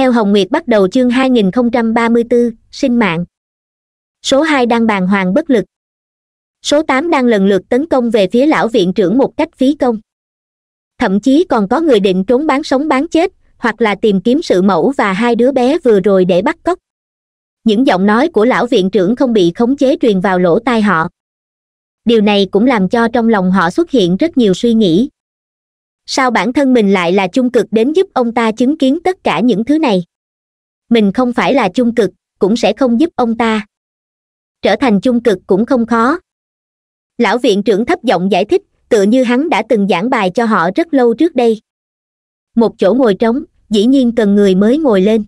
theo hồng nguyệt bắt đầu chương 2034, sinh mạng số hai đang bàn hoàng bất lực số tám đang lần lượt tấn công về phía lão viện trưởng một cách phí công thậm chí còn có người định trốn bán sống bán chết hoặc là tìm kiếm sự mẫu và hai đứa bé vừa rồi để bắt cóc những giọng nói của lão viện trưởng không bị khống chế truyền vào lỗ tai họ điều này cũng làm cho trong lòng họ xuất hiện rất nhiều suy nghĩ sao bản thân mình lại là trung cực đến giúp ông ta chứng kiến tất cả những thứ này mình không phải là trung cực cũng sẽ không giúp ông ta trở thành trung cực cũng không khó lão viện trưởng thấp giọng giải thích tựa như hắn đã từng giảng bài cho họ rất lâu trước đây một chỗ ngồi trống dĩ nhiên cần người mới ngồi lên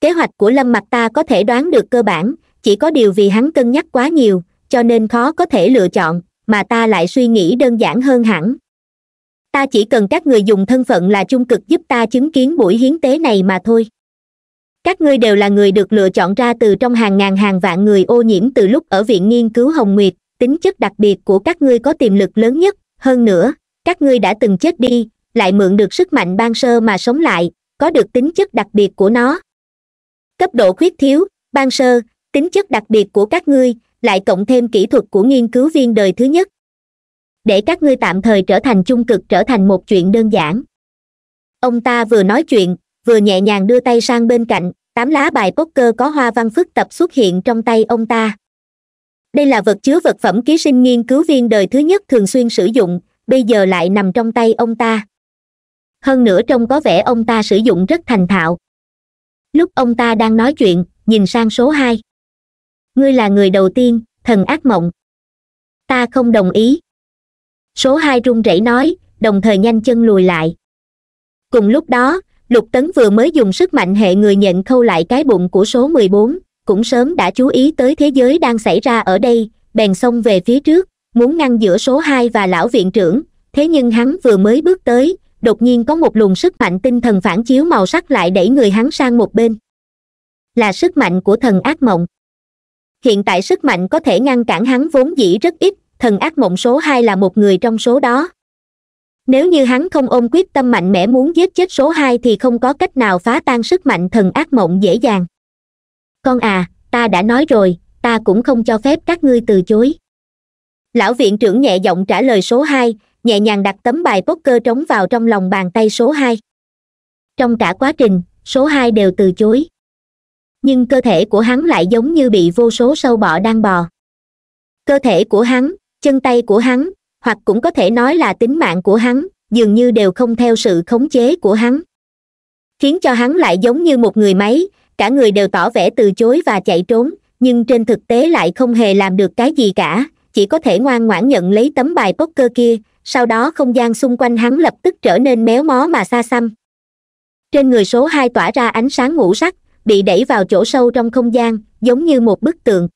kế hoạch của lâm mặt ta có thể đoán được cơ bản chỉ có điều vì hắn cân nhắc quá nhiều cho nên khó có thể lựa chọn mà ta lại suy nghĩ đơn giản hơn hẳn ta chỉ cần các người dùng thân phận là trung cực giúp ta chứng kiến buổi hiến tế này mà thôi các ngươi đều là người được lựa chọn ra từ trong hàng ngàn hàng vạn người ô nhiễm từ lúc ở viện nghiên cứu hồng nguyệt tính chất đặc biệt của các ngươi có tiềm lực lớn nhất hơn nữa các ngươi đã từng chết đi lại mượn được sức mạnh ban sơ mà sống lại có được tính chất đặc biệt của nó cấp độ khuyết thiếu ban sơ tính chất đặc biệt của các ngươi lại cộng thêm kỹ thuật của nghiên cứu viên đời thứ nhất để các ngươi tạm thời trở thành trung cực trở thành một chuyện đơn giản ông ta vừa nói chuyện vừa nhẹ nhàng đưa tay sang bên cạnh tám lá bài poker có hoa văn phức tập xuất hiện trong tay ông ta đây là vật chứa vật phẩm ký sinh nghiên cứu viên đời thứ nhất thường xuyên sử dụng bây giờ lại nằm trong tay ông ta hơn nữa trông có vẻ ông ta sử dụng rất thành thạo lúc ông ta đang nói chuyện nhìn sang số hai ngươi là người đầu tiên thần ác mộng ta không đồng ý số hai run rẩy nói đồng thời nhanh chân lùi lại cùng lúc đó lục tấn vừa mới dùng sức mạnh hệ người nhận khâu lại cái bụng của số mười bốn cũng sớm đã chú ý tới thế giới đang xảy ra ở đây bèn xông về phía trước muốn ngăn giữa số hai và lão viện trưởng thế nhưng hắn vừa mới bước tới đột nhiên có một luồng sức mạnh tinh thần phản chiếu màu sắc lại đẩy người hắn sang một bên là sức mạnh của thần ác mộng hiện tại sức mạnh có thể ngăn cản hắn vốn dĩ rất ít thần ác mộng số hai là một người trong số đó nếu như hắn không ôm quyết tâm mạnh mẽ muốn giết chết số hai thì không có cách nào phá tan sức mạnh thần ác mộng dễ dàng con à ta đã nói rồi ta cũng không cho phép các ngươi từ chối lão viện trưởng nhẹ giọng trả lời số hai, nhẹ nhàng đặt tấm bài poker trống vào trong lòng bàn tay số hai. trong cả quá trình số hai đều từ chối nhưng cơ thể của hắn lại giống như bị vô số sâu bọ đang bò cơ thể của hắn chân tay của hắn hoặc cũng có thể nói là tính mạng của hắn dường như đều không theo sự khống chế của hắn khiến cho hắn lại giống như một người máy cả người đều tỏ vẻ từ chối và chạy trốn nhưng trên thực tế lại không hề làm được cái gì cả chỉ có thể ngoan ngoãn nhận lấy tấm bài poker kia sau đó không gian xung quanh hắn lập tức trở nên méo mó mà xa xăm trên người số hai tỏa ra ánh sáng ngũ sắc bị đẩy vào chỗ sâu trong không gian giống như một bức tượng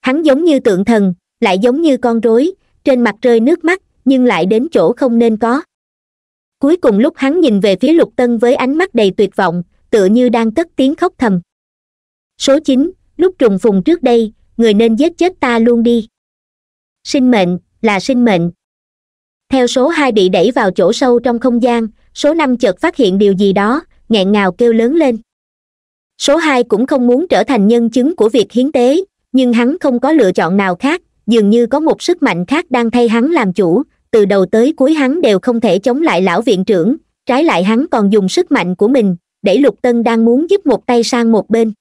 hắn giống như tượng thần lại giống như con rối trên mặt rơi nước mắt nhưng lại đến chỗ không nên có cuối cùng lúc hắn nhìn về phía lục tân với ánh mắt đầy tuyệt vọng tựa như đang cất tiếng khóc thầm số chín lúc trùng phùng trước đây người nên giết chết ta luôn đi sinh mệnh là sinh mệnh theo số hai bị đẩy vào chỗ sâu trong không gian số năm chợt phát hiện điều gì đó nghẹn ngào kêu lớn lên số hai cũng không muốn trở thành nhân chứng của việc hiến tế nhưng hắn không có lựa chọn nào khác dường như có một sức mạnh khác đang thay hắn làm chủ từ đầu tới cuối hắn đều không thể chống lại lão viện trưởng trái lại hắn còn dùng sức mạnh của mình để lục tân đang muốn giúp một tay sang một bên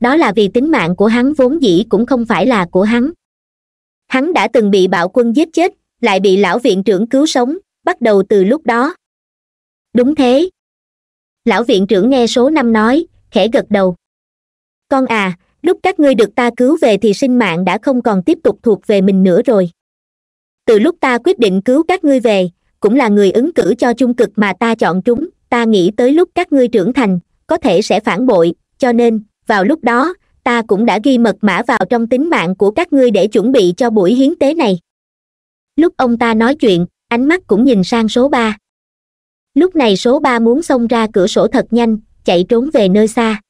đó là vì tính mạng của hắn vốn dĩ cũng không phải là của hắn hắn đã từng bị bạo quân giết chết lại bị lão viện trưởng cứu sống bắt đầu từ lúc đó đúng thế lão viện trưởng nghe số năm nói khẽ gật đầu con à lúc các ngươi được ta cứu về thì sinh mạng đã không còn tiếp tục thuộc về mình nữa rồi từ lúc ta quyết định cứu các ngươi về cũng là người ứng cử cho trung cực mà ta chọn chúng ta nghĩ tới lúc các ngươi trưởng thành có thể sẽ phản bội cho nên vào lúc đó ta cũng đã ghi mật mã vào trong tính mạng của các ngươi để chuẩn bị cho buổi hiến tế này lúc ông ta nói chuyện ánh mắt cũng nhìn sang số ba lúc này số ba muốn xông ra cửa sổ thật nhanh chạy trốn về nơi xa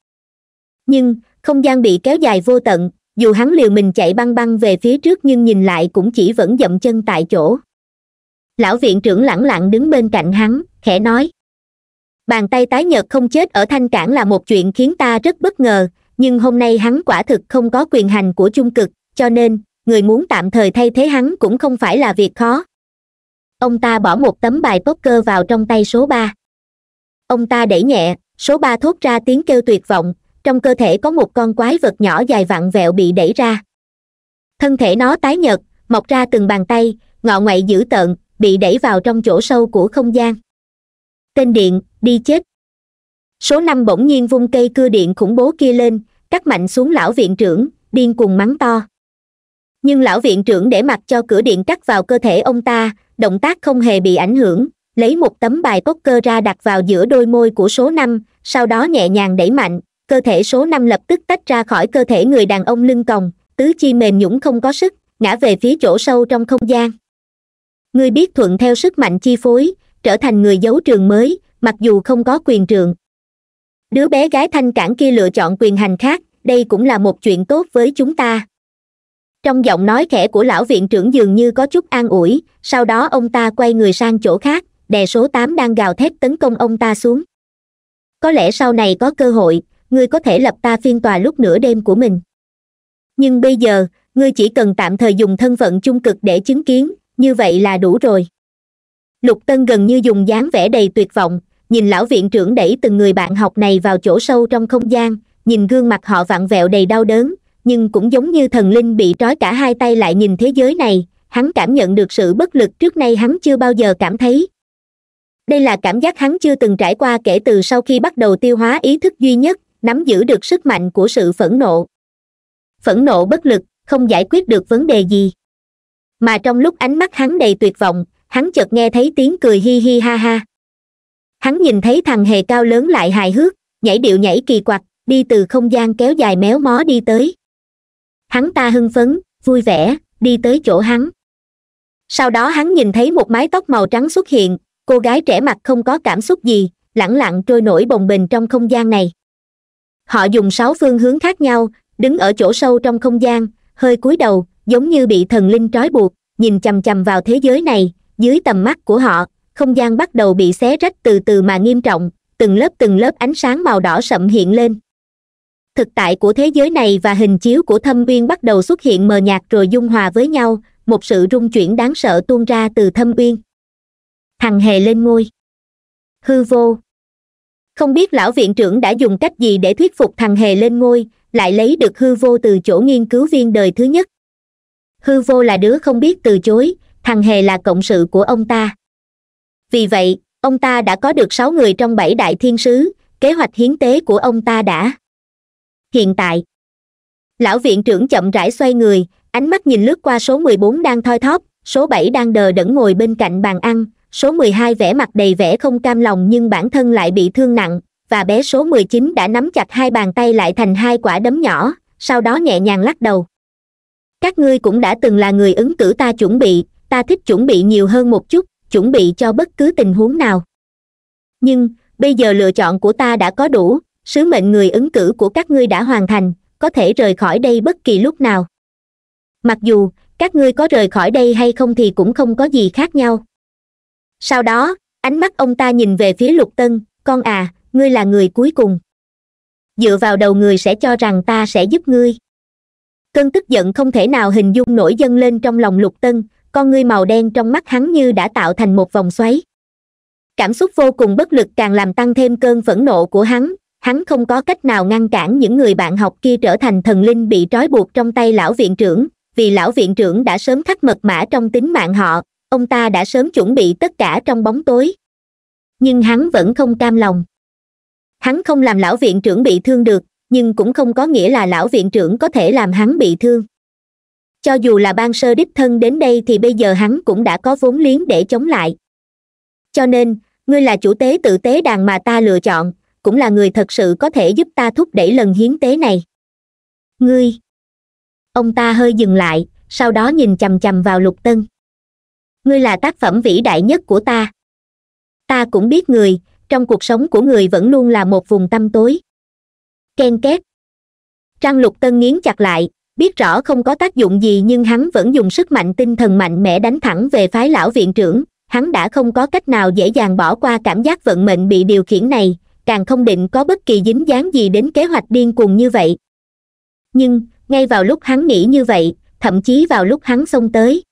nhưng không gian bị kéo dài vô tận dù hắn liều mình chạy băng băng về phía trước nhưng nhìn lại cũng chỉ vẫn dậm chân tại chỗ lão viện trưởng lẳng lặng đứng bên cạnh hắn khẽ nói bàn tay tái nhợt không chết ở thanh cảng là một chuyện khiến ta rất bất ngờ nhưng hôm nay hắn quả thực không có quyền hành của chung cực cho nên người muốn tạm thời thay thế hắn cũng không phải là việc khó ông ta bỏ một tấm bài poker vào trong tay số ba ông ta đẩy nhẹ số ba thốt ra tiếng kêu tuyệt vọng trong cơ thể có một con quái vật nhỏ dài vặn vẹo bị đẩy ra thân thể nó tái nhật mọc ra từng bàn tay ngọ ngoậy dữ tợn bị đẩy vào trong chỗ sâu của không gian tên điện đi chết số năm bỗng nhiên vung cây cưa điện khủng bố kia lên cắt mạnh xuống lão viện trưởng điên cùng mắng to nhưng lão viện trưởng để mặc cho cửa điện cắt vào cơ thể ông ta động tác không hề bị ảnh hưởng lấy một tấm bài poker ra đặt vào giữa đôi môi của số năm sau đó nhẹ nhàng đẩy mạnh cơ thể số năm lập tức tách ra khỏi cơ thể người đàn ông lưng còng tứ chi mềm nhũng không có sức ngã về phía chỗ sâu trong không gian ngươi biết thuận theo sức mạnh chi phối trở thành người giấu trường mới mặc dù không có quyền trường đứa bé gái thanh cản kia lựa chọn quyền hành khác đây cũng là một chuyện tốt với chúng ta trong giọng nói khẽ của lão viện trưởng dường như có chút an ủi sau đó ông ta quay người sang chỗ khác đè số tám đang gào thét tấn công ông ta xuống có lẽ sau này có cơ hội ngươi có thể lập ta phiên tòa lúc nửa đêm của mình nhưng bây giờ ngươi chỉ cần tạm thời dùng thân phận trung cực để chứng kiến như vậy là đủ rồi lục tân gần như dùng dáng vẻ đầy tuyệt vọng nhìn lão viện trưởng đẩy từng người bạn học này vào chỗ sâu trong không gian nhìn gương mặt họ vặn vẹo đầy đau đớn nhưng cũng giống như thần linh bị trói cả hai tay lại nhìn thế giới này hắn cảm nhận được sự bất lực trước nay hắn chưa bao giờ cảm thấy đây là cảm giác hắn chưa từng trải qua kể từ sau khi bắt đầu tiêu hóa ý thức duy nhất nắm giữ được sức mạnh của sự phẫn nộ phẫn nộ bất lực không giải quyết được vấn đề gì mà trong lúc ánh mắt hắn đầy tuyệt vọng hắn chợt nghe thấy tiếng cười hi hi ha ha hắn nhìn thấy thằng hề cao lớn lại hài hước nhảy điệu nhảy kỳ quặc đi từ không gian kéo dài méo mó đi tới hắn ta hưng phấn vui vẻ đi tới chỗ hắn sau đó hắn nhìn thấy một mái tóc màu trắng xuất hiện cô gái trẻ mặt không có cảm xúc gì lẳng lặng trôi nổi bồng bềnh trong không gian này họ dùng sáu phương hướng khác nhau đứng ở chỗ sâu trong không gian hơi cúi đầu giống như bị thần linh trói buộc nhìn chằm chằm vào thế giới này dưới tầm mắt của họ không gian bắt đầu bị xé rách từ từ mà nghiêm trọng từng lớp từng lớp ánh sáng màu đỏ sậm hiện lên thực tại của thế giới này và hình chiếu của thâm uyên bắt đầu xuất hiện mờ nhạt rồi dung hòa với nhau một sự rung chuyển đáng sợ tuôn ra từ thâm uyên thằng hề lên ngôi hư vô không biết lão viện trưởng đã dùng cách gì để thuyết phục thằng hề lên ngôi lại lấy được hư vô từ chỗ nghiên cứu viên đời thứ nhất hư vô là đứa không biết từ chối thằng hề là cộng sự của ông ta vì vậy ông ta đã có được sáu người trong bảy đại thiên sứ kế hoạch hiến tế của ông ta đã hiện tại lão viện trưởng chậm rãi xoay người ánh mắt nhìn lướt qua số mười bốn đang thoi thóp số bảy đang đờ đẫn ngồi bên cạnh bàn ăn số 12 vẻ mặt đầy vẻ không cam lòng nhưng bản thân lại bị thương nặng và bé số 19 đã nắm chặt hai bàn tay lại thành hai quả đấm nhỏ sau đó nhẹ nhàng lắc đầu các ngươi cũng đã từng là người ứng cử ta chuẩn bị ta thích chuẩn bị nhiều hơn một chút chuẩn bị cho bất cứ tình huống nào nhưng bây giờ lựa chọn của ta đã có đủ sứ mệnh người ứng cử của các ngươi đã hoàn thành có thể rời khỏi đây bất kỳ lúc nào mặc dù các ngươi có rời khỏi đây hay không thì cũng không có gì khác nhau sau đó ánh mắt ông ta nhìn về phía lục tân con à ngươi là người cuối cùng dựa vào đầu người sẽ cho rằng ta sẽ giúp ngươi cơn tức giận không thể nào hình dung nổi dâng lên trong lòng lục tân con ngươi màu đen trong mắt hắn như đã tạo thành một vòng xoáy cảm xúc vô cùng bất lực càng làm tăng thêm cơn phẫn nộ của hắn hắn không có cách nào ngăn cản những người bạn học kia trở thành thần linh bị trói buộc trong tay lão viện trưởng vì lão viện trưởng đã sớm khắc mật mã trong tính mạng họ ông ta đã sớm chuẩn bị tất cả trong bóng tối nhưng hắn vẫn không cam lòng hắn không làm lão viện trưởng bị thương được nhưng cũng không có nghĩa là lão viện trưởng có thể làm hắn bị thương cho dù là ban sơ đích thân đến đây thì bây giờ hắn cũng đã có vốn liếng để chống lại cho nên ngươi là chủ tế tự tế đàn mà ta lựa chọn cũng là người thật sự có thể giúp ta thúc đẩy lần hiến tế này ngươi ông ta hơi dừng lại sau đó nhìn chằm chằm vào lục tân ngươi là tác phẩm vĩ đại nhất của ta ta cũng biết người trong cuộc sống của người vẫn luôn là một vùng tăm tối ken két Trang lục tân nghiến chặt lại biết rõ không có tác dụng gì nhưng hắn vẫn dùng sức mạnh tinh thần mạnh mẽ đánh thẳng về phái lão viện trưởng hắn đã không có cách nào dễ dàng bỏ qua cảm giác vận mệnh bị điều khiển này càng không định có bất kỳ dính dáng gì đến kế hoạch điên cuồng như vậy nhưng ngay vào lúc hắn nghĩ như vậy thậm chí vào lúc hắn xông tới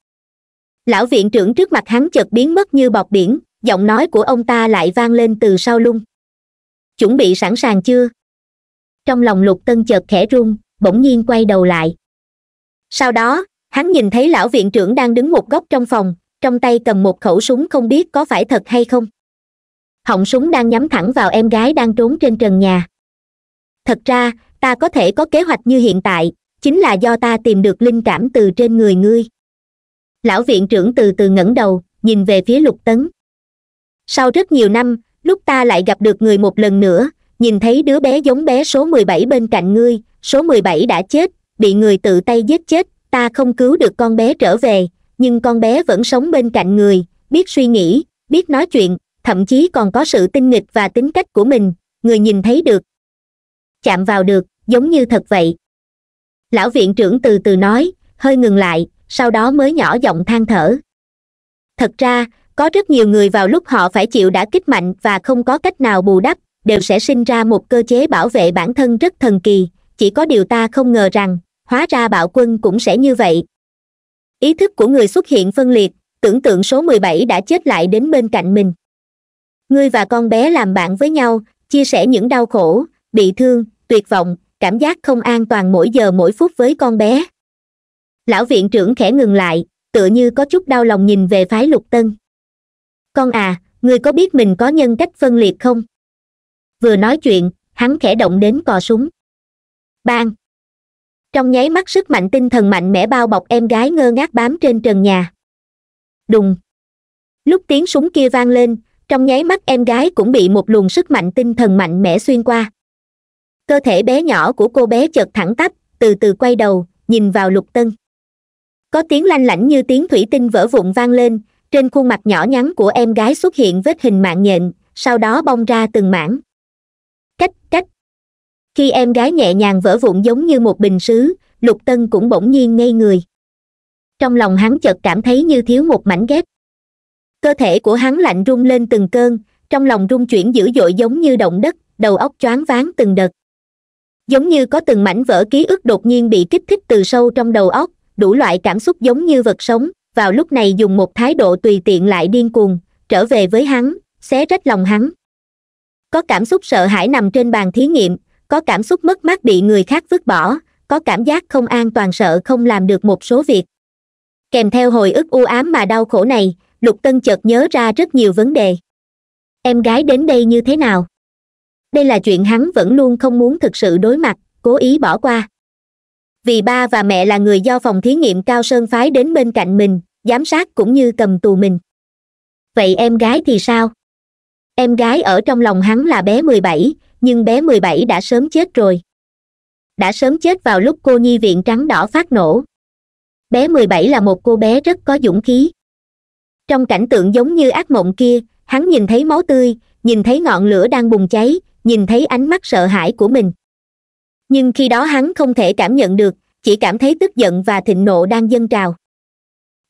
lão viện trưởng trước mặt hắn chợt biến mất như bọt biển giọng nói của ông ta lại vang lên từ sau lung chuẩn bị sẵn sàng chưa trong lòng lục tân chợt khẽ run bỗng nhiên quay đầu lại sau đó hắn nhìn thấy lão viện trưởng đang đứng một góc trong phòng trong tay cầm một khẩu súng không biết có phải thật hay không họng súng đang nhắm thẳng vào em gái đang trốn trên trần nhà thật ra ta có thể có kế hoạch như hiện tại chính là do ta tìm được linh cảm từ trên người ngươi lão viện trưởng từ từ ngẩng đầu nhìn về phía lục tấn sau rất nhiều năm lúc ta lại gặp được người một lần nữa nhìn thấy đứa bé giống bé số mười bảy bên cạnh ngươi số mười bảy đã chết bị người tự tay giết chết ta không cứu được con bé trở về nhưng con bé vẫn sống bên cạnh người biết suy nghĩ biết nói chuyện thậm chí còn có sự tinh nghịch và tính cách của mình người nhìn thấy được chạm vào được giống như thật vậy lão viện trưởng từ từ nói hơi ngừng lại sau đó mới nhỏ giọng than thở thật ra có rất nhiều người vào lúc họ phải chịu đã kích mạnh và không có cách nào bù đắp đều sẽ sinh ra một cơ chế bảo vệ bản thân rất thần kỳ chỉ có điều ta không ngờ rằng hóa ra bạo quân cũng sẽ như vậy ý thức của người xuất hiện phân liệt tưởng tượng số mười bảy đã chết lại đến bên cạnh mình ngươi và con bé làm bạn với nhau chia sẻ những đau khổ bị thương tuyệt vọng cảm giác không an toàn mỗi giờ mỗi phút với con bé lão viện trưởng khẽ ngừng lại tựa như có chút đau lòng nhìn về phái lục tân con à ngươi có biết mình có nhân cách phân liệt không vừa nói chuyện hắn khẽ động đến cò súng bang trong nháy mắt sức mạnh tinh thần mạnh mẽ bao bọc em gái ngơ ngác bám trên trần nhà đùng lúc tiếng súng kia vang lên trong nháy mắt em gái cũng bị một luồng sức mạnh tinh thần mạnh mẽ xuyên qua cơ thể bé nhỏ của cô bé chợt thẳng tắp từ từ quay đầu nhìn vào lục tân có tiếng lanh lảnh như tiếng thủy tinh vỡ vụn vang lên trên khuôn mặt nhỏ nhắn của em gái xuất hiện vết hình mạng nhện sau đó bong ra từng mảng cách cách khi em gái nhẹ nhàng vỡ vụn giống như một bình sứ lục tân cũng bỗng nhiên ngây người trong lòng hắn chợt cảm thấy như thiếu một mảnh ghép cơ thể của hắn lạnh run lên từng cơn trong lòng rung chuyển dữ dội giống như động đất đầu óc choáng váng từng đợt giống như có từng mảnh vỡ ký ức đột nhiên bị kích thích từ sâu trong đầu óc đủ loại cảm xúc giống như vật sống vào lúc này dùng một thái độ tùy tiện lại điên cuồng trở về với hắn xé rách lòng hắn có cảm xúc sợ hãi nằm trên bàn thí nghiệm có cảm xúc mất mát bị người khác vứt bỏ có cảm giác không an toàn sợ không làm được một số việc kèm theo hồi ức u ám mà đau khổ này lục tân chợt nhớ ra rất nhiều vấn đề em gái đến đây như thế nào đây là chuyện hắn vẫn luôn không muốn thực sự đối mặt cố ý bỏ qua vì ba và mẹ là người do phòng thí nghiệm cao sơn phái đến bên cạnh mình giám sát cũng như cầm tù mình vậy em gái thì sao em gái ở trong lòng hắn là bé mười bảy nhưng bé mười bảy đã sớm chết rồi đã sớm chết vào lúc cô nhi viện trắng đỏ phát nổ bé mười bảy là một cô bé rất có dũng khí trong cảnh tượng giống như ác mộng kia hắn nhìn thấy máu tươi nhìn thấy ngọn lửa đang bùng cháy nhìn thấy ánh mắt sợ hãi của mình nhưng khi đó hắn không thể cảm nhận được chỉ cảm thấy tức giận và thịnh nộ đang dâng trào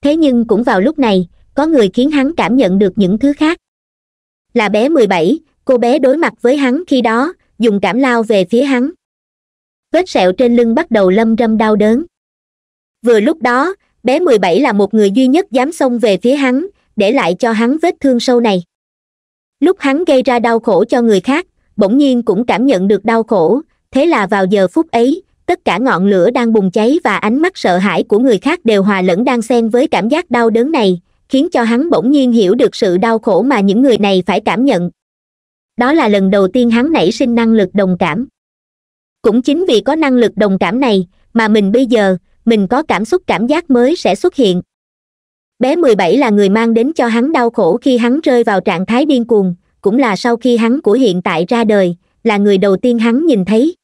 thế nhưng cũng vào lúc này có người khiến hắn cảm nhận được những thứ khác là bé mười bảy cô bé đối mặt với hắn khi đó dùng cảm lao về phía hắn vết sẹo trên lưng bắt đầu lâm râm đau đớn vừa lúc đó bé mười bảy là một người duy nhất dám xông về phía hắn để lại cho hắn vết thương sâu này lúc hắn gây ra đau khổ cho người khác bỗng nhiên cũng cảm nhận được đau khổ thế là vào giờ phút ấy tất cả ngọn lửa đang bùng cháy và ánh mắt sợ hãi của người khác đều hòa lẫn đang xen với cảm giác đau đớn này khiến cho hắn bỗng nhiên hiểu được sự đau khổ mà những người này phải cảm nhận đó là lần đầu tiên hắn nảy sinh năng lực đồng cảm cũng chính vì có năng lực đồng cảm này mà mình bây giờ mình có cảm xúc cảm giác mới sẽ xuất hiện bé mười bảy là người mang đến cho hắn đau khổ khi hắn rơi vào trạng thái điên cuồng cũng là sau khi hắn của hiện tại ra đời là người đầu tiên hắn nhìn thấy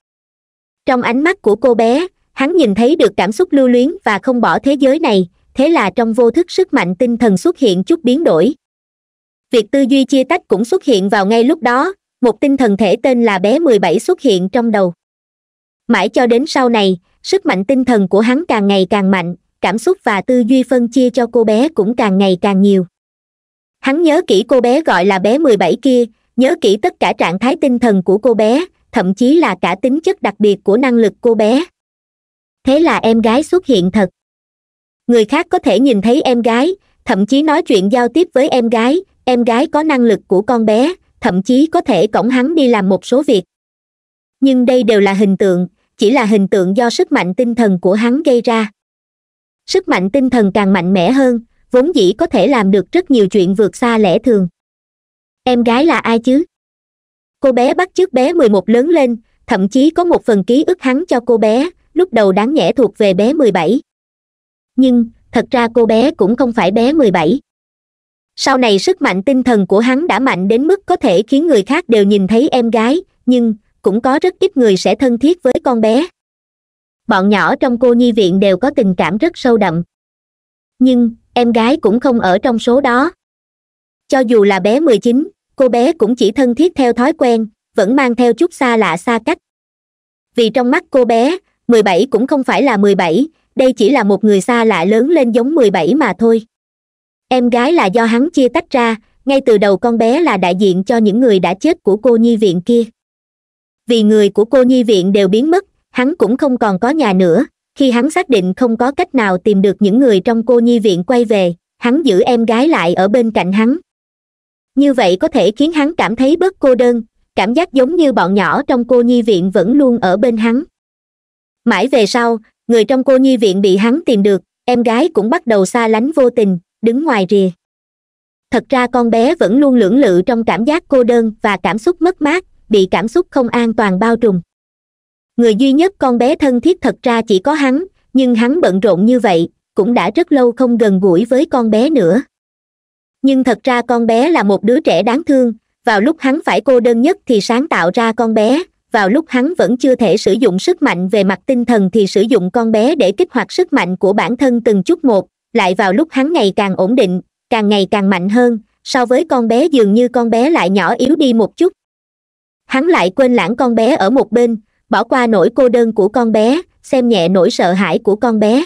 trong ánh mắt của cô bé hắn nhìn thấy được cảm xúc lưu luyến và không bỏ thế giới này thế là trong vô thức sức mạnh tinh thần xuất hiện chút biến đổi việc tư duy chia tách cũng xuất hiện vào ngay lúc đó một tinh thần thể tên là bé mười bảy xuất hiện trong đầu mãi cho đến sau này sức mạnh tinh thần của hắn càng ngày càng mạnh cảm xúc và tư duy phân chia cho cô bé cũng càng ngày càng nhiều hắn nhớ kỹ cô bé gọi là bé mười bảy kia nhớ kỹ tất cả trạng thái tinh thần của cô bé thậm chí là cả tính chất đặc biệt của năng lực cô bé thế là em gái xuất hiện thật người khác có thể nhìn thấy em gái thậm chí nói chuyện giao tiếp với em gái em gái có năng lực của con bé thậm chí có thể cổng hắn đi làm một số việc nhưng đây đều là hình tượng chỉ là hình tượng do sức mạnh tinh thần của hắn gây ra sức mạnh tinh thần càng mạnh mẽ hơn vốn dĩ có thể làm được rất nhiều chuyện vượt xa lẽ thường em gái là ai chứ cô bé bắt chước bé mười một lớn lên thậm chí có một phần ký ức hắn cho cô bé lúc đầu đáng nhẽ thuộc về bé mười bảy nhưng thật ra cô bé cũng không phải bé mười bảy sau này sức mạnh tinh thần của hắn đã mạnh đến mức có thể khiến người khác đều nhìn thấy em gái nhưng cũng có rất ít người sẽ thân thiết với con bé bọn nhỏ trong cô nhi viện đều có tình cảm rất sâu đậm nhưng em gái cũng không ở trong số đó cho dù là bé mười chín cô bé cũng chỉ thân thiết theo thói quen vẫn mang theo chút xa lạ xa cách vì trong mắt cô bé mười bảy cũng không phải là mười bảy đây chỉ là một người xa lạ lớn lên giống mười bảy mà thôi em gái là do hắn chia tách ra ngay từ đầu con bé là đại diện cho những người đã chết của cô nhi viện kia vì người của cô nhi viện đều biến mất hắn cũng không còn có nhà nữa khi hắn xác định không có cách nào tìm được những người trong cô nhi viện quay về hắn giữ em gái lại ở bên cạnh hắn như vậy có thể khiến hắn cảm thấy bớt cô đơn cảm giác giống như bọn nhỏ trong cô nhi viện vẫn luôn ở bên hắn mãi về sau người trong cô nhi viện bị hắn tìm được em gái cũng bắt đầu xa lánh vô tình đứng ngoài rìa thật ra con bé vẫn luôn lưỡng lự trong cảm giác cô đơn và cảm xúc mất mát bị cảm xúc không an toàn bao trùm người duy nhất con bé thân thiết thật ra chỉ có hắn nhưng hắn bận rộn như vậy cũng đã rất lâu không gần gũi với con bé nữa nhưng thật ra con bé là một đứa trẻ đáng thương vào lúc hắn phải cô đơn nhất thì sáng tạo ra con bé vào lúc hắn vẫn chưa thể sử dụng sức mạnh về mặt tinh thần thì sử dụng con bé để kích hoạt sức mạnh của bản thân từng chút một lại vào lúc hắn ngày càng ổn định càng ngày càng mạnh hơn so với con bé dường như con bé lại nhỏ yếu đi một chút hắn lại quên lãng con bé ở một bên bỏ qua nỗi cô đơn của con bé xem nhẹ nỗi sợ hãi của con bé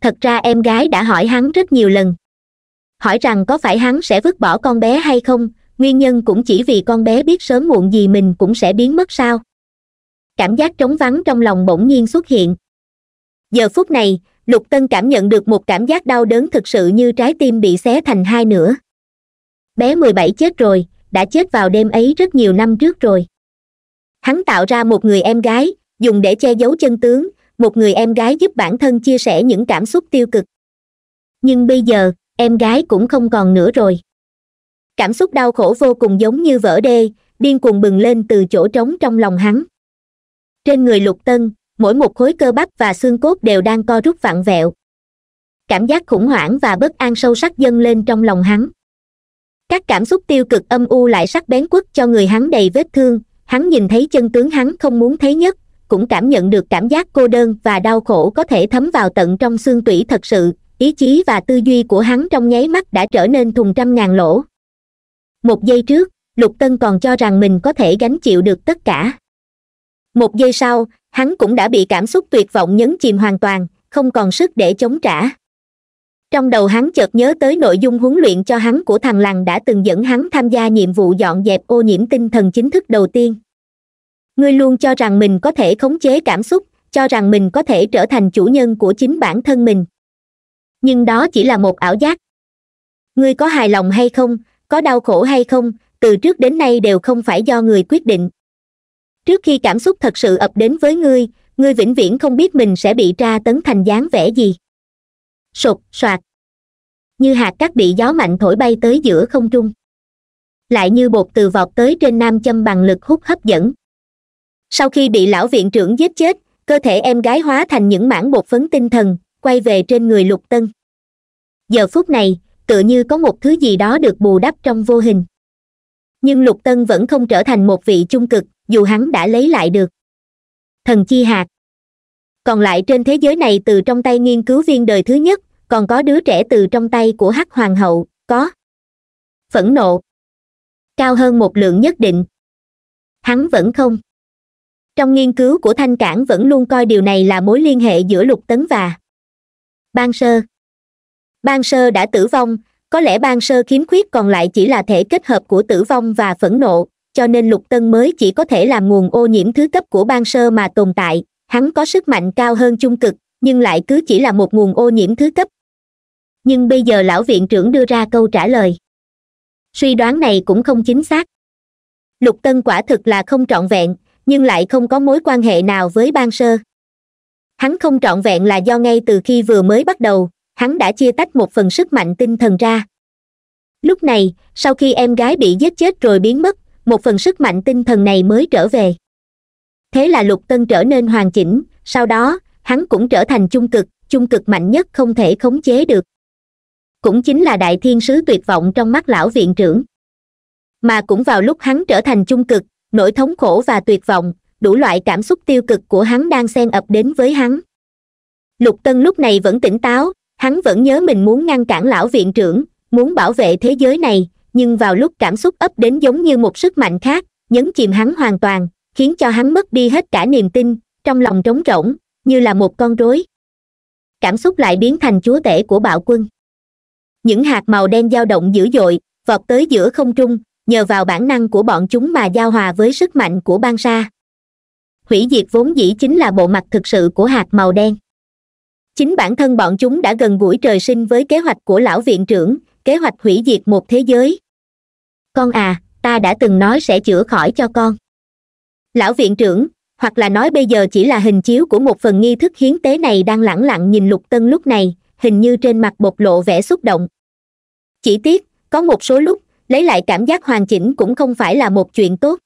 thật ra em gái đã hỏi hắn rất nhiều lần hỏi rằng có phải hắn sẽ vứt bỏ con bé hay không nguyên nhân cũng chỉ vì con bé biết sớm muộn gì mình cũng sẽ biến mất sao cảm giác trống vắng trong lòng bỗng nhiên xuất hiện giờ phút này lục tân cảm nhận được một cảm giác đau đớn thực sự như trái tim bị xé thành hai nửa bé mười bảy chết rồi đã chết vào đêm ấy rất nhiều năm trước rồi hắn tạo ra một người em gái dùng để che giấu chân tướng một người em gái giúp bản thân chia sẻ những cảm xúc tiêu cực nhưng bây giờ em gái cũng không còn nữa rồi cảm xúc đau khổ vô cùng giống như vỡ đê điên cuồng bừng lên từ chỗ trống trong lòng hắn trên người lục tân mỗi một khối cơ bắp và xương cốt đều đang co rút vặn vẹo cảm giác khủng hoảng và bất an sâu sắc dâng lên trong lòng hắn các cảm xúc tiêu cực âm u lại sắc bén quất cho người hắn đầy vết thương hắn nhìn thấy chân tướng hắn không muốn thấy nhất cũng cảm nhận được cảm giác cô đơn và đau khổ có thể thấm vào tận trong xương tủy thật sự ý chí và tư duy của hắn trong nháy mắt đã trở nên thùng trăm ngàn lỗ một giây trước lục tân còn cho rằng mình có thể gánh chịu được tất cả một giây sau hắn cũng đã bị cảm xúc tuyệt vọng nhấn chìm hoàn toàn không còn sức để chống trả trong đầu hắn chợt nhớ tới nội dung huấn luyện cho hắn của thằng lằn đã từng dẫn hắn tham gia nhiệm vụ dọn dẹp ô nhiễm tinh thần chính thức đầu tiên ngươi luôn cho rằng mình có thể khống chế cảm xúc cho rằng mình có thể trở thành chủ nhân của chính bản thân mình nhưng đó chỉ là một ảo giác ngươi có hài lòng hay không có đau khổ hay không từ trước đến nay đều không phải do người quyết định trước khi cảm xúc thật sự ập đến với ngươi ngươi vĩnh viễn không biết mình sẽ bị tra tấn thành dáng vẻ gì Sụt soạt như hạt cát bị gió mạnh thổi bay tới giữa không trung lại như bột từ vọt tới trên nam châm bằng lực hút hấp dẫn sau khi bị lão viện trưởng giết chết cơ thể em gái hóa thành những mảng bột phấn tinh thần quay về trên người lục tân giờ phút này tựa như có một thứ gì đó được bù đắp trong vô hình nhưng lục tân vẫn không trở thành một vị trung cực dù hắn đã lấy lại được thần chi hạt còn lại trên thế giới này từ trong tay nghiên cứu viên đời thứ nhất còn có đứa trẻ từ trong tay của hắc hoàng hậu có phẫn nộ cao hơn một lượng nhất định hắn vẫn không trong nghiên cứu của thanh cản vẫn luôn coi điều này là mối liên hệ giữa lục tấn và ban sơ ban sơ đã tử vong có lẽ ban sơ khiếm khuyết còn lại chỉ là thể kết hợp của tử vong và phẫn nộ cho nên lục tân mới chỉ có thể làm nguồn ô nhiễm thứ cấp của ban sơ mà tồn tại hắn có sức mạnh cao hơn trung cực nhưng lại cứ chỉ là một nguồn ô nhiễm thứ cấp nhưng bây giờ lão viện trưởng đưa ra câu trả lời suy đoán này cũng không chính xác lục tân quả thực là không trọn vẹn nhưng lại không có mối quan hệ nào với ban sơ hắn không trọn vẹn là do ngay từ khi vừa mới bắt đầu hắn đã chia tách một phần sức mạnh tinh thần ra lúc này sau khi em gái bị giết chết rồi biến mất một phần sức mạnh tinh thần này mới trở về thế là lục tân trở nên hoàn chỉnh sau đó hắn cũng trở thành chung cực chung cực mạnh nhất không thể khống chế được cũng chính là đại thiên sứ tuyệt vọng trong mắt lão viện trưởng mà cũng vào lúc hắn trở thành chung cực nỗi thống khổ và tuyệt vọng đủ loại cảm xúc tiêu cực của hắn đang xen ập đến với hắn lục tân lúc này vẫn tỉnh táo hắn vẫn nhớ mình muốn ngăn cản lão viện trưởng muốn bảo vệ thế giới này nhưng vào lúc cảm xúc ấp đến giống như một sức mạnh khác nhấn chìm hắn hoàn toàn khiến cho hắn mất đi hết cả niềm tin trong lòng trống rỗng như là một con rối cảm xúc lại biến thành chúa tể của bạo quân những hạt màu đen dao động dữ dội vọt tới giữa không trung nhờ vào bản năng của bọn chúng mà giao hòa với sức mạnh của ban sa hủy diệt vốn dĩ chính là bộ mặt thực sự của hạt màu đen chính bản thân bọn chúng đã gần gũi trời sinh với kế hoạch của lão viện trưởng kế hoạch hủy diệt một thế giới con à ta đã từng nói sẽ chữa khỏi cho con lão viện trưởng hoặc là nói bây giờ chỉ là hình chiếu của một phần nghi thức hiến tế này đang lẳng lặng nhìn lục tân lúc này hình như trên mặt bộc lộ vẻ xúc động chỉ tiếc có một số lúc lấy lại cảm giác hoàn chỉnh cũng không phải là một chuyện tốt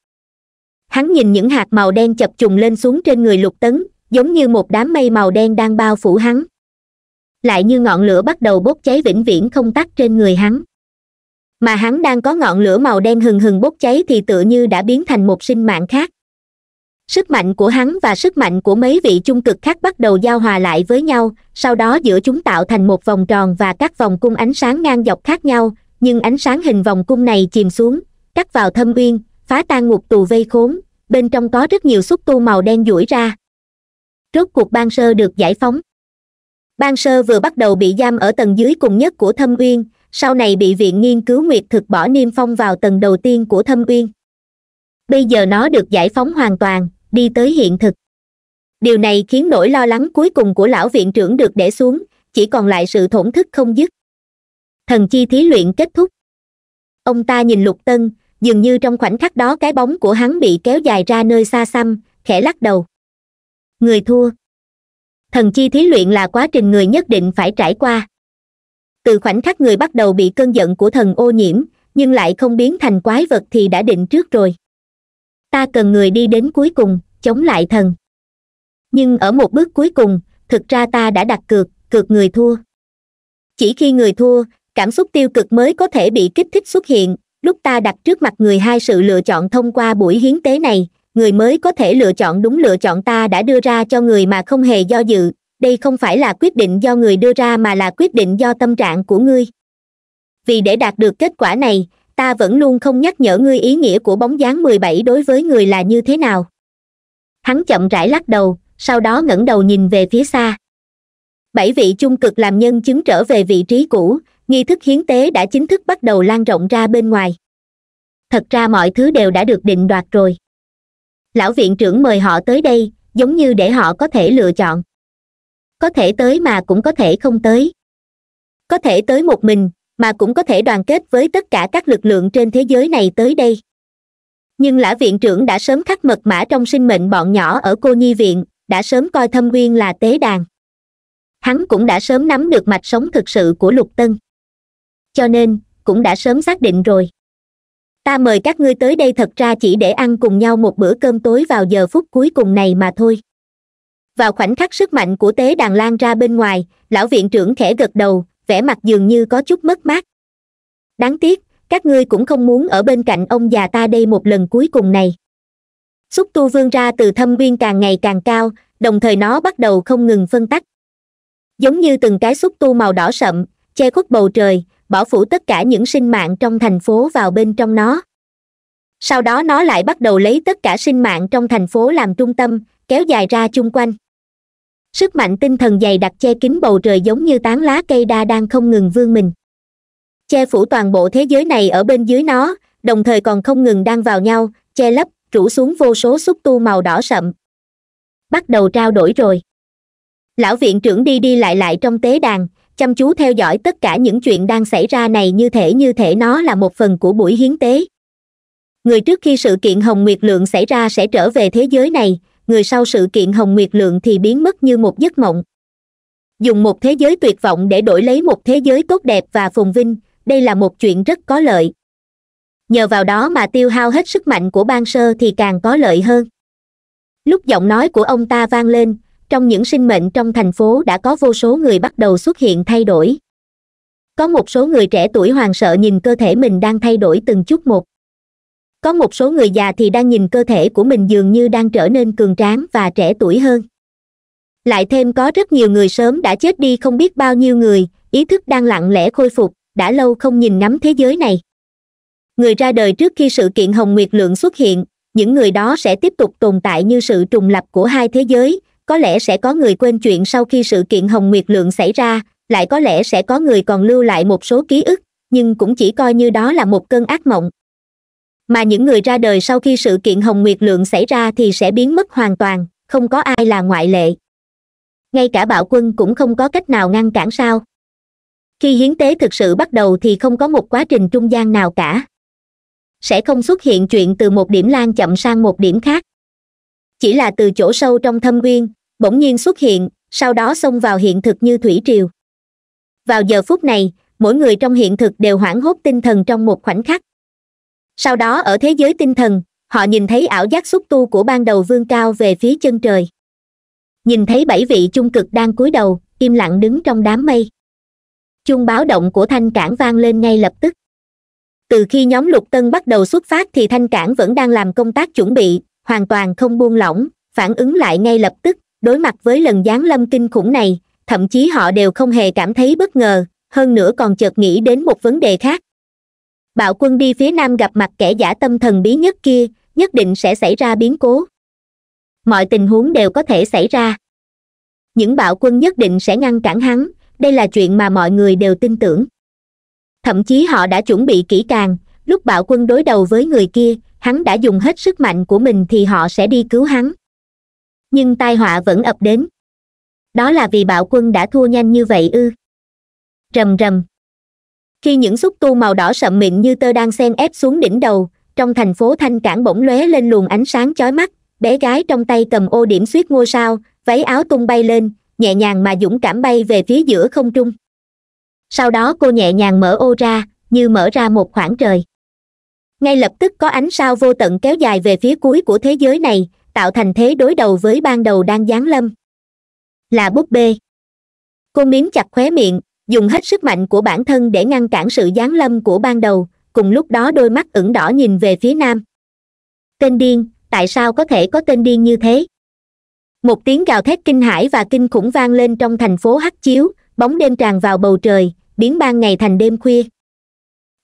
hắn nhìn những hạt màu đen chập trùng lên xuống trên người lục tấn giống như một đám mây màu đen đang bao phủ hắn lại như ngọn lửa bắt đầu bốc cháy vĩnh viễn không tắt trên người hắn mà hắn đang có ngọn lửa màu đen hừng hừng bốc cháy thì tựa như đã biến thành một sinh mạng khác sức mạnh của hắn và sức mạnh của mấy vị trung cực khác bắt đầu giao hòa lại với nhau sau đó giữa chúng tạo thành một vòng tròn và các vòng cung ánh sáng ngang dọc khác nhau nhưng ánh sáng hình vòng cung này chìm xuống cắt vào thâm uyên phá tan ngục tù vây khốn bên trong có rất nhiều xúc tu màu đen duỗi ra rốt cuộc ban sơ được giải phóng ban sơ vừa bắt đầu bị giam ở tầng dưới cùng nhất của thâm uyên sau này bị viện nghiên cứu nguyệt thực bỏ niêm phong vào tầng đầu tiên của thâm uyên bây giờ nó được giải phóng hoàn toàn đi tới hiện thực điều này khiến nỗi lo lắng cuối cùng của lão viện trưởng được để xuống chỉ còn lại sự thổn thức không dứt thần chi thí luyện kết thúc ông ta nhìn lục tân dường như trong khoảnh khắc đó cái bóng của hắn bị kéo dài ra nơi xa xăm khẽ lắc đầu người thua thần chi thí luyện là quá trình người nhất định phải trải qua từ khoảnh khắc người bắt đầu bị cơn giận của thần ô nhiễm nhưng lại không biến thành quái vật thì đã định trước rồi ta cần người đi đến cuối cùng chống lại thần nhưng ở một bước cuối cùng thực ra ta đã đặt cược cược người thua chỉ khi người thua cảm xúc tiêu cực mới có thể bị kích thích xuất hiện lúc ta đặt trước mặt người hai sự lựa chọn thông qua buổi hiến tế này người mới có thể lựa chọn đúng lựa chọn ta đã đưa ra cho người mà không hề do dự đây không phải là quyết định do người đưa ra mà là quyết định do tâm trạng của ngươi vì để đạt được kết quả này ta vẫn luôn không nhắc nhở ngươi ý nghĩa của bóng dáng mười bảy đối với người là như thế nào hắn chậm rãi lắc đầu sau đó ngẩng đầu nhìn về phía xa bảy vị chung cực làm nhân chứng trở về vị trí cũ nghi thức hiến tế đã chính thức bắt đầu lan rộng ra bên ngoài thật ra mọi thứ đều đã được định đoạt rồi lão viện trưởng mời họ tới đây giống như để họ có thể lựa chọn có thể tới mà cũng có thể không tới có thể tới một mình mà cũng có thể đoàn kết với tất cả các lực lượng trên thế giới này tới đây nhưng lão viện trưởng đã sớm khắc mật mã trong sinh mệnh bọn nhỏ ở cô nhi viện đã sớm coi thâm uyên là tế đàn hắn cũng đã sớm nắm được mạch sống thực sự của lục tân cho nên cũng đã sớm xác định rồi ta mời các ngươi tới đây thật ra chỉ để ăn cùng nhau một bữa cơm tối vào giờ phút cuối cùng này mà thôi vào khoảnh khắc sức mạnh của tế đàn lan ra bên ngoài lão viện trưởng khẽ gật đầu vẻ mặt dường như có chút mất mát đáng tiếc các ngươi cũng không muốn ở bên cạnh ông già ta đây một lần cuối cùng này xúc tu vươn ra từ thâm uyên càng ngày càng cao đồng thời nó bắt đầu không ngừng phân tách giống như từng cái xúc tu màu đỏ sậm che khuất bầu trời bỏ phủ tất cả những sinh mạng trong thành phố vào bên trong nó sau đó nó lại bắt đầu lấy tất cả sinh mạng trong thành phố làm trung tâm kéo dài ra chung quanh sức mạnh tinh thần dày đặc che kín bầu trời giống như tán lá cây đa đang không ngừng vươn mình che phủ toàn bộ thế giới này ở bên dưới nó đồng thời còn không ngừng đang vào nhau che lấp rủ xuống vô số xúc tu màu đỏ sậm bắt đầu trao đổi rồi lão viện trưởng đi đi lại lại trong tế đàn chăm chú theo dõi tất cả những chuyện đang xảy ra này như thể như thể nó là một phần của buổi hiến tế người trước khi sự kiện hồng nguyệt lượng xảy ra sẽ trở về thế giới này người sau sự kiện hồng nguyệt lượng thì biến mất như một giấc mộng dùng một thế giới tuyệt vọng để đổi lấy một thế giới tốt đẹp và phồn vinh đây là một chuyện rất có lợi nhờ vào đó mà tiêu hao hết sức mạnh của ban sơ thì càng có lợi hơn lúc giọng nói của ông ta vang lên trong những sinh mệnh trong thành phố đã có vô số người bắt đầu xuất hiện thay đổi có một số người trẻ tuổi hoàng sợ nhìn cơ thể mình đang thay đổi từng chút một có một số người già thì đang nhìn cơ thể của mình dường như đang trở nên cường tráng và trẻ tuổi hơn lại thêm có rất nhiều người sớm đã chết đi không biết bao nhiêu người ý thức đang lặng lẽ khôi phục đã lâu không nhìn ngắm thế giới này người ra đời trước khi sự kiện hồng nguyệt lượng xuất hiện những người đó sẽ tiếp tục tồn tại như sự trùng lập của hai thế giới có lẽ sẽ có người quên chuyện sau khi sự kiện hồng nguyệt lượng xảy ra lại có lẽ sẽ có người còn lưu lại một số ký ức nhưng cũng chỉ coi như đó là một cơn ác mộng mà những người ra đời sau khi sự kiện hồng nguyệt lượng xảy ra thì sẽ biến mất hoàn toàn không có ai là ngoại lệ ngay cả bạo quân cũng không có cách nào ngăn cản sao khi hiến tế thực sự bắt đầu thì không có một quá trình trung gian nào cả sẽ không xuất hiện chuyện từ một điểm lan chậm sang một điểm khác chỉ là từ chỗ sâu trong thâm nguyên bỗng nhiên xuất hiện sau đó xông vào hiện thực như thủy triều vào giờ phút này mỗi người trong hiện thực đều hoảng hốt tinh thần trong một khoảnh khắc sau đó ở thế giới tinh thần họ nhìn thấy ảo giác xúc tu của ban đầu vương cao về phía chân trời nhìn thấy bảy vị chung cực đang cúi đầu im lặng đứng trong đám mây chuông báo động của thanh cảng vang lên ngay lập tức từ khi nhóm lục tân bắt đầu xuất phát thì thanh cảng vẫn đang làm công tác chuẩn bị hoàn toàn không buông lỏng phản ứng lại ngay lập tức đối mặt với lần giáng lâm kinh khủng này thậm chí họ đều không hề cảm thấy bất ngờ hơn nữa còn chợt nghĩ đến một vấn đề khác bạo quân đi phía nam gặp mặt kẻ giả tâm thần bí nhất kia nhất định sẽ xảy ra biến cố mọi tình huống đều có thể xảy ra những bạo quân nhất định sẽ ngăn cản hắn đây là chuyện mà mọi người đều tin tưởng thậm chí họ đã chuẩn bị kỹ càng lúc bạo quân đối đầu với người kia hắn đã dùng hết sức mạnh của mình thì họ sẽ đi cứu hắn nhưng tai họa vẫn ập đến đó là vì bạo quân đã thua nhanh như vậy ư rầm rầm khi những xúc tu màu đỏ sậm mịn như tơ đang sen ép xuống đỉnh đầu trong thành phố thanh cảng bỗng lóe lên luồng ánh sáng chói mắt bé gái trong tay cầm ô điểm suýt ngôi sao váy áo tung bay lên nhẹ nhàng mà dũng cảm bay về phía giữa không trung sau đó cô nhẹ nhàng mở ô ra như mở ra một khoảng trời ngay lập tức có ánh sao vô tận kéo dài về phía cuối của thế giới này tạo thành thế đối đầu với ban đầu đang giáng lâm là búp bê cô miếm chặt khóe miệng dùng hết sức mạnh của bản thân để ngăn cản sự giáng lâm của ban đầu cùng lúc đó đôi mắt ửng đỏ nhìn về phía nam tên điên tại sao có thể có tên điên như thế một tiếng gào thét kinh hãi và kinh khủng vang lên trong thành phố hắt chiếu bóng đêm tràn vào bầu trời biến ban ngày thành đêm khuya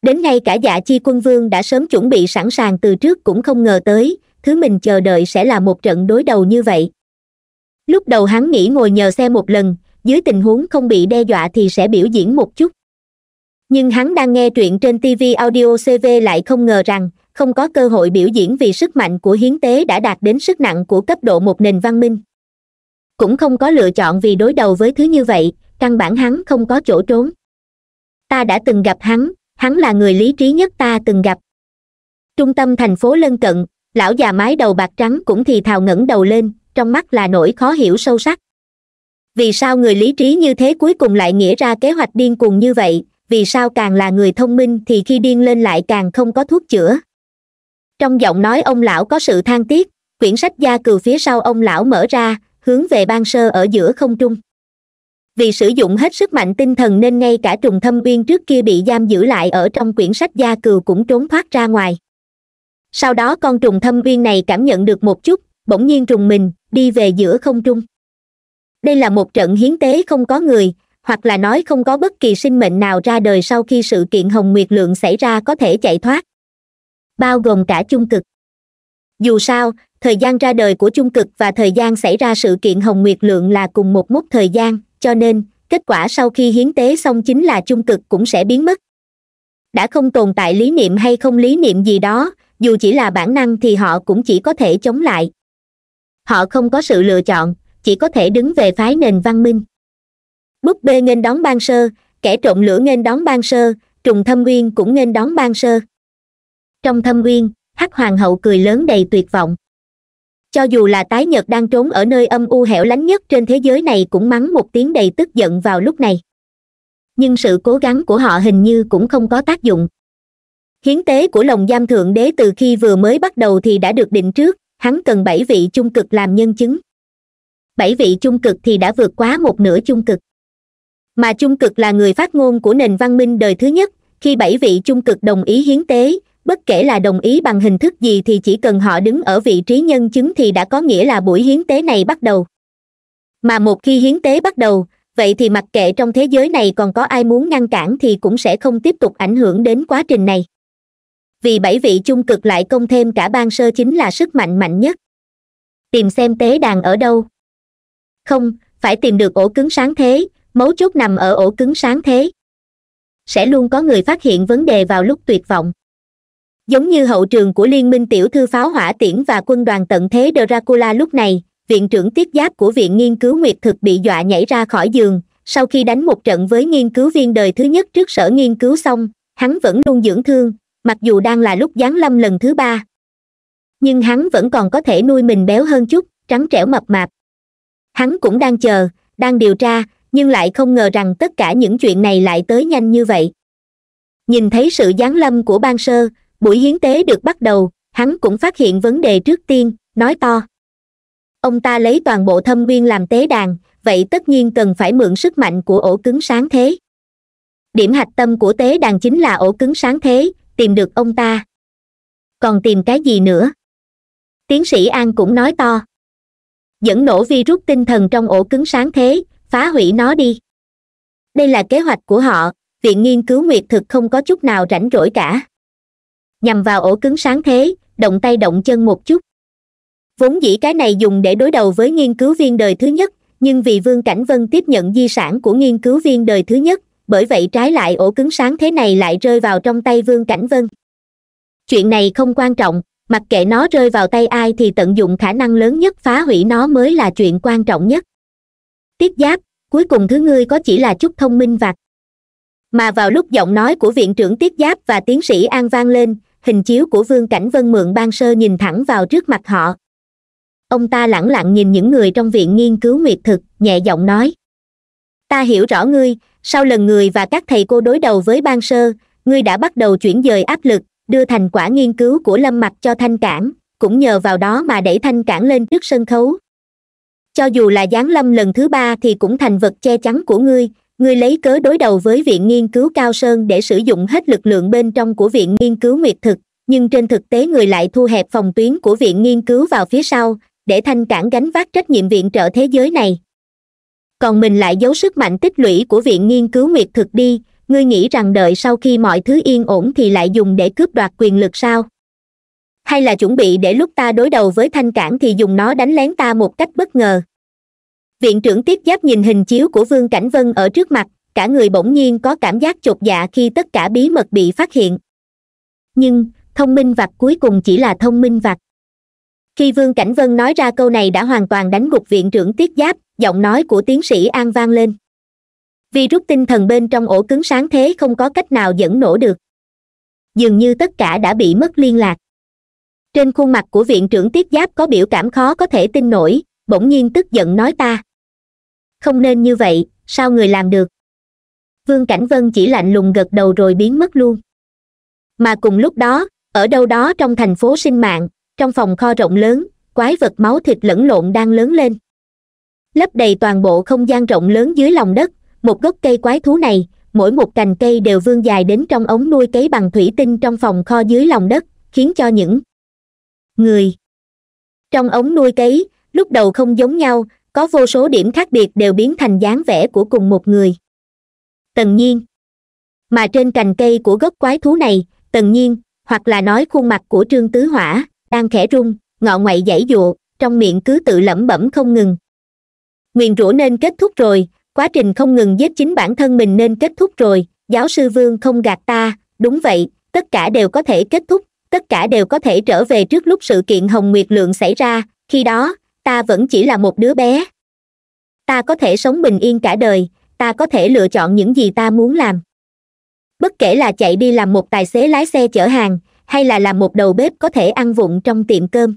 đến ngay cả dạ chi quân vương đã sớm chuẩn bị sẵn sàng từ trước cũng không ngờ tới thứ mình chờ đợi sẽ là một trận đối đầu như vậy lúc đầu hắn nghĩ ngồi nhờ xe một lần dưới tình huống không bị đe dọa thì sẽ biểu diễn một chút nhưng hắn đang nghe truyện trên tv audio cv lại không ngờ rằng không có cơ hội biểu diễn vì sức mạnh của hiến tế đã đạt đến sức nặng của cấp độ một nền văn minh cũng không có lựa chọn vì đối đầu với thứ như vậy căn bản hắn không có chỗ trốn ta đã từng gặp hắn hắn là người lý trí nhất ta từng gặp trung tâm thành phố lân cận lão già mái đầu bạc trắng cũng thì thào ngẩng đầu lên trong mắt là nỗi khó hiểu sâu sắc vì sao người lý trí như thế cuối cùng lại nghĩa ra kế hoạch điên cuồng như vậy vì sao càng là người thông minh thì khi điên lên lại càng không có thuốc chữa trong giọng nói ông lão có sự than tiếc quyển sách gia cừu phía sau ông lão mở ra hướng về ban sơ ở giữa không trung vì sử dụng hết sức mạnh tinh thần nên ngay cả trùng thâm uyên trước kia bị giam giữ lại ở trong quyển sách gia cừu cũng trốn thoát ra ngoài sau đó con trùng thâm uyên này cảm nhận được một chút bỗng nhiên trùng mình đi về giữa không trung đây là một trận hiến tế không có người hoặc là nói không có bất kỳ sinh mệnh nào ra đời sau khi sự kiện hồng nguyệt lượng xảy ra có thể chạy thoát bao gồm cả chung cực dù sao thời gian ra đời của chung cực và thời gian xảy ra sự kiện hồng nguyệt lượng là cùng một mốc thời gian cho nên kết quả sau khi hiến tế xong chính là chung cực cũng sẽ biến mất đã không tồn tại lý niệm hay không lý niệm gì đó dù chỉ là bản năng thì họ cũng chỉ có thể chống lại họ không có sự lựa chọn chỉ có thể đứng về phái nền văn minh búp bê nghênh đón ban sơ kẻ trộm lửa nghênh đón ban sơ trùng thâm nguyên cũng nghênh đón ban sơ trong thâm nguyên hắc hoàng hậu cười lớn đầy tuyệt vọng cho dù là tái nhật đang trốn ở nơi âm u hẻo lánh nhất trên thế giới này cũng mắng một tiếng đầy tức giận vào lúc này nhưng sự cố gắng của họ hình như cũng không có tác dụng hiến tế của lồng giam thượng đế từ khi vừa mới bắt đầu thì đã được định trước hắn cần bảy vị trung cực làm nhân chứng bảy vị trung cực thì đã vượt quá một nửa trung cực mà trung cực là người phát ngôn của nền văn minh đời thứ nhất khi bảy vị trung cực đồng ý hiến tế bất kể là đồng ý bằng hình thức gì thì chỉ cần họ đứng ở vị trí nhân chứng thì đã có nghĩa là buổi hiến tế này bắt đầu mà một khi hiến tế bắt đầu vậy thì mặc kệ trong thế giới này còn có ai muốn ngăn cản thì cũng sẽ không tiếp tục ảnh hưởng đến quá trình này vì bảy vị chung cực lại công thêm cả ban sơ chính là sức mạnh mạnh nhất tìm xem tế đàn ở đâu không phải tìm được ổ cứng sáng thế mấu chốt nằm ở ổ cứng sáng thế sẽ luôn có người phát hiện vấn đề vào lúc tuyệt vọng giống như hậu trường của liên minh tiểu thư pháo hỏa tiễn và quân đoàn tận thế dracula lúc này viện trưởng tiết giáp của viện nghiên cứu nguyệt thực bị dọa nhảy ra khỏi giường sau khi đánh một trận với nghiên cứu viên đời thứ nhất trước sở nghiên cứu xong hắn vẫn luôn dưỡng thương mặc dù đang là lúc giáng lâm lần thứ ba nhưng hắn vẫn còn có thể nuôi mình béo hơn chút trắng trẻo mập mạp hắn cũng đang chờ đang điều tra nhưng lại không ngờ rằng tất cả những chuyện này lại tới nhanh như vậy nhìn thấy sự giáng lâm của ban sơ buổi hiến tế được bắt đầu hắn cũng phát hiện vấn đề trước tiên nói to ông ta lấy toàn bộ thâm nguyên làm tế đàn vậy tất nhiên cần phải mượn sức mạnh của ổ cứng sáng thế điểm hạch tâm của tế đàn chính là ổ cứng sáng thế tìm được ông ta còn tìm cái gì nữa tiến sĩ an cũng nói to dẫn nổ virus tinh thần trong ổ cứng sáng thế phá hủy nó đi đây là kế hoạch của họ viện nghiên cứu nguyệt thực không có chút nào rảnh rỗi cả nhằm vào ổ cứng sáng thế động tay động chân một chút vốn dĩ cái này dùng để đối đầu với nghiên cứu viên đời thứ nhất nhưng vì vương cảnh vân tiếp nhận di sản của nghiên cứu viên đời thứ nhất bởi vậy trái lại ổ cứng sáng thế này lại rơi vào trong tay vương cảnh vân chuyện này không quan trọng mặc kệ nó rơi vào tay ai thì tận dụng khả năng lớn nhất phá hủy nó mới là chuyện quan trọng nhất tiếp giáp cuối cùng thứ ngươi có chỉ là chút thông minh vặt mà vào lúc giọng nói của viện trưởng tiết giáp và tiến sĩ an vang lên hình chiếu của vương cảnh vân mượn ban sơ nhìn thẳng vào trước mặt họ ông ta lẳng lặng nhìn những người trong viện nghiên cứu nguyệt thực nhẹ giọng nói ta hiểu rõ ngươi sau lần người và các thầy cô đối đầu với ban sơ ngươi đã bắt đầu chuyển dời áp lực đưa thành quả nghiên cứu của lâm Mặc cho thanh cản cũng nhờ vào đó mà đẩy thanh cản lên trước sân khấu cho dù là giáng lâm lần thứ ba thì cũng thành vật che chắn của ngươi ngươi lấy cớ đối đầu với viện nghiên cứu cao sơn để sử dụng hết lực lượng bên trong của viện nghiên cứu nguyệt thực nhưng trên thực tế người lại thu hẹp phòng tuyến của viện nghiên cứu vào phía sau để thanh cản gánh vác trách nhiệm viện trợ thế giới này còn mình lại giấu sức mạnh tích lũy của viện nghiên cứu nguyệt thực đi ngươi nghĩ rằng đợi sau khi mọi thứ yên ổn thì lại dùng để cướp đoạt quyền lực sao hay là chuẩn bị để lúc ta đối đầu với thanh cản thì dùng nó đánh lén ta một cách bất ngờ viện trưởng tiếp giáp nhìn hình chiếu của vương cảnh vân ở trước mặt cả người bỗng nhiên có cảm giác chột dạ khi tất cả bí mật bị phát hiện nhưng thông minh vặt cuối cùng chỉ là thông minh vặt khi vương cảnh vân nói ra câu này đã hoàn toàn đánh gục viện trưởng tiết giáp giọng nói của tiến sĩ an vang lên virus tinh thần bên trong ổ cứng sáng thế không có cách nào dẫn nổ được dường như tất cả đã bị mất liên lạc trên khuôn mặt của viện trưởng tiết giáp có biểu cảm khó có thể tin nổi bỗng nhiên tức giận nói ta không nên như vậy sao người làm được vương cảnh vân chỉ lạnh lùng gật đầu rồi biến mất luôn mà cùng lúc đó ở đâu đó trong thành phố sinh mạng trong phòng kho rộng lớn quái vật máu thịt lẫn lộn đang lớn lên lấp đầy toàn bộ không gian rộng lớn dưới lòng đất một gốc cây quái thú này mỗi một cành cây đều vươn dài đến trong ống nuôi cấy bằng thủy tinh trong phòng kho dưới lòng đất khiến cho những người trong ống nuôi cấy lúc đầu không giống nhau có vô số điểm khác biệt đều biến thành dáng vẻ của cùng một người tần nhiên mà trên cành cây của gốc quái thú này tần nhiên hoặc là nói khuôn mặt của trương tứ hỏa đang khẽ rung ngọ ngoại dãy dụa trong miệng cứ tự lẩm bẩm không ngừng nguyền rủa nên kết thúc rồi quá trình không ngừng giết chính bản thân mình nên kết thúc rồi giáo sư vương không gạt ta đúng vậy tất cả đều có thể kết thúc tất cả đều có thể trở về trước lúc sự kiện hồng nguyệt lượng xảy ra khi đó ta vẫn chỉ là một đứa bé ta có thể sống bình yên cả đời ta có thể lựa chọn những gì ta muốn làm bất kể là chạy đi làm một tài xế lái xe chở hàng hay là làm một đầu bếp có thể ăn vụng trong tiệm cơm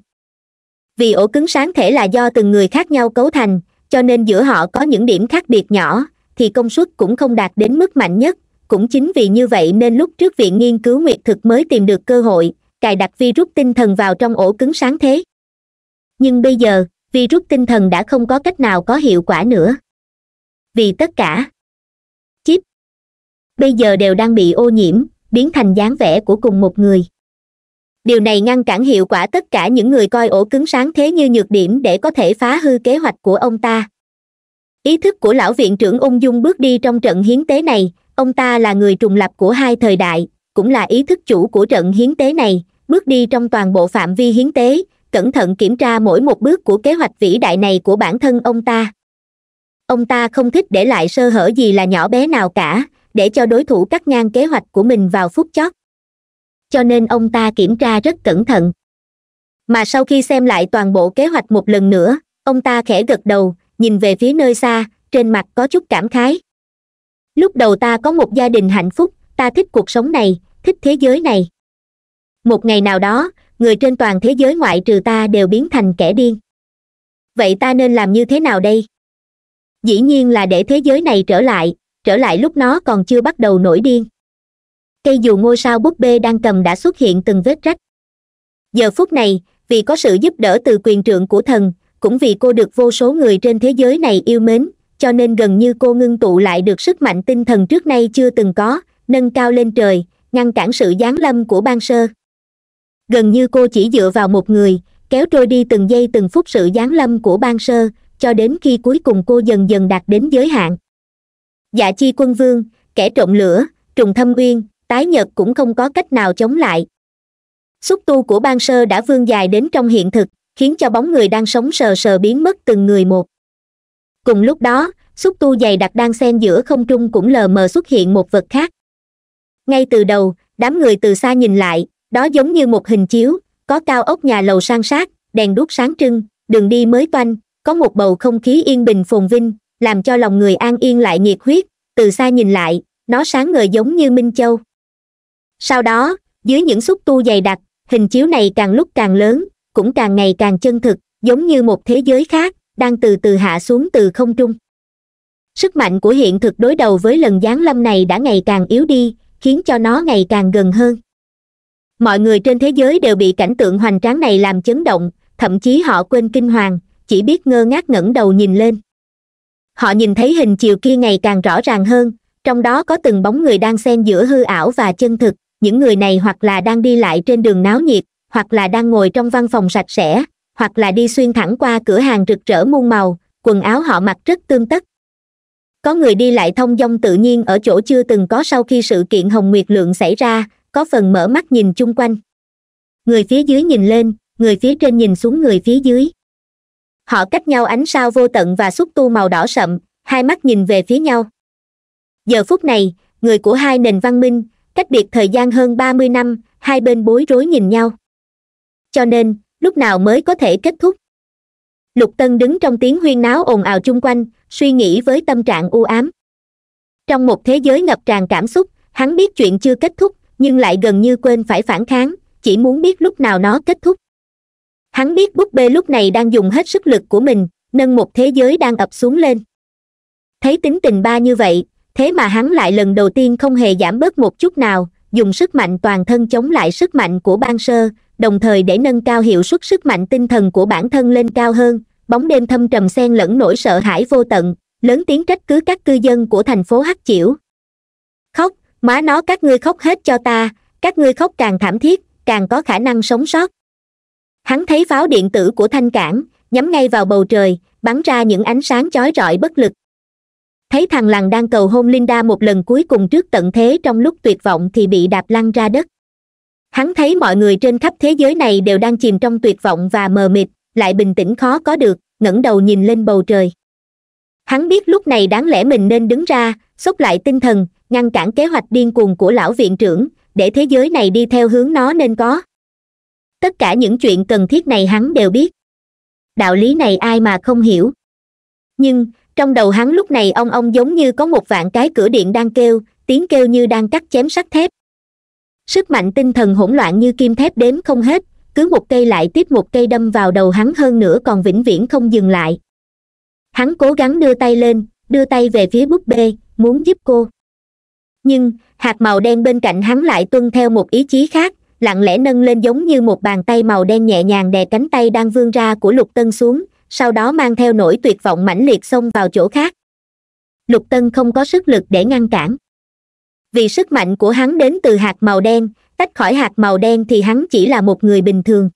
vì ổ cứng sáng thể là do từng người khác nhau cấu thành cho nên giữa họ có những điểm khác biệt nhỏ thì công suất cũng không đạt đến mức mạnh nhất cũng chính vì như vậy nên lúc trước viện nghiên cứu nguyệt thực mới tìm được cơ hội cài đặt virus tinh thần vào trong ổ cứng sáng thế nhưng bây giờ virus tinh thần đã không có cách nào có hiệu quả nữa vì tất cả chip bây giờ đều đang bị ô nhiễm biến thành dáng vẻ của cùng một người điều này ngăn cản hiệu quả tất cả những người coi ổ cứng sáng thế như nhược điểm để có thể phá hư kế hoạch của ông ta ý thức của lão viện trưởng ung dung bước đi trong trận hiến tế này ông ta là người trùng lập của hai thời đại cũng là ý thức chủ của trận hiến tế này bước đi trong toàn bộ phạm vi hiến tế cẩn thận kiểm tra mỗi một bước của kế hoạch vĩ đại này của bản thân ông ta ông ta không thích để lại sơ hở gì là nhỏ bé nào cả để cho đối thủ cắt ngang kế hoạch của mình vào phút chót cho nên ông ta kiểm tra rất cẩn thận mà sau khi xem lại toàn bộ kế hoạch một lần nữa ông ta khẽ gật đầu nhìn về phía nơi xa trên mặt có chút cảm khái lúc đầu ta có một gia đình hạnh phúc ta thích cuộc sống này thích thế giới này một ngày nào đó người trên toàn thế giới ngoại trừ ta đều biến thành kẻ điên vậy ta nên làm như thế nào đây dĩ nhiên là để thế giới này trở lại trở lại lúc nó còn chưa bắt đầu nổi điên cây dù ngôi sao búp bê đang cầm đã xuất hiện từng vết rách giờ phút này vì có sự giúp đỡ từ quyền trượng của thần cũng vì cô được vô số người trên thế giới này yêu mến cho nên gần như cô ngưng tụ lại được sức mạnh tinh thần trước nay chưa từng có nâng cao lên trời ngăn cản sự giáng lâm của ban sơ gần như cô chỉ dựa vào một người kéo trôi đi từng giây từng phút sự giáng lâm của ban sơ cho đến khi cuối cùng cô dần dần đạt đến giới hạn dạ chi quân vương kẻ trộm lửa trùng thâm uyên tái nhật cũng không có cách nào chống lại xúc tu của ban sơ đã vươn dài đến trong hiện thực khiến cho bóng người đang sống sờ sờ biến mất từng người một cùng lúc đó xúc tu dày đặc đang xen giữa không trung cũng lờ mờ xuất hiện một vật khác ngay từ đầu đám người từ xa nhìn lại đó giống như một hình chiếu có cao ốc nhà lầu sang sát đèn đuốc sáng trưng đường đi mới toanh có một bầu không khí yên bình phồn vinh làm cho lòng người an yên lại nhiệt huyết từ xa nhìn lại nó sáng ngời giống như minh châu sau đó dưới những xúc tu dày đặc hình chiếu này càng lúc càng lớn cũng càng ngày càng chân thực giống như một thế giới khác đang từ từ hạ xuống từ không trung sức mạnh của hiện thực đối đầu với lần giáng lâm này đã ngày càng yếu đi khiến cho nó ngày càng gần hơn mọi người trên thế giới đều bị cảnh tượng hoành tráng này làm chấn động thậm chí họ quên kinh hoàng chỉ biết ngơ ngác ngẩng đầu nhìn lên họ nhìn thấy hình chiều kia ngày càng rõ ràng hơn trong đó có từng bóng người đang xen giữa hư ảo và chân thực những người này hoặc là đang đi lại trên đường náo nhiệt hoặc là đang ngồi trong văn phòng sạch sẽ hoặc là đi xuyên thẳng qua cửa hàng rực rỡ muôn màu quần áo họ mặc rất tương tất có người đi lại thông dong tự nhiên ở chỗ chưa từng có sau khi sự kiện hồng nguyệt lượng xảy ra có phần mở mắt nhìn chung quanh người phía dưới nhìn lên người phía trên nhìn xuống người phía dưới họ cách nhau ánh sao vô tận và xúc tu màu đỏ sậm hai mắt nhìn về phía nhau giờ phút này người của hai nền văn minh cách biệt thời gian hơn ba mươi năm hai bên bối rối nhìn nhau cho nên lúc nào mới có thể kết thúc lục tân đứng trong tiếng huyên náo ồn ào chung quanh suy nghĩ với tâm trạng u ám trong một thế giới ngập tràn cảm xúc hắn biết chuyện chưa kết thúc nhưng lại gần như quên phải phản kháng chỉ muốn biết lúc nào nó kết thúc hắn biết búp bê lúc này đang dùng hết sức lực của mình nâng một thế giới đang ập xuống lên thấy tính tình ba như vậy thế mà hắn lại lần đầu tiên không hề giảm bớt một chút nào dùng sức mạnh toàn thân chống lại sức mạnh của ban sơ đồng thời để nâng cao hiệu suất sức mạnh tinh thần của bản thân lên cao hơn bóng đêm thâm trầm xen lẫn nỗi sợ hãi vô tận lớn tiếng trách cứ các cư dân của thành phố hắc chiểu khóc má nó các ngươi khóc hết cho ta các ngươi khóc càng thảm thiết càng có khả năng sống sót hắn thấy pháo điện tử của thanh cảng nhắm ngay vào bầu trời bắn ra những ánh sáng chói rọi bất lực thấy thằng lằn đang cầu hôn linda một lần cuối cùng trước tận thế trong lúc tuyệt vọng thì bị đạp lăn ra đất hắn thấy mọi người trên khắp thế giới này đều đang chìm trong tuyệt vọng và mờ mịt lại bình tĩnh khó có được ngẩng đầu nhìn lên bầu trời hắn biết lúc này đáng lẽ mình nên đứng ra xốc lại tinh thần ngăn cản kế hoạch điên cuồng của lão viện trưởng để thế giới này đi theo hướng nó nên có tất cả những chuyện cần thiết này hắn đều biết đạo lý này ai mà không hiểu nhưng trong đầu hắn lúc này ông ông giống như có một vạn cái cửa điện đang kêu tiếng kêu như đang cắt chém sắt thép sức mạnh tinh thần hỗn loạn như kim thép đếm không hết cứ một cây lại tiếp một cây đâm vào đầu hắn hơn nữa còn vĩnh viễn không dừng lại hắn cố gắng đưa tay lên đưa tay về phía búp bê muốn giúp cô nhưng hạt màu đen bên cạnh hắn lại tuân theo một ý chí khác lặng lẽ nâng lên giống như một bàn tay màu đen nhẹ nhàng đè cánh tay đang vươn ra của lục tân xuống sau đó mang theo nỗi tuyệt vọng mãnh liệt xông vào chỗ khác lục tân không có sức lực để ngăn cản vì sức mạnh của hắn đến từ hạt màu đen tách khỏi hạt màu đen thì hắn chỉ là một người bình thường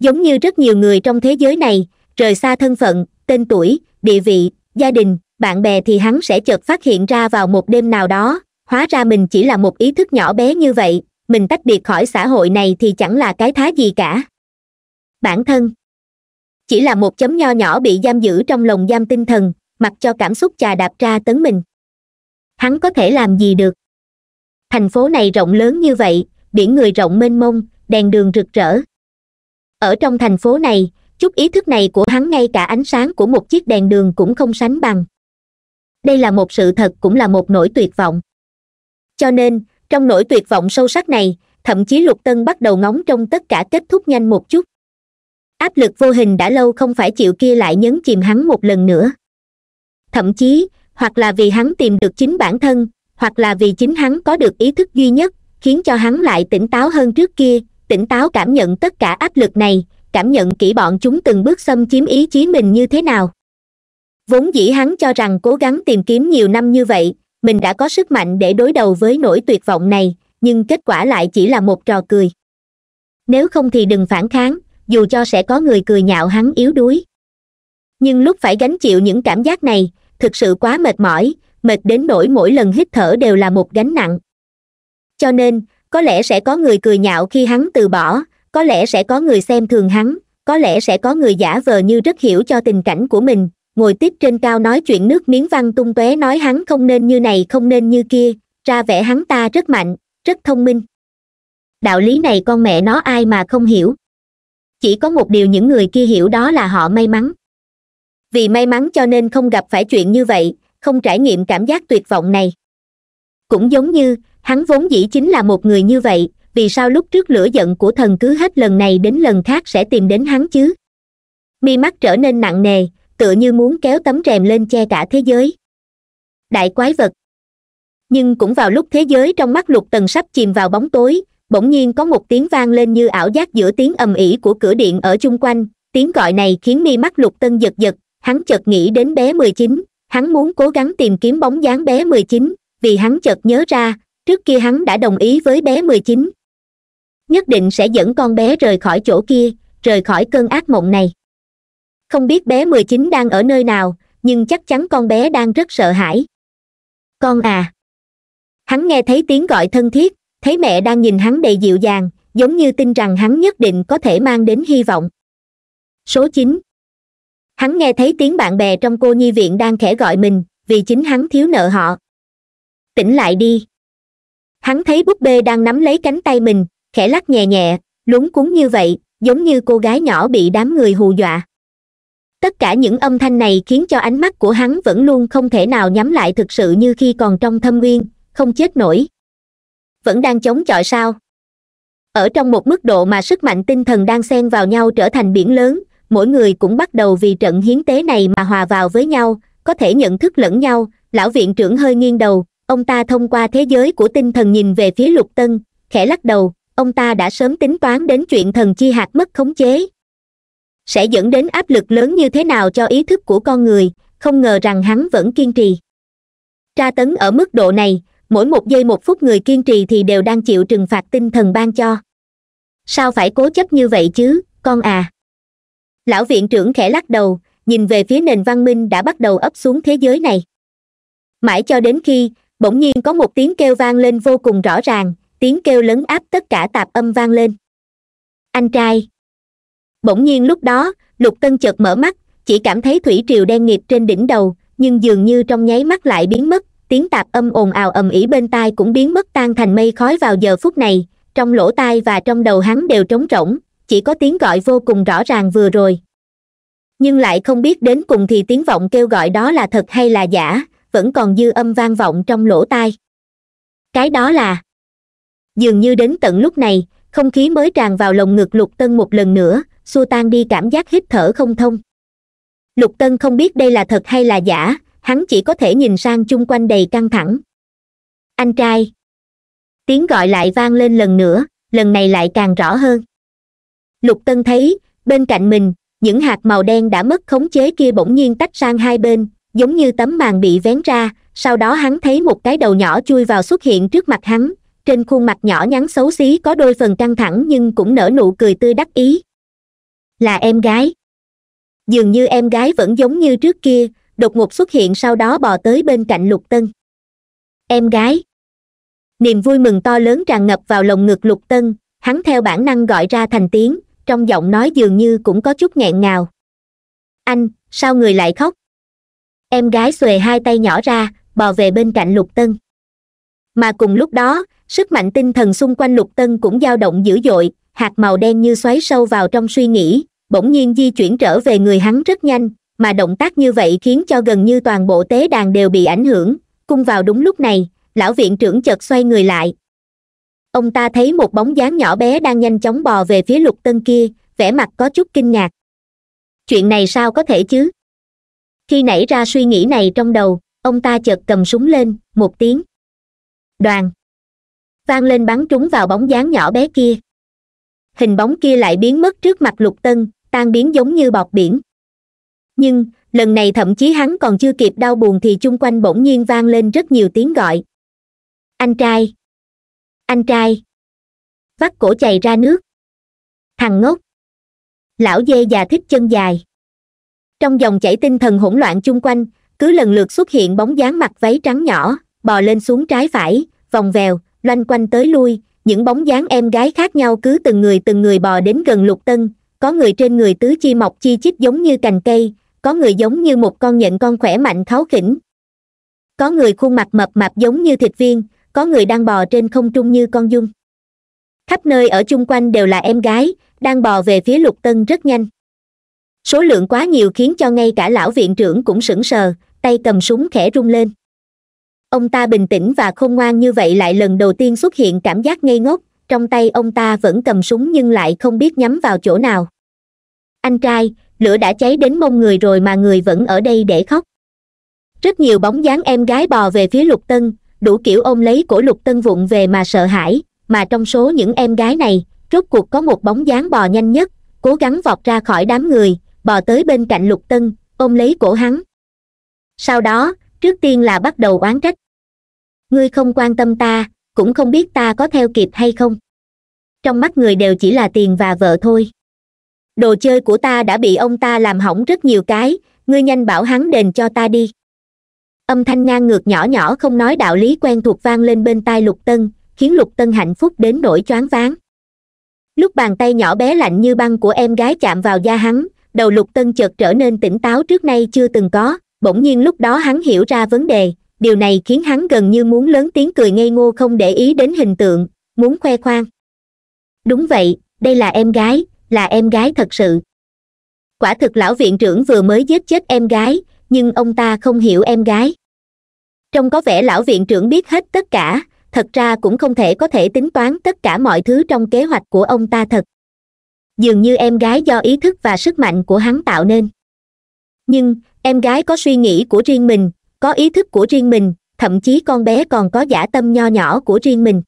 giống như rất nhiều người trong thế giới này rời xa thân phận tên tuổi địa vị gia đình bạn bè thì hắn sẽ chợt phát hiện ra vào một đêm nào đó hóa ra mình chỉ là một ý thức nhỏ bé như vậy mình tách biệt khỏi xã hội này thì chẳng là cái thá gì cả bản thân chỉ là một chấm nho nhỏ bị giam giữ trong lồng giam tinh thần mặc cho cảm xúc chà đạp ra tấn mình hắn có thể làm gì được thành phố này rộng lớn như vậy biển người rộng mênh mông đèn đường rực rỡ ở trong thành phố này chút ý thức này của hắn ngay cả ánh sáng của một chiếc đèn đường cũng không sánh bằng đây là một sự thật cũng là một nỗi tuyệt vọng cho nên trong nỗi tuyệt vọng sâu sắc này thậm chí lục tân bắt đầu ngóng trong tất cả kết thúc nhanh một chút áp lực vô hình đã lâu không phải chịu kia lại nhấn chìm hắn một lần nữa thậm chí hoặc là vì hắn tìm được chính bản thân hoặc là vì chính hắn có được ý thức duy nhất khiến cho hắn lại tỉnh táo hơn trước kia tỉnh táo cảm nhận tất cả áp lực này cảm nhận kỹ bọn chúng từng bước xâm chiếm ý chí mình như thế nào vốn dĩ hắn cho rằng cố gắng tìm kiếm nhiều năm như vậy mình đã có sức mạnh để đối đầu với nỗi tuyệt vọng này nhưng kết quả lại chỉ là một trò cười nếu không thì đừng phản kháng dù cho sẽ có người cười nhạo hắn yếu đuối nhưng lúc phải gánh chịu những cảm giác này thực sự quá mệt mỏi mệt đến nỗi mỗi lần hít thở đều là một gánh nặng cho nên có lẽ sẽ có người cười nhạo khi hắn từ bỏ có lẽ sẽ có người xem thường hắn có lẽ sẽ có người giả vờ như rất hiểu cho tình cảnh của mình ngồi tiếp trên cao nói chuyện nước miếng văng tung tóe nói hắn không nên như này không nên như kia ra vẻ hắn ta rất mạnh rất thông minh đạo lý này con mẹ nó ai mà không hiểu chỉ có một điều những người kia hiểu đó là họ may mắn vì may mắn cho nên không gặp phải chuyện như vậy không trải nghiệm cảm giác tuyệt vọng này cũng giống như hắn vốn dĩ chính là một người như vậy vì sao lúc trước lửa giận của thần cứ hết lần này đến lần khác sẽ tìm đến hắn chứ mi mắt trở nên nặng nề tựa như muốn kéo tấm rèm lên che cả thế giới đại quái vật nhưng cũng vào lúc thế giới trong mắt lục tần sắp chìm vào bóng tối bỗng nhiên có một tiếng vang lên như ảo giác giữa tiếng ầm ỉ của cửa điện ở chung quanh tiếng gọi này khiến mi mắt lục tân giật giật hắn chợt nghĩ đến bé mười chín hắn muốn cố gắng tìm kiếm bóng dáng bé mười chín vì hắn chợt nhớ ra trước kia hắn đã đồng ý với bé mười chín nhất định sẽ dẫn con bé rời khỏi chỗ kia rời khỏi cơn ác mộng này không biết bé mười chín đang ở nơi nào nhưng chắc chắn con bé đang rất sợ hãi con à hắn nghe thấy tiếng gọi thân thiết thấy mẹ đang nhìn hắn đầy dịu dàng giống như tin rằng hắn nhất định có thể mang đến hy vọng số chín hắn nghe thấy tiếng bạn bè trong cô nhi viện đang khẽ gọi mình vì chính hắn thiếu nợ họ tỉnh lại đi hắn thấy búp bê đang nắm lấy cánh tay mình khẽ lắc nhẹ nhẹ lúng cúng như vậy giống như cô gái nhỏ bị đám người hù dọa tất cả những âm thanh này khiến cho ánh mắt của hắn vẫn luôn không thể nào nhắm lại thực sự như khi còn trong thâm nguyên, không chết nổi vẫn đang chống chọi sao ở trong một mức độ mà sức mạnh tinh thần đang xen vào nhau trở thành biển lớn mỗi người cũng bắt đầu vì trận hiến tế này mà hòa vào với nhau có thể nhận thức lẫn nhau lão viện trưởng hơi nghiêng đầu ông ta thông qua thế giới của tinh thần nhìn về phía lục tân khẽ lắc đầu ông ta đã sớm tính toán đến chuyện thần chi hạt mất khống chế sẽ dẫn đến áp lực lớn như thế nào cho ý thức của con người không ngờ rằng hắn vẫn kiên trì tra tấn ở mức độ này mỗi một giây một phút người kiên trì thì đều đang chịu trừng phạt tinh thần ban cho sao phải cố chấp như vậy chứ con à lão viện trưởng khẽ lắc đầu nhìn về phía nền văn minh đã bắt đầu ấp xuống thế giới này mãi cho đến khi bỗng nhiên có một tiếng kêu vang lên vô cùng rõ ràng tiếng kêu lấn áp tất cả tạp âm vang lên anh trai bỗng nhiên lúc đó lục tân chợt mở mắt chỉ cảm thấy thủy triều đen nghịt trên đỉnh đầu nhưng dường như trong nháy mắt lại biến mất tiếng tạp âm ồn ào ầm ĩ bên tai cũng biến mất tan thành mây khói vào giờ phút này trong lỗ tai và trong đầu hắn đều trống rỗng chỉ có tiếng gọi vô cùng rõ ràng vừa rồi nhưng lại không biết đến cùng thì tiếng vọng kêu gọi đó là thật hay là giả vẫn còn dư âm vang vọng trong lỗ tai cái đó là dường như đến tận lúc này không khí mới tràn vào lồng ngực lục tân một lần nữa xua tan đi cảm giác hít thở không thông lục tân không biết đây là thật hay là giả hắn chỉ có thể nhìn sang chung quanh đầy căng thẳng anh trai tiếng gọi lại vang lên lần nữa lần này lại càng rõ hơn lục tân thấy bên cạnh mình những hạt màu đen đã mất khống chế kia bỗng nhiên tách sang hai bên giống như tấm màn bị vén ra sau đó hắn thấy một cái đầu nhỏ chui vào xuất hiện trước mặt hắn trên khuôn mặt nhỏ nhắn xấu xí có đôi phần căng thẳng nhưng cũng nở nụ cười tươi đắc ý là em gái dường như em gái vẫn giống như trước kia đột ngột xuất hiện sau đó bò tới bên cạnh lục tân em gái niềm vui mừng to lớn tràn ngập vào lồng ngực lục tân hắn theo bản năng gọi ra thành tiếng trong giọng nói dường như cũng có chút nghẹn ngào anh sao người lại khóc em gái xuề hai tay nhỏ ra bò về bên cạnh lục tân mà cùng lúc đó sức mạnh tinh thần xung quanh lục tân cũng dao động dữ dội hạt màu đen như xoáy sâu vào trong suy nghĩ bỗng nhiên di chuyển trở về người hắn rất nhanh mà động tác như vậy khiến cho gần như toàn bộ tế đàn đều bị ảnh hưởng cung vào đúng lúc này lão viện trưởng chợt xoay người lại ông ta thấy một bóng dáng nhỏ bé đang nhanh chóng bò về phía lục tân kia vẻ mặt có chút kinh ngạc chuyện này sao có thể chứ khi nảy ra suy nghĩ này trong đầu ông ta chợt cầm súng lên một tiếng đoàn vang lên bắn trúng vào bóng dáng nhỏ bé kia hình bóng kia lại biến mất trước mặt lục tân tan biến giống như bọt biển nhưng lần này thậm chí hắn còn chưa kịp đau buồn thì chung quanh bỗng nhiên vang lên rất nhiều tiếng gọi anh trai anh trai vắt cổ chày ra nước thằng ngốc lão dê già thích chân dài trong dòng chảy tinh thần hỗn loạn chung quanh cứ lần lượt xuất hiện bóng dáng mặc váy trắng nhỏ bò lên xuống trái phải vòng vèo loanh quanh tới lui những bóng dáng em gái khác nhau cứ từng người từng người bò đến gần lục tân có người trên người tứ chi mọc chi chít giống như cành cây có người giống như một con nhện con khỏe mạnh kháo khỉnh có người khuôn mặt mập mạp giống như thịt viên có người đang bò trên không trung như con dung khắp nơi ở chung quanh đều là em gái đang bò về phía lục tân rất nhanh số lượng quá nhiều khiến cho ngay cả lão viện trưởng cũng sững sờ tay cầm súng khẽ rung lên ông ta bình tĩnh và khôn ngoan như vậy lại lần đầu tiên xuất hiện cảm giác ngây ngốc trong tay ông ta vẫn cầm súng nhưng lại không biết nhắm vào chỗ nào anh trai lửa đã cháy đến mông người rồi mà người vẫn ở đây để khóc rất nhiều bóng dáng em gái bò về phía lục tân đủ kiểu ôm lấy cổ lục tân vụng về mà sợ hãi mà trong số những em gái này rốt cuộc có một bóng dáng bò nhanh nhất cố gắng vọt ra khỏi đám người bò tới bên cạnh lục tân ôm lấy cổ hắn sau đó trước tiên là bắt đầu oán trách ngươi không quan tâm ta cũng không biết ta có theo kịp hay không trong mắt người đều chỉ là tiền và vợ thôi đồ chơi của ta đã bị ông ta làm hỏng rất nhiều cái ngươi nhanh bảo hắn đền cho ta đi âm thanh ngang ngược nhỏ nhỏ không nói đạo lý quen thuộc vang lên bên tai lục tân khiến lục tân hạnh phúc đến nỗi choáng váng lúc bàn tay nhỏ bé lạnh như băng của em gái chạm vào da hắn đầu lục tân chợt trở nên tỉnh táo trước nay chưa từng có bỗng nhiên lúc đó hắn hiểu ra vấn đề điều này khiến hắn gần như muốn lớn tiếng cười ngây ngô không để ý đến hình tượng muốn khoe khoang đúng vậy đây là em gái là em gái thật sự quả thực lão viện trưởng vừa mới giết chết em gái nhưng ông ta không hiểu em gái trông có vẻ lão viện trưởng biết hết tất cả thật ra cũng không thể có thể tính toán tất cả mọi thứ trong kế hoạch của ông ta thật dường như em gái do ý thức và sức mạnh của hắn tạo nên nhưng em gái có suy nghĩ của riêng mình có ý thức của riêng mình thậm chí con bé còn có giả tâm nho nhỏ của riêng mình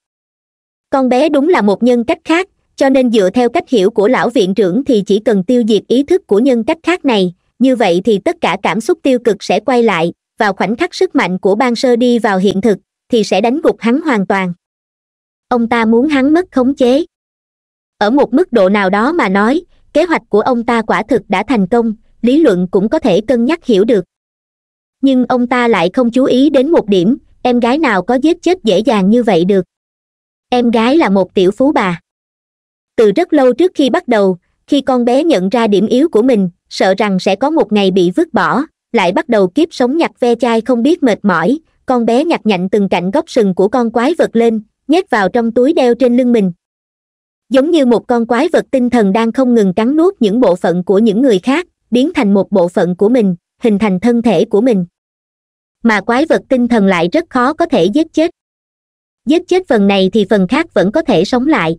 con bé đúng là một nhân cách khác cho nên dựa theo cách hiểu của lão viện trưởng thì chỉ cần tiêu diệt ý thức của nhân cách khác này như vậy thì tất cả cảm xúc tiêu cực sẽ quay lại vào khoảnh khắc sức mạnh của ban sơ đi vào hiện thực thì sẽ đánh gục hắn hoàn toàn ông ta muốn hắn mất khống chế ở một mức độ nào đó mà nói kế hoạch của ông ta quả thực đã thành công lý luận cũng có thể cân nhắc hiểu được nhưng ông ta lại không chú ý đến một điểm em gái nào có giết chết dễ dàng như vậy được em gái là một tiểu phú bà từ rất lâu trước khi bắt đầu khi con bé nhận ra điểm yếu của mình sợ rằng sẽ có một ngày bị vứt bỏ lại bắt đầu kiếp sống nhặt ve chai không biết mệt mỏi con bé nhặt nhạnh từng cạnh góc sừng của con quái vật lên nhét vào trong túi đeo trên lưng mình giống như một con quái vật tinh thần đang không ngừng cắn nuốt những bộ phận của những người khác biến thành một bộ phận của mình hình thành thân thể của mình mà quái vật tinh thần lại rất khó có thể giết chết giết chết phần này thì phần khác vẫn có thể sống lại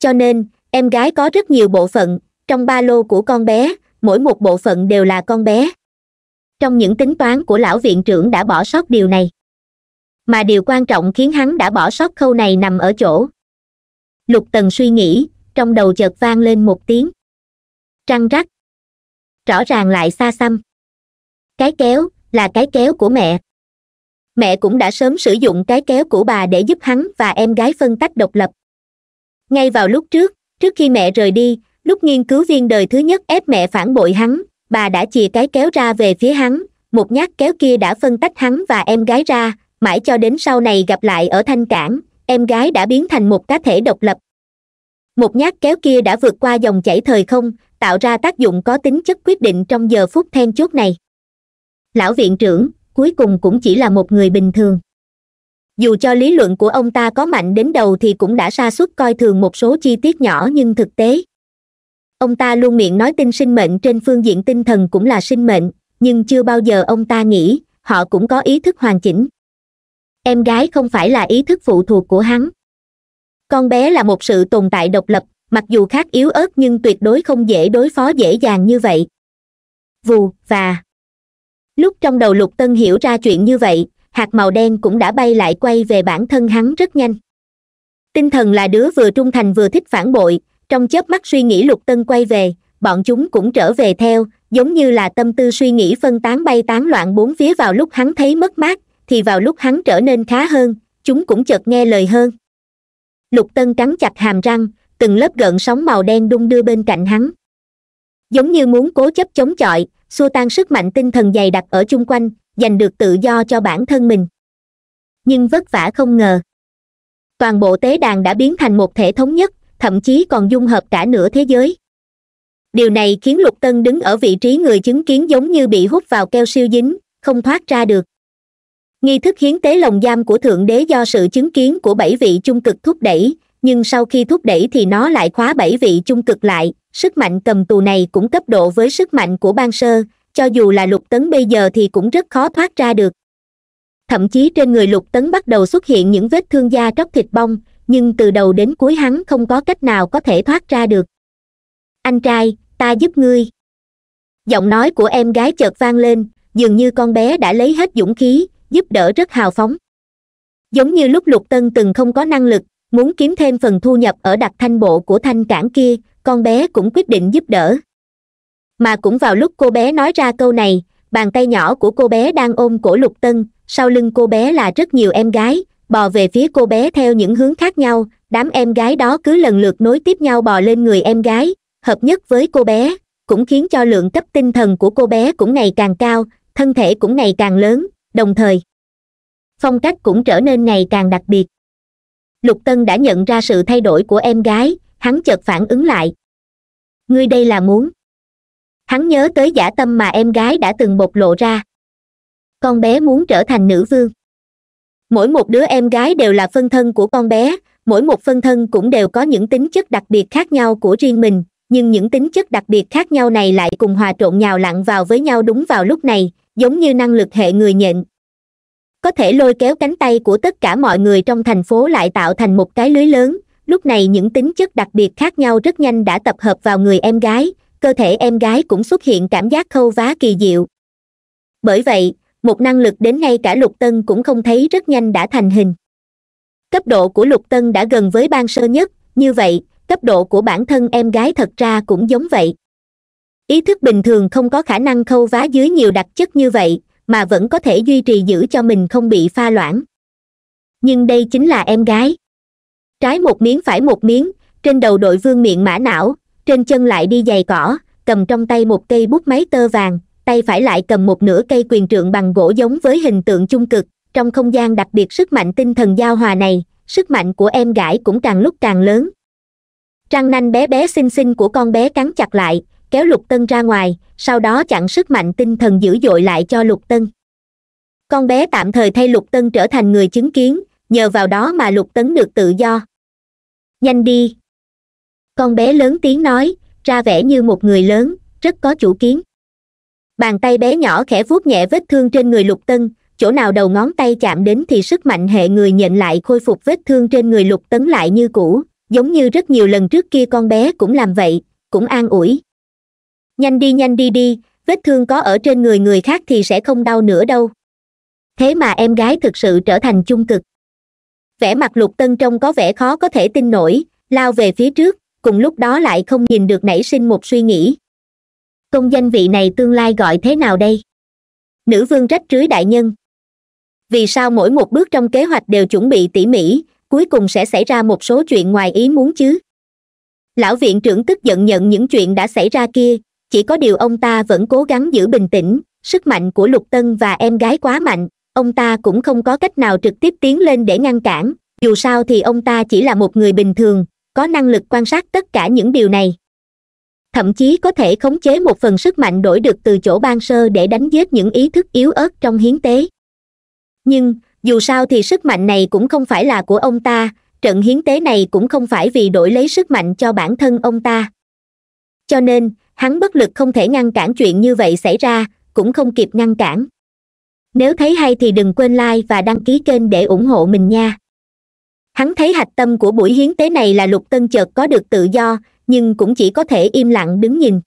cho nên em gái có rất nhiều bộ phận trong ba lô của con bé mỗi một bộ phận đều là con bé trong những tính toán của lão viện trưởng đã bỏ sót điều này mà điều quan trọng khiến hắn đã bỏ sót khâu này nằm ở chỗ lục tần suy nghĩ trong đầu chợt vang lên một tiếng trăng rắc rõ ràng lại xa xăm cái kéo là cái kéo của mẹ mẹ cũng đã sớm sử dụng cái kéo của bà để giúp hắn và em gái phân tách độc lập ngay vào lúc trước trước khi mẹ rời đi lúc nghiên cứu viên đời thứ nhất ép mẹ phản bội hắn bà đã chìa cái kéo ra về phía hắn một nhát kéo kia đã phân tách hắn và em gái ra mãi cho đến sau này gặp lại ở thanh cảng em gái đã biến thành một cá thể độc lập một nhát kéo kia đã vượt qua dòng chảy thời không tạo ra tác dụng có tính chất quyết định trong giờ phút then chốt này lão viện trưởng cuối cùng cũng chỉ là một người bình thường dù cho lý luận của ông ta có mạnh đến đầu thì cũng đã sa sút coi thường một số chi tiết nhỏ nhưng thực tế ông ta luôn miệng nói tin sinh mệnh trên phương diện tinh thần cũng là sinh mệnh nhưng chưa bao giờ ông ta nghĩ họ cũng có ý thức hoàn chỉnh em gái không phải là ý thức phụ thuộc của hắn con bé là một sự tồn tại độc lập mặc dù khác yếu ớt nhưng tuyệt đối không dễ đối phó dễ dàng như vậy vù và lúc trong đầu lục tân hiểu ra chuyện như vậy hạt màu đen cũng đã bay lại quay về bản thân hắn rất nhanh tinh thần là đứa vừa trung thành vừa thích phản bội trong chớp mắt suy nghĩ lục tân quay về bọn chúng cũng trở về theo giống như là tâm tư suy nghĩ phân tán bay tán loạn bốn phía vào lúc hắn thấy mất mát thì vào lúc hắn trở nên khá hơn chúng cũng chợt nghe lời hơn lục tân cắn chặt hàm răng từng lớp gợn sóng màu đen đung đưa bên cạnh hắn giống như muốn cố chấp chống chọi xua tan sức mạnh tinh thần dày đặc ở chung quanh giành được tự do cho bản thân mình nhưng vất vả không ngờ toàn bộ tế đàn đã biến thành một thể thống nhất thậm chí còn dung hợp cả nửa thế giới điều này khiến lục tân đứng ở vị trí người chứng kiến giống như bị hút vào keo siêu dính không thoát ra được nghi thức hiến tế lồng giam của thượng đế do sự chứng kiến của bảy vị trung cực thúc đẩy nhưng sau khi thúc đẩy thì nó lại khóa bảy vị trung cực lại sức mạnh cầm tù này cũng cấp độ với sức mạnh của ban sơ cho dù là lục tấn bây giờ thì cũng rất khó thoát ra được thậm chí trên người lục tấn bắt đầu xuất hiện những vết thương da tróc thịt bong nhưng từ đầu đến cuối hắn không có cách nào có thể thoát ra được anh trai ta giúp ngươi giọng nói của em gái chợt vang lên dường như con bé đã lấy hết dũng khí giúp đỡ rất hào phóng giống như lúc lục tân từng không có năng lực muốn kiếm thêm phần thu nhập ở đặc thanh bộ của thanh cảng kia con bé cũng quyết định giúp đỡ mà cũng vào lúc cô bé nói ra câu này bàn tay nhỏ của cô bé đang ôm cổ lục tân sau lưng cô bé là rất nhiều em gái bò về phía cô bé theo những hướng khác nhau đám em gái đó cứ lần lượt nối tiếp nhau bò lên người em gái hợp nhất với cô bé cũng khiến cho lượng cấp tinh thần của cô bé cũng ngày càng cao thân thể cũng ngày càng lớn đồng thời phong cách cũng trở nên ngày càng đặc biệt lục tân đã nhận ra sự thay đổi của em gái hắn chợt phản ứng lại ngươi đây là muốn hắn nhớ tới giả tâm mà em gái đã từng bộc lộ ra con bé muốn trở thành nữ vương mỗi một đứa em gái đều là phân thân của con bé mỗi một phân thân cũng đều có những tính chất đặc biệt khác nhau của riêng mình nhưng những tính chất đặc biệt khác nhau này lại cùng hòa trộn nhào lặn vào với nhau đúng vào lúc này giống như năng lực hệ người nhện có thể lôi kéo cánh tay của tất cả mọi người trong thành phố lại tạo thành một cái lưới lớn lúc này những tính chất đặc biệt khác nhau rất nhanh đã tập hợp vào người em gái cơ thể em gái cũng xuất hiện cảm giác khâu vá kỳ diệu bởi vậy một năng lực đến ngay cả lục tân cũng không thấy rất nhanh đã thành hình cấp độ của lục tân đã gần với ban sơ nhất như vậy cấp độ của bản thân em gái thật ra cũng giống vậy ý thức bình thường không có khả năng khâu vá dưới nhiều đặc chất như vậy mà vẫn có thể duy trì giữ cho mình không bị pha loãng nhưng đây chính là em gái trái một miếng phải một miếng trên đầu đội vương miệng mã não trên chân lại đi giày cỏ cầm trong tay một cây bút máy tơ vàng tay phải lại cầm một nửa cây quyền trượng bằng gỗ giống với hình tượng chung cực trong không gian đặc biệt sức mạnh tinh thần giao hòa này sức mạnh của em gãi cũng càng lúc càng lớn răng nanh bé bé xinh xinh của con bé cắn chặt lại kéo lục tân ra ngoài sau đó chặn sức mạnh tinh thần dữ dội lại cho lục tân con bé tạm thời thay lục tân trở thành người chứng kiến nhờ vào đó mà lục tấn được tự do nhanh đi con bé lớn tiếng nói ra vẻ như một người lớn rất có chủ kiến bàn tay bé nhỏ khẽ vuốt nhẹ vết thương trên người lục tân chỗ nào đầu ngón tay chạm đến thì sức mạnh hệ người nhện lại khôi phục vết thương trên người lục tấn lại như cũ giống như rất nhiều lần trước kia con bé cũng làm vậy cũng an ủi nhanh đi nhanh đi đi vết thương có ở trên người người khác thì sẽ không đau nữa đâu thế mà em gái thực sự trở thành chung cực vẻ mặt lục tân trông có vẻ khó có thể tin nổi lao về phía trước cùng lúc đó lại không nhìn được nảy sinh một suy nghĩ công danh vị này tương lai gọi thế nào đây nữ vương trách rưới đại nhân vì sao mỗi một bước trong kế hoạch đều chuẩn bị tỉ mỉ cuối cùng sẽ xảy ra một số chuyện ngoài ý muốn chứ lão viện trưởng tức giận nhận những chuyện đã xảy ra kia chỉ có điều ông ta vẫn cố gắng giữ bình tĩnh sức mạnh của lục tân và em gái quá mạnh ông ta cũng không có cách nào trực tiếp tiến lên để ngăn cản dù sao thì ông ta chỉ là một người bình thường có năng lực quan sát tất cả những điều này thậm chí có thể khống chế một phần sức mạnh đổi được từ chỗ ban sơ để đánh giết những ý thức yếu ớt trong hiến tế nhưng dù sao thì sức mạnh này cũng không phải là của ông ta trận hiến tế này cũng không phải vì đổi lấy sức mạnh cho bản thân ông ta cho nên hắn bất lực không thể ngăn cản chuyện như vậy xảy ra cũng không kịp ngăn cản nếu thấy hay thì đừng quên like và đăng ký kênh để ủng hộ mình nha hắn thấy hạch tâm của buổi hiến tế này là lục tân chợt có được tự do nhưng cũng chỉ có thể im lặng đứng nhìn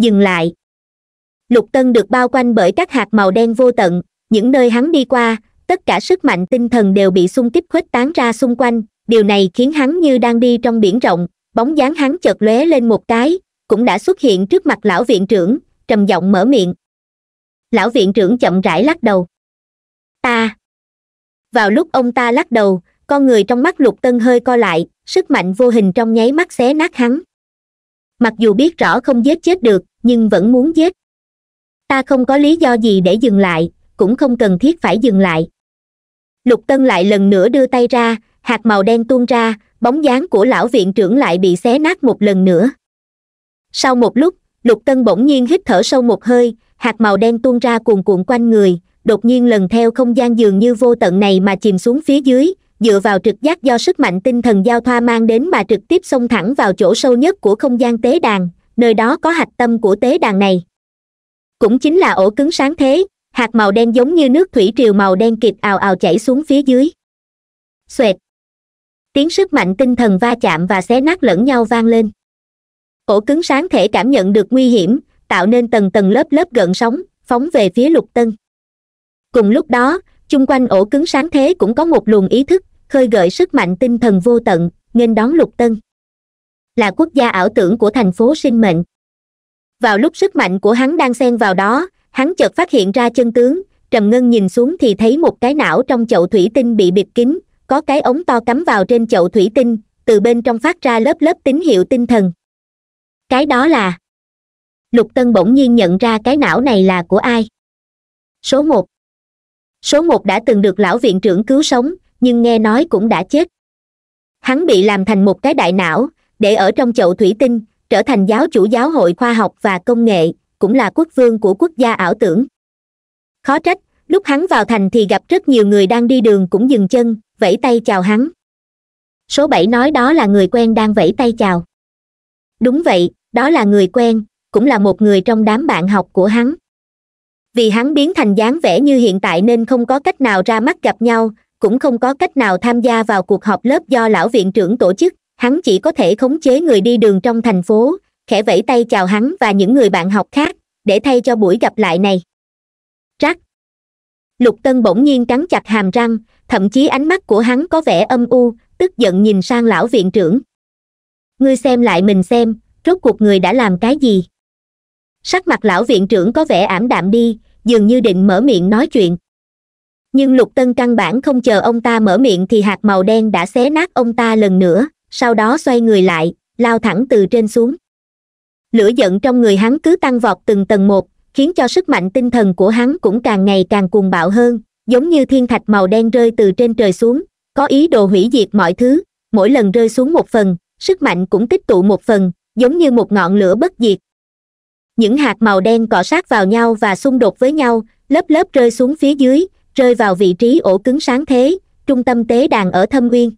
dừng lại lục tân được bao quanh bởi các hạt màu đen vô tận những nơi hắn đi qua tất cả sức mạnh tinh thần đều bị xung kích khuếch tán ra xung quanh điều này khiến hắn như đang đi trong biển rộng bóng dáng hắn chợt lóe lên một cái cũng đã xuất hiện trước mặt lão viện trưởng trầm giọng mở miệng lão viện trưởng chậm rãi lắc đầu ta vào lúc ông ta lắc đầu con người trong mắt lục tân hơi co lại sức mạnh vô hình trong nháy mắt xé nát hắn mặc dù biết rõ không giết chết được nhưng vẫn muốn giết ta không có lý do gì để dừng lại cũng không cần thiết phải dừng lại lục tân lại lần nữa đưa tay ra hạt màu đen tuôn ra bóng dáng của lão viện trưởng lại bị xé nát một lần nữa sau một lúc lục tân bỗng nhiên hít thở sâu một hơi hạt màu đen tuôn ra cuồn cuộn quanh người đột nhiên lần theo không gian dường như vô tận này mà chìm xuống phía dưới dựa vào trực giác do sức mạnh tinh thần giao thoa mang đến mà trực tiếp xông thẳng vào chỗ sâu nhất của không gian tế đàn nơi đó có hạch tâm của tế đàn này cũng chính là ổ cứng sáng thế hạt màu đen giống như nước thủy triều màu đen kịp ào ào chảy xuống phía dưới xoẹt tiếng sức mạnh tinh thần va chạm và xé nát lẫn nhau vang lên ổ cứng sáng thể cảm nhận được nguy hiểm tạo nên tầng tầng lớp lớp gợn sóng phóng về phía lục tân cùng lúc đó chung quanh ổ cứng sáng thế cũng có một luồng ý thức khơi gợi sức mạnh tinh thần vô tận nghênh đón lục tân là quốc gia ảo tưởng của thành phố sinh mệnh vào lúc sức mạnh của hắn đang xen vào đó hắn chợt phát hiện ra chân tướng trầm ngân nhìn xuống thì thấy một cái não trong chậu thủy tinh bị bịt kín có cái ống to cắm vào trên chậu thủy tinh từ bên trong phát ra lớp lớp tín hiệu tinh thần cái đó là lục tân bỗng nhiên nhận ra cái não này là của ai số một số một đã từng được lão viện trưởng cứu sống nhưng nghe nói cũng đã chết hắn bị làm thành một cái đại não để ở trong chậu thủy tinh trở thành giáo chủ giáo hội khoa học và công nghệ cũng là quốc vương của quốc gia ảo tưởng khó trách lúc hắn vào thành thì gặp rất nhiều người đang đi đường cũng dừng chân vẫy tay chào hắn số bảy nói đó là người quen đang vẫy tay chào đúng vậy đó là người quen cũng là một người trong đám bạn học của hắn vì hắn biến thành dáng vẻ như hiện tại nên không có cách nào ra mắt gặp nhau cũng không có cách nào tham gia vào cuộc họp lớp do lão viện trưởng tổ chức hắn chỉ có thể khống chế người đi đường trong thành phố khẽ vẫy tay chào hắn và những người bạn học khác để thay cho buổi gặp lại này rắc lục tân bỗng nhiên cắn chặt hàm răng thậm chí ánh mắt của hắn có vẻ âm u tức giận nhìn sang lão viện trưởng ngươi xem lại mình xem rốt cuộc người đã làm cái gì sắc mặt lão viện trưởng có vẻ ảm đạm đi dường như định mở miệng nói chuyện nhưng lục tân căn bản không chờ ông ta mở miệng thì hạt màu đen đã xé nát ông ta lần nữa sau đó xoay người lại lao thẳng từ trên xuống lửa giận trong người hắn cứ tăng vọt từng tầng một khiến cho sức mạnh tinh thần của hắn cũng càng ngày càng cuồng bạo hơn giống như thiên thạch màu đen rơi từ trên trời xuống có ý đồ hủy diệt mọi thứ mỗi lần rơi xuống một phần sức mạnh cũng tích tụ một phần giống như một ngọn lửa bất diệt những hạt màu đen cọ sát vào nhau và xung đột với nhau lớp lớp rơi xuống phía dưới rơi vào vị trí ổ cứng sáng thế trung tâm tế đàn ở thâm nguyên,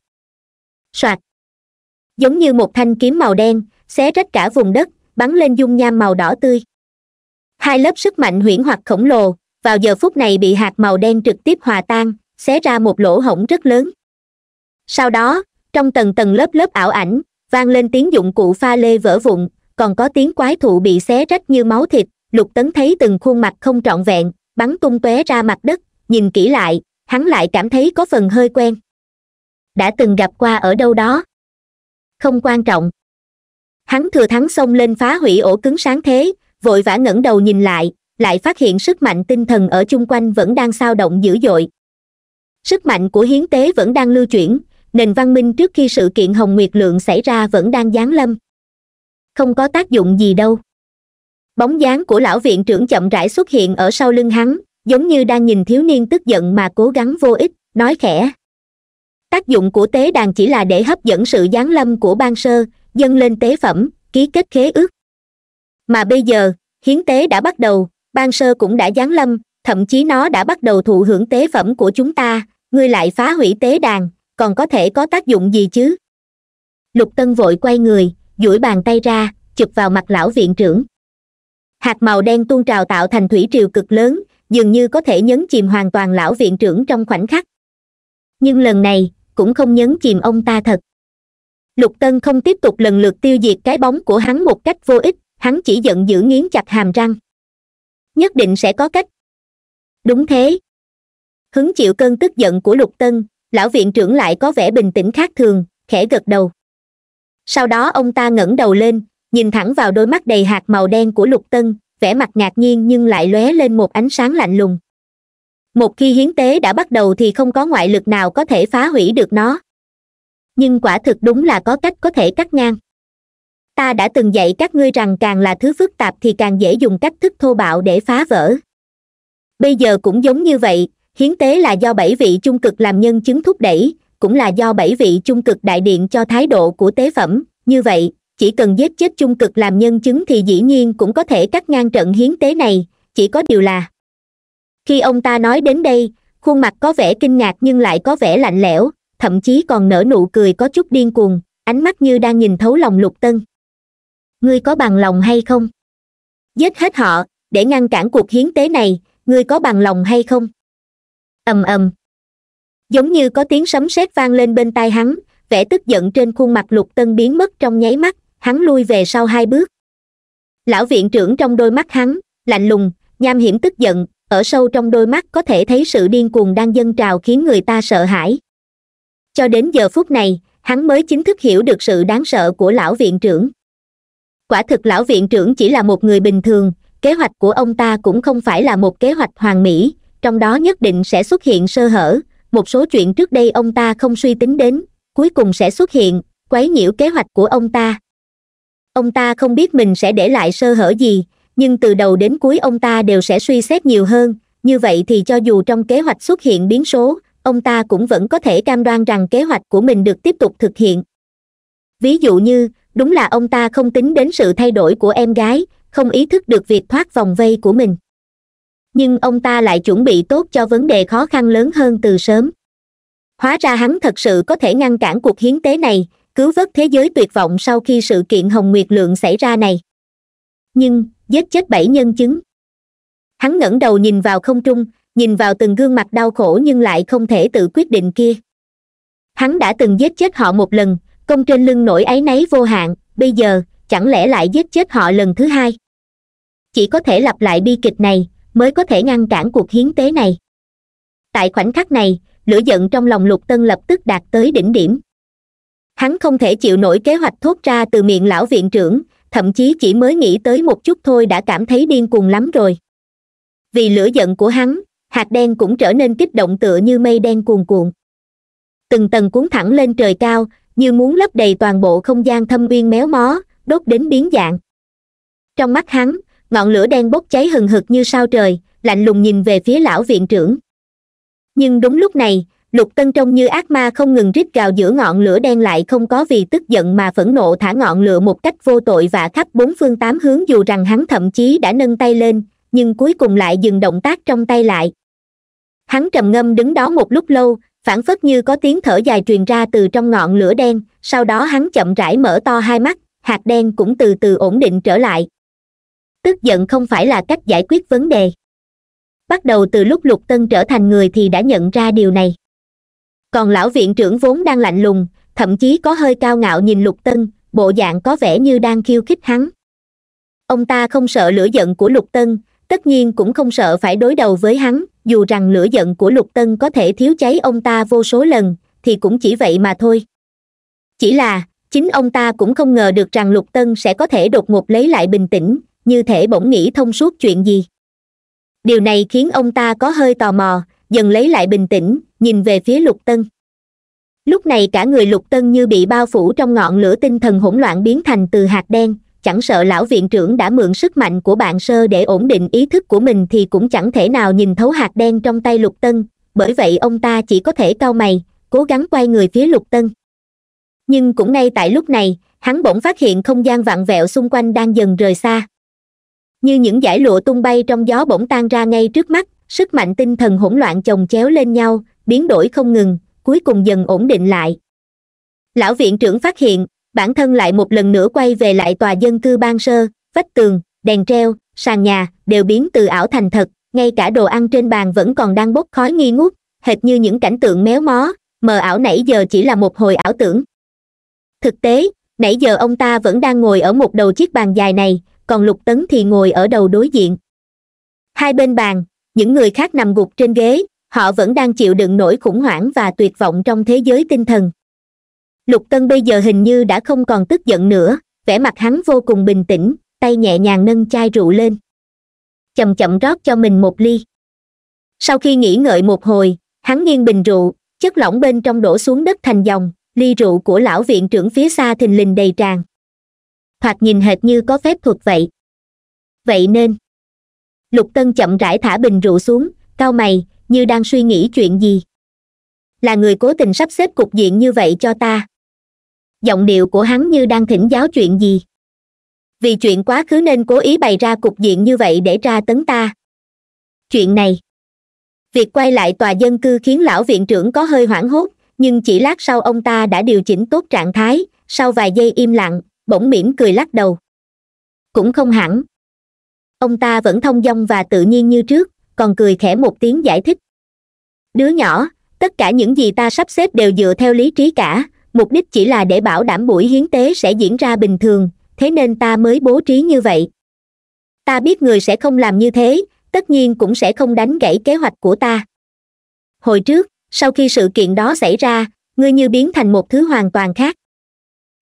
soạt giống như một thanh kiếm màu đen xé rách cả vùng đất bắn lên dung nham màu đỏ tươi hai lớp sức mạnh huyễn hoặc khổng lồ vào giờ phút này bị hạt màu đen trực tiếp hòa tan xé ra một lỗ hổng rất lớn sau đó trong tầng tầng lớp lớp ảo ảnh vang lên tiếng dụng cụ pha lê vỡ vụn còn có tiếng quái thụ bị xé rách như máu thịt lục tấn thấy từng khuôn mặt không trọn vẹn bắn tung tóe ra mặt đất nhìn kỹ lại hắn lại cảm thấy có phần hơi quen đã từng gặp qua ở đâu đó không quan trọng hắn thừa thắng xông lên phá hủy ổ cứng sáng thế vội vã ngẩng đầu nhìn lại lại phát hiện sức mạnh tinh thần ở chung quanh vẫn đang sao động dữ dội sức mạnh của hiến tế vẫn đang lưu chuyển nền văn minh trước khi sự kiện hồng nguyệt lượng xảy ra vẫn đang giáng lâm không có tác dụng gì đâu bóng dáng của lão viện trưởng chậm rãi xuất hiện ở sau lưng hắn giống như đang nhìn thiếu niên tức giận mà cố gắng vô ích nói khẽ tác dụng của tế đàn chỉ là để hấp dẫn sự giáng lâm của ban sơ dâng lên tế phẩm ký kết khế ước mà bây giờ hiến tế đã bắt đầu ban sơ cũng đã giáng lâm thậm chí nó đã bắt đầu thụ hưởng tế phẩm của chúng ta ngươi lại phá hủy tế đàn còn có thể có tác dụng gì chứ lục tân vội quay người duỗi bàn tay ra chụp vào mặt lão viện trưởng hạt màu đen tuôn trào tạo thành thủy triều cực lớn dường như có thể nhấn chìm hoàn toàn lão viện trưởng trong khoảnh khắc nhưng lần này cũng không nhấn chìm ông ta thật lục tân không tiếp tục lần lượt tiêu diệt cái bóng của hắn một cách vô ích hắn chỉ giận dữ nghiến chặt hàm răng nhất định sẽ có cách đúng thế hứng chịu cơn tức giận của lục tân lão viện trưởng lại có vẻ bình tĩnh khác thường khẽ gật đầu sau đó ông ta ngẩng đầu lên nhìn thẳng vào đôi mắt đầy hạt màu đen của lục tân vẻ mặt ngạc nhiên nhưng lại lóe lên một ánh sáng lạnh lùng một khi hiến tế đã bắt đầu thì không có ngoại lực nào có thể phá hủy được nó nhưng quả thực đúng là có cách có thể cắt ngang ta đã từng dạy các ngươi rằng càng là thứ phức tạp thì càng dễ dùng cách thức thô bạo để phá vỡ bây giờ cũng giống như vậy hiến tế là do bảy vị trung cực làm nhân chứng thúc đẩy cũng là do bảy vị trung cực đại điện cho thái độ của tế phẩm như vậy chỉ cần giết chết chung cực làm nhân chứng thì dĩ nhiên cũng có thể cắt ngang trận hiến tế này chỉ có điều là khi ông ta nói đến đây khuôn mặt có vẻ kinh ngạc nhưng lại có vẻ lạnh lẽo thậm chí còn nở nụ cười có chút điên cuồng ánh mắt như đang nhìn thấu lòng lục tân ngươi có bằng lòng hay không giết hết họ để ngăn cản cuộc hiến tế này ngươi có bằng lòng hay không ầm ầm giống như có tiếng sấm sét vang lên bên tai hắn vẻ tức giận trên khuôn mặt lục tân biến mất trong nháy mắt hắn lui về sau hai bước lão viện trưởng trong đôi mắt hắn lạnh lùng nham hiểm tức giận ở sâu trong đôi mắt có thể thấy sự điên cuồng đang dâng trào khiến người ta sợ hãi cho đến giờ phút này hắn mới chính thức hiểu được sự đáng sợ của lão viện trưởng quả thực lão viện trưởng chỉ là một người bình thường kế hoạch của ông ta cũng không phải là một kế hoạch hoàn mỹ trong đó nhất định sẽ xuất hiện sơ hở một số chuyện trước đây ông ta không suy tính đến cuối cùng sẽ xuất hiện quấy nhiễu kế hoạch của ông ta ông ta không biết mình sẽ để lại sơ hở gì nhưng từ đầu đến cuối ông ta đều sẽ suy xét nhiều hơn như vậy thì cho dù trong kế hoạch xuất hiện biến số ông ta cũng vẫn có thể cam đoan rằng kế hoạch của mình được tiếp tục thực hiện ví dụ như đúng là ông ta không tính đến sự thay đổi của em gái không ý thức được việc thoát vòng vây của mình nhưng ông ta lại chuẩn bị tốt cho vấn đề khó khăn lớn hơn từ sớm hóa ra hắn thật sự có thể ngăn cản cuộc hiến tế này cứu vớt thế giới tuyệt vọng sau khi sự kiện hồng nguyệt lượng xảy ra này nhưng giết chết bảy nhân chứng hắn ngẩng đầu nhìn vào không trung nhìn vào từng gương mặt đau khổ nhưng lại không thể tự quyết định kia hắn đã từng giết chết họ một lần công trên lưng nổi áy náy vô hạn bây giờ chẳng lẽ lại giết chết họ lần thứ hai chỉ có thể lặp lại bi kịch này mới có thể ngăn cản cuộc hiến tế này tại khoảnh khắc này lửa giận trong lòng lục tân lập tức đạt tới đỉnh điểm hắn không thể chịu nổi kế hoạch thốt ra từ miệng lão viện trưởng thậm chí chỉ mới nghĩ tới một chút thôi đã cảm thấy điên cuồng lắm rồi vì lửa giận của hắn hạt đen cũng trở nên kích động tựa như mây đen cuồn cuộn từng tầng cuốn thẳng lên trời cao như muốn lấp đầy toàn bộ không gian thâm uyên méo mó đốt đến biến dạng trong mắt hắn ngọn lửa đen bốc cháy hừng hực như sao trời lạnh lùng nhìn về phía lão viện trưởng nhưng đúng lúc này lục tân trông như ác ma không ngừng rít gào giữa ngọn lửa đen lại không có vì tức giận mà phẫn nộ thả ngọn lửa một cách vô tội và khắp bốn phương tám hướng dù rằng hắn thậm chí đã nâng tay lên nhưng cuối cùng lại dừng động tác trong tay lại hắn trầm ngâm đứng đó một lúc lâu phản phất như có tiếng thở dài truyền ra từ trong ngọn lửa đen sau đó hắn chậm rãi mở to hai mắt hạt đen cũng từ từ ổn định trở lại tức giận không phải là cách giải quyết vấn đề bắt đầu từ lúc lục tân trở thành người thì đã nhận ra điều này còn lão viện trưởng vốn đang lạnh lùng thậm chí có hơi cao ngạo nhìn lục tân bộ dạng có vẻ như đang khiêu khích hắn ông ta không sợ lửa giận của lục tân tất nhiên cũng không sợ phải đối đầu với hắn dù rằng lửa giận của lục tân có thể thiếu cháy ông ta vô số lần thì cũng chỉ vậy mà thôi chỉ là chính ông ta cũng không ngờ được rằng lục tân sẽ có thể đột ngột lấy lại bình tĩnh như thể bỗng nghĩ thông suốt chuyện gì điều này khiến ông ta có hơi tò mò dần lấy lại bình tĩnh nhìn về phía lục tân lúc này cả người lục tân như bị bao phủ trong ngọn lửa tinh thần hỗn loạn biến thành từ hạt đen chẳng sợ lão viện trưởng đã mượn sức mạnh của bạn sơ để ổn định ý thức của mình thì cũng chẳng thể nào nhìn thấu hạt đen trong tay lục tân bởi vậy ông ta chỉ có thể cau mày cố gắng quay người phía lục tân nhưng cũng ngay tại lúc này hắn bỗng phát hiện không gian vặn vẹo xung quanh đang dần rời xa như những dải lụa tung bay trong gió bỗng tan ra ngay trước mắt sức mạnh tinh thần hỗn loạn chồng chéo lên nhau biến đổi không ngừng cuối cùng dần ổn định lại lão viện trưởng phát hiện bản thân lại một lần nữa quay về lại tòa dân cư ban sơ vách tường đèn treo sàn nhà đều biến từ ảo thành thật ngay cả đồ ăn trên bàn vẫn còn đang bốc khói nghi ngút hệt như những cảnh tượng méo mó mờ ảo nãy giờ chỉ là một hồi ảo tưởng thực tế nãy giờ ông ta vẫn đang ngồi ở một đầu chiếc bàn dài này còn lục tấn thì ngồi ở đầu đối diện hai bên bàn những người khác nằm gục trên ghế họ vẫn đang chịu đựng nỗi khủng hoảng và tuyệt vọng trong thế giới tinh thần lục tân bây giờ hình như đã không còn tức giận nữa vẻ mặt hắn vô cùng bình tĩnh tay nhẹ nhàng nâng chai rượu lên chậm chậm rót cho mình một ly sau khi nghỉ ngợi một hồi hắn nghiêng bình rượu chất lỏng bên trong đổ xuống đất thành dòng ly rượu của lão viện trưởng phía xa thình lình đầy tràn thoạt nhìn hệt như có phép thuật vậy vậy nên lục tân chậm rãi thả bình rượu xuống cao mày như đang suy nghĩ chuyện gì là người cố tình sắp xếp cục diện như vậy cho ta giọng điệu của hắn như đang thỉnh giáo chuyện gì vì chuyện quá khứ nên cố ý bày ra cục diện như vậy để tra tấn ta chuyện này việc quay lại tòa dân cư khiến lão viện trưởng có hơi hoảng hốt nhưng chỉ lát sau ông ta đã điều chỉnh tốt trạng thái sau vài giây im lặng bỗng mỉm cười lắc đầu cũng không hẳn ông ta vẫn thông dong và tự nhiên như trước còn cười khẽ một tiếng giải thích đứa nhỏ tất cả những gì ta sắp xếp đều dựa theo lý trí cả mục đích chỉ là để bảo đảm buổi hiến tế sẽ diễn ra bình thường thế nên ta mới bố trí như vậy ta biết người sẽ không làm như thế tất nhiên cũng sẽ không đánh gãy kế hoạch của ta hồi trước sau khi sự kiện đó xảy ra ngươi như biến thành một thứ hoàn toàn khác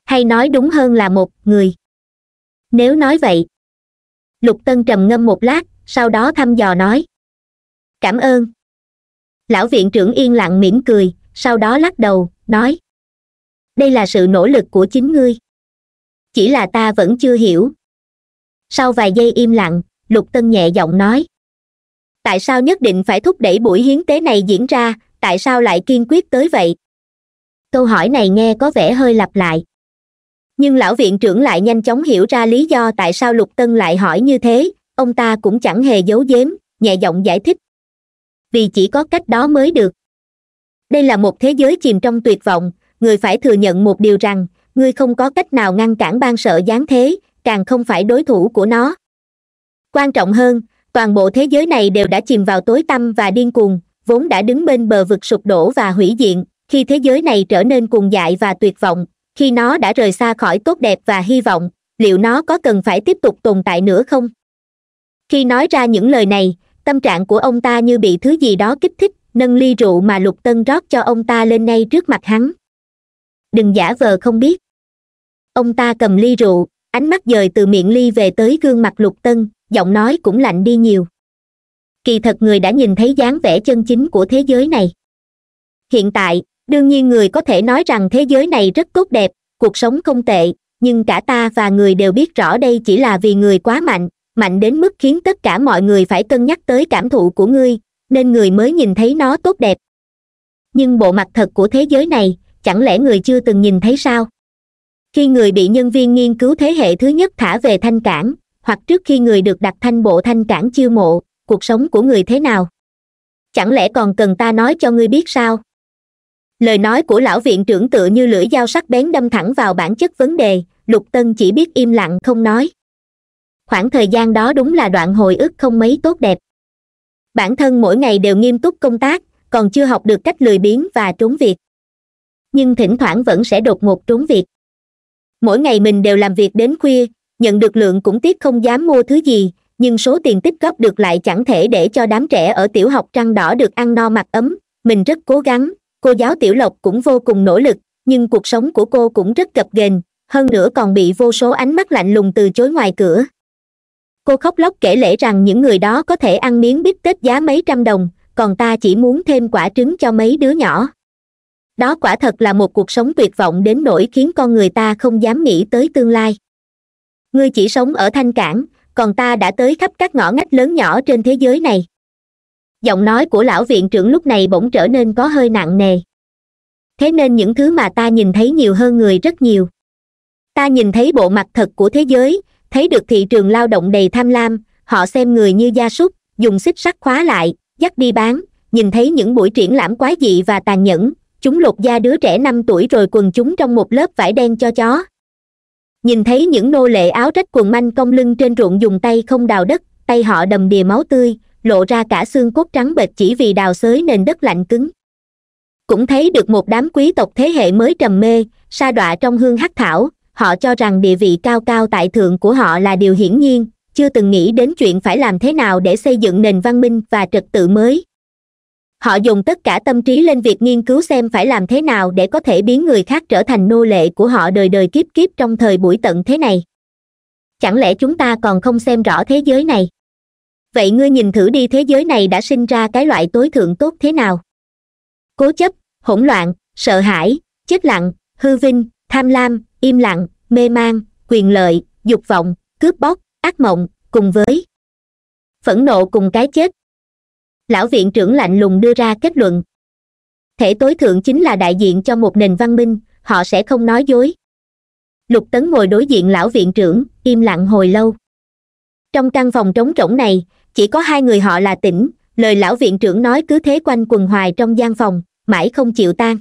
hay nói đúng hơn là một người nếu nói vậy lục tân trầm ngâm một lát sau đó thăm dò nói cảm ơn lão viện trưởng yên lặng mỉm cười sau đó lắc đầu nói đây là sự nỗ lực của chính ngươi chỉ là ta vẫn chưa hiểu sau vài giây im lặng lục tân nhẹ giọng nói tại sao nhất định phải thúc đẩy buổi hiến tế này diễn ra tại sao lại kiên quyết tới vậy câu hỏi này nghe có vẻ hơi lặp lại nhưng lão viện trưởng lại nhanh chóng hiểu ra lý do tại sao lục tân lại hỏi như thế ông ta cũng chẳng hề giấu giếm nhẹ giọng giải thích vì chỉ có cách đó mới được đây là một thế giới chìm trong tuyệt vọng người phải thừa nhận một điều rằng người không có cách nào ngăn cản ban sợ giáng thế càng không phải đối thủ của nó quan trọng hơn toàn bộ thế giới này đều đã chìm vào tối tăm và điên cuồng vốn đã đứng bên bờ vực sụp đổ và hủy diện khi thế giới này trở nên cuồng dại và tuyệt vọng khi nó đã rời xa khỏi tốt đẹp và hy vọng liệu nó có cần phải tiếp tục tồn tại nữa không khi nói ra những lời này tâm trạng của ông ta như bị thứ gì đó kích thích nâng ly rượu mà lục tân rót cho ông ta lên ngay trước mặt hắn đừng giả vờ không biết ông ta cầm ly rượu ánh mắt dời từ miệng ly về tới gương mặt lục tân giọng nói cũng lạnh đi nhiều kỳ thật người đã nhìn thấy dáng vẻ chân chính của thế giới này hiện tại đương nhiên người có thể nói rằng thế giới này rất tốt đẹp cuộc sống không tệ nhưng cả ta và người đều biết rõ đây chỉ là vì người quá mạnh mạnh đến mức khiến tất cả mọi người phải cân nhắc tới cảm thụ của ngươi nên người mới nhìn thấy nó tốt đẹp nhưng bộ mặt thật của thế giới này chẳng lẽ người chưa từng nhìn thấy sao khi người bị nhân viên nghiên cứu thế hệ thứ nhất thả về thanh cảng hoặc trước khi người được đặt thanh bộ thanh cảng chiêu mộ cuộc sống của người thế nào chẳng lẽ còn cần ta nói cho ngươi biết sao lời nói của lão viện trưởng tựa như lưỡi dao sắc bén đâm thẳng vào bản chất vấn đề lục tân chỉ biết im lặng không nói khoảng thời gian đó đúng là đoạn hồi ức không mấy tốt đẹp bản thân mỗi ngày đều nghiêm túc công tác còn chưa học được cách lười biếng và trốn việc nhưng thỉnh thoảng vẫn sẽ đột ngột trốn việc mỗi ngày mình đều làm việc đến khuya nhận được lượng cũng tiếc không dám mua thứ gì nhưng số tiền tích góp được lại chẳng thể để cho đám trẻ ở tiểu học trăng đỏ được ăn no mặc ấm mình rất cố gắng cô giáo tiểu lộc cũng vô cùng nỗ lực nhưng cuộc sống của cô cũng rất gập ghềnh hơn nữa còn bị vô số ánh mắt lạnh lùng từ chối ngoài cửa cô khóc lóc kể lể rằng những người đó có thể ăn miếng bít tết giá mấy trăm đồng còn ta chỉ muốn thêm quả trứng cho mấy đứa nhỏ đó quả thật là một cuộc sống tuyệt vọng đến nỗi khiến con người ta không dám nghĩ tới tương lai ngươi chỉ sống ở thanh cảng còn ta đã tới khắp các ngõ ngách lớn nhỏ trên thế giới này giọng nói của lão viện trưởng lúc này bỗng trở nên có hơi nặng nề thế nên những thứ mà ta nhìn thấy nhiều hơn người rất nhiều ta nhìn thấy bộ mặt thật của thế giới thấy được thị trường lao động đầy tham lam họ xem người như gia súc dùng xích sắt khóa lại dắt đi bán nhìn thấy những buổi triển lãm quái dị và tàn nhẫn chúng lột da đứa trẻ năm tuổi rồi quần chúng trong một lớp vải đen cho chó nhìn thấy những nô lệ áo rách quần manh cong lưng trên ruộng dùng tay không đào đất tay họ đầm đìa máu tươi lộ ra cả xương cốt trắng bệch chỉ vì đào xới nền đất lạnh cứng cũng thấy được một đám quý tộc thế hệ mới trầm mê sa đọa trong hương hắc thảo họ cho rằng địa vị cao cao tại thượng của họ là điều hiển nhiên chưa từng nghĩ đến chuyện phải làm thế nào để xây dựng nền văn minh và trật tự mới họ dùng tất cả tâm trí lên việc nghiên cứu xem phải làm thế nào để có thể biến người khác trở thành nô lệ của họ đời đời kiếp kiếp trong thời buổi tận thế này chẳng lẽ chúng ta còn không xem rõ thế giới này vậy ngươi nhìn thử đi thế giới này đã sinh ra cái loại tối thượng tốt thế nào cố chấp hỗn loạn sợ hãi chết lặng hư vinh tham lam im lặng mê man quyền lợi dục vọng cướp bóc ác mộng cùng với phẫn nộ cùng cái chết lão viện trưởng lạnh lùng đưa ra kết luận thể tối thượng chính là đại diện cho một nền văn minh họ sẽ không nói dối lục tấn ngồi đối diện lão viện trưởng im lặng hồi lâu trong căn phòng trống rỗng này chỉ có hai người họ là tỉnh lời lão viện trưởng nói cứ thế quanh quần hoài trong gian phòng mãi không chịu tan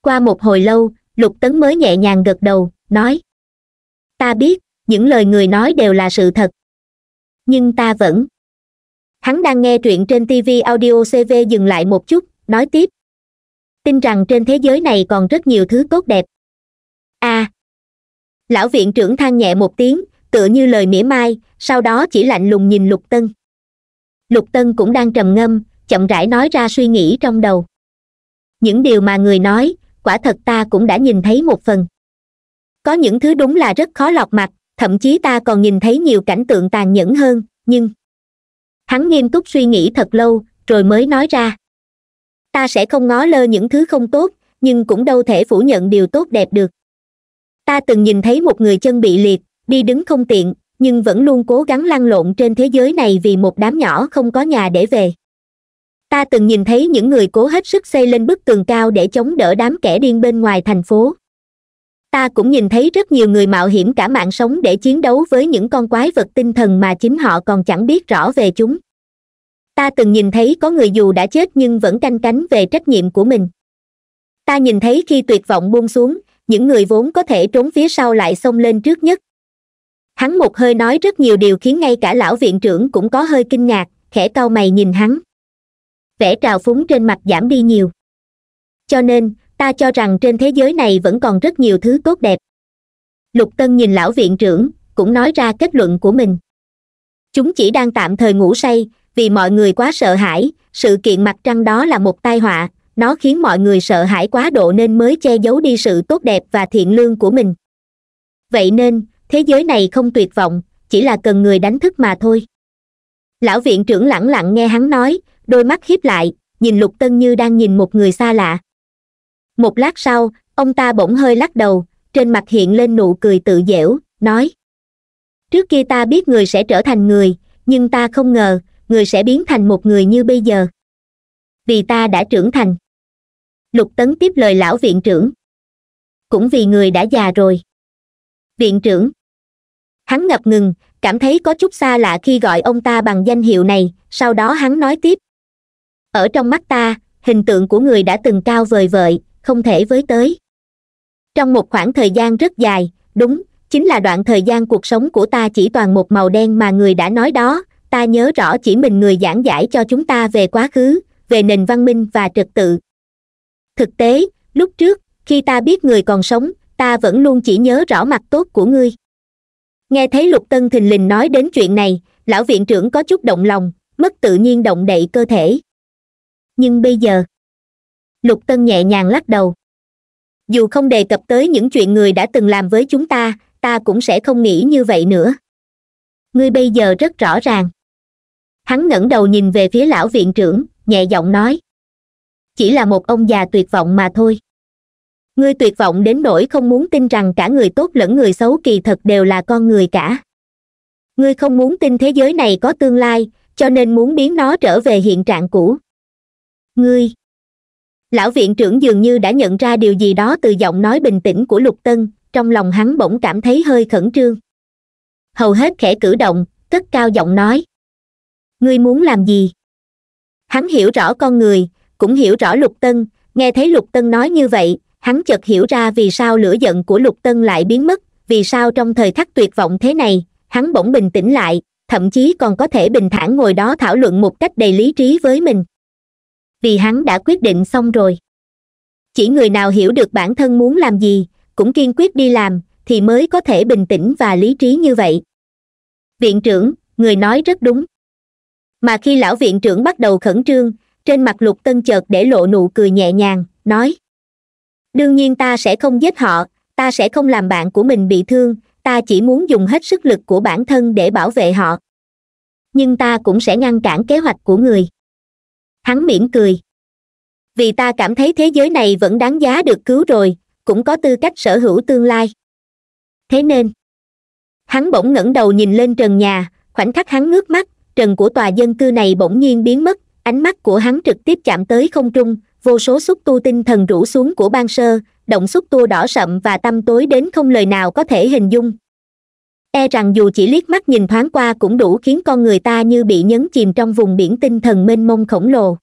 qua một hồi lâu lục tấn mới nhẹ nhàng gật đầu nói ta biết những lời người nói đều là sự thật nhưng ta vẫn hắn đang nghe truyện trên tv audio cv dừng lại một chút nói tiếp tin rằng trên thế giới này còn rất nhiều thứ tốt đẹp a à, lão viện trưởng than nhẹ một tiếng tựa như lời mỉa mai sau đó chỉ lạnh lùng nhìn lục tân lục tân cũng đang trầm ngâm chậm rãi nói ra suy nghĩ trong đầu những điều mà người nói quả thật ta cũng đã nhìn thấy một phần có những thứ đúng là rất khó lọt mặt thậm chí ta còn nhìn thấy nhiều cảnh tượng tàn nhẫn hơn nhưng hắn nghiêm túc suy nghĩ thật lâu rồi mới nói ra ta sẽ không ngó lơ những thứ không tốt nhưng cũng đâu thể phủ nhận điều tốt đẹp được ta từng nhìn thấy một người chân bị liệt đi đứng không tiện nhưng vẫn luôn cố gắng lăn lộn trên thế giới này vì một đám nhỏ không có nhà để về ta từng nhìn thấy những người cố hết sức xây lên bức tường cao để chống đỡ đám kẻ điên bên ngoài thành phố ta cũng nhìn thấy rất nhiều người mạo hiểm cả mạng sống để chiến đấu với những con quái vật tinh thần mà chính họ còn chẳng biết rõ về chúng ta từng nhìn thấy có người dù đã chết nhưng vẫn canh cánh về trách nhiệm của mình ta nhìn thấy khi tuyệt vọng buông xuống những người vốn có thể trốn phía sau lại xông lên trước nhất hắn một hơi nói rất nhiều điều khiến ngay cả lão viện trưởng cũng có hơi kinh ngạc khẽ cau mày nhìn hắn vẻ trào phúng trên mặt giảm đi nhiều cho nên ta cho rằng trên thế giới này vẫn còn rất nhiều thứ tốt đẹp lục tân nhìn lão viện trưởng cũng nói ra kết luận của mình chúng chỉ đang tạm thời ngủ say vì mọi người quá sợ hãi sự kiện mặt trăng đó là một tai họa nó khiến mọi người sợ hãi quá độ nên mới che giấu đi sự tốt đẹp và thiện lương của mình vậy nên thế giới này không tuyệt vọng chỉ là cần người đánh thức mà thôi lão viện trưởng lẳng lặng nghe hắn nói đôi mắt hiếp lại nhìn lục tân như đang nhìn một người xa lạ một lát sau ông ta bỗng hơi lắc đầu trên mặt hiện lên nụ cười tự dễu nói trước kia ta biết người sẽ trở thành người nhưng ta không ngờ người sẽ biến thành một người như bây giờ vì ta đã trưởng thành lục tấn tiếp lời lão viện trưởng cũng vì người đã già rồi viện trưởng hắn ngập ngừng cảm thấy có chút xa lạ khi gọi ông ta bằng danh hiệu này sau đó hắn nói tiếp ở trong mắt ta hình tượng của người đã từng cao vời vợi không thể với tới trong một khoảng thời gian rất dài đúng chính là đoạn thời gian cuộc sống của ta chỉ toàn một màu đen mà người đã nói đó ta nhớ rõ chỉ mình người giảng giải cho chúng ta về quá khứ về nền văn minh và trật tự thực tế lúc trước khi ta biết người còn sống ta vẫn luôn chỉ nhớ rõ mặt tốt của ngươi nghe thấy lục tân thình lình nói đến chuyện này lão viện trưởng có chút động lòng mất tự nhiên động đậy cơ thể nhưng bây giờ lục tân nhẹ nhàng lắc đầu dù không đề cập tới những chuyện người đã từng làm với chúng ta ta cũng sẽ không nghĩ như vậy nữa ngươi bây giờ rất rõ ràng hắn ngẩng đầu nhìn về phía lão viện trưởng nhẹ giọng nói chỉ là một ông già tuyệt vọng mà thôi ngươi tuyệt vọng đến nỗi không muốn tin rằng cả người tốt lẫn người xấu kỳ thật đều là con người cả ngươi không muốn tin thế giới này có tương lai cho nên muốn biến nó trở về hiện trạng cũ ngươi lão viện trưởng dường như đã nhận ra điều gì đó từ giọng nói bình tĩnh của lục tân trong lòng hắn bỗng cảm thấy hơi khẩn trương hầu hết khẽ cử động cất cao giọng nói ngươi muốn làm gì hắn hiểu rõ con người cũng hiểu rõ lục tân nghe thấy lục tân nói như vậy hắn chợt hiểu ra vì sao lửa giận của lục tân lại biến mất vì sao trong thời khắc tuyệt vọng thế này hắn bỗng bình tĩnh lại thậm chí còn có thể bình thản ngồi đó thảo luận một cách đầy lý trí với mình vì hắn đã quyết định xong rồi chỉ người nào hiểu được bản thân muốn làm gì cũng kiên quyết đi làm thì mới có thể bình tĩnh và lý trí như vậy viện trưởng người nói rất đúng mà khi lão viện trưởng bắt đầu khẩn trương trên mặt lục tân chợt để lộ nụ cười nhẹ nhàng nói đương nhiên ta sẽ không giết họ ta sẽ không làm bạn của mình bị thương ta chỉ muốn dùng hết sức lực của bản thân để bảo vệ họ nhưng ta cũng sẽ ngăn cản kế hoạch của người hắn mỉm cười vì ta cảm thấy thế giới này vẫn đáng giá được cứu rồi cũng có tư cách sở hữu tương lai thế nên hắn bỗng ngẩng đầu nhìn lên trần nhà khoảnh khắc hắn ngước mắt trần của tòa dân cư này bỗng nhiên biến mất ánh mắt của hắn trực tiếp chạm tới không trung vô số xúc tu tinh thần rủ xuống của ban sơ động xúc tua đỏ sậm và tăm tối đến không lời nào có thể hình dung e rằng dù chỉ liếc mắt nhìn thoáng qua cũng đủ khiến con người ta như bị nhấn chìm trong vùng biển tinh thần mênh mông khổng lồ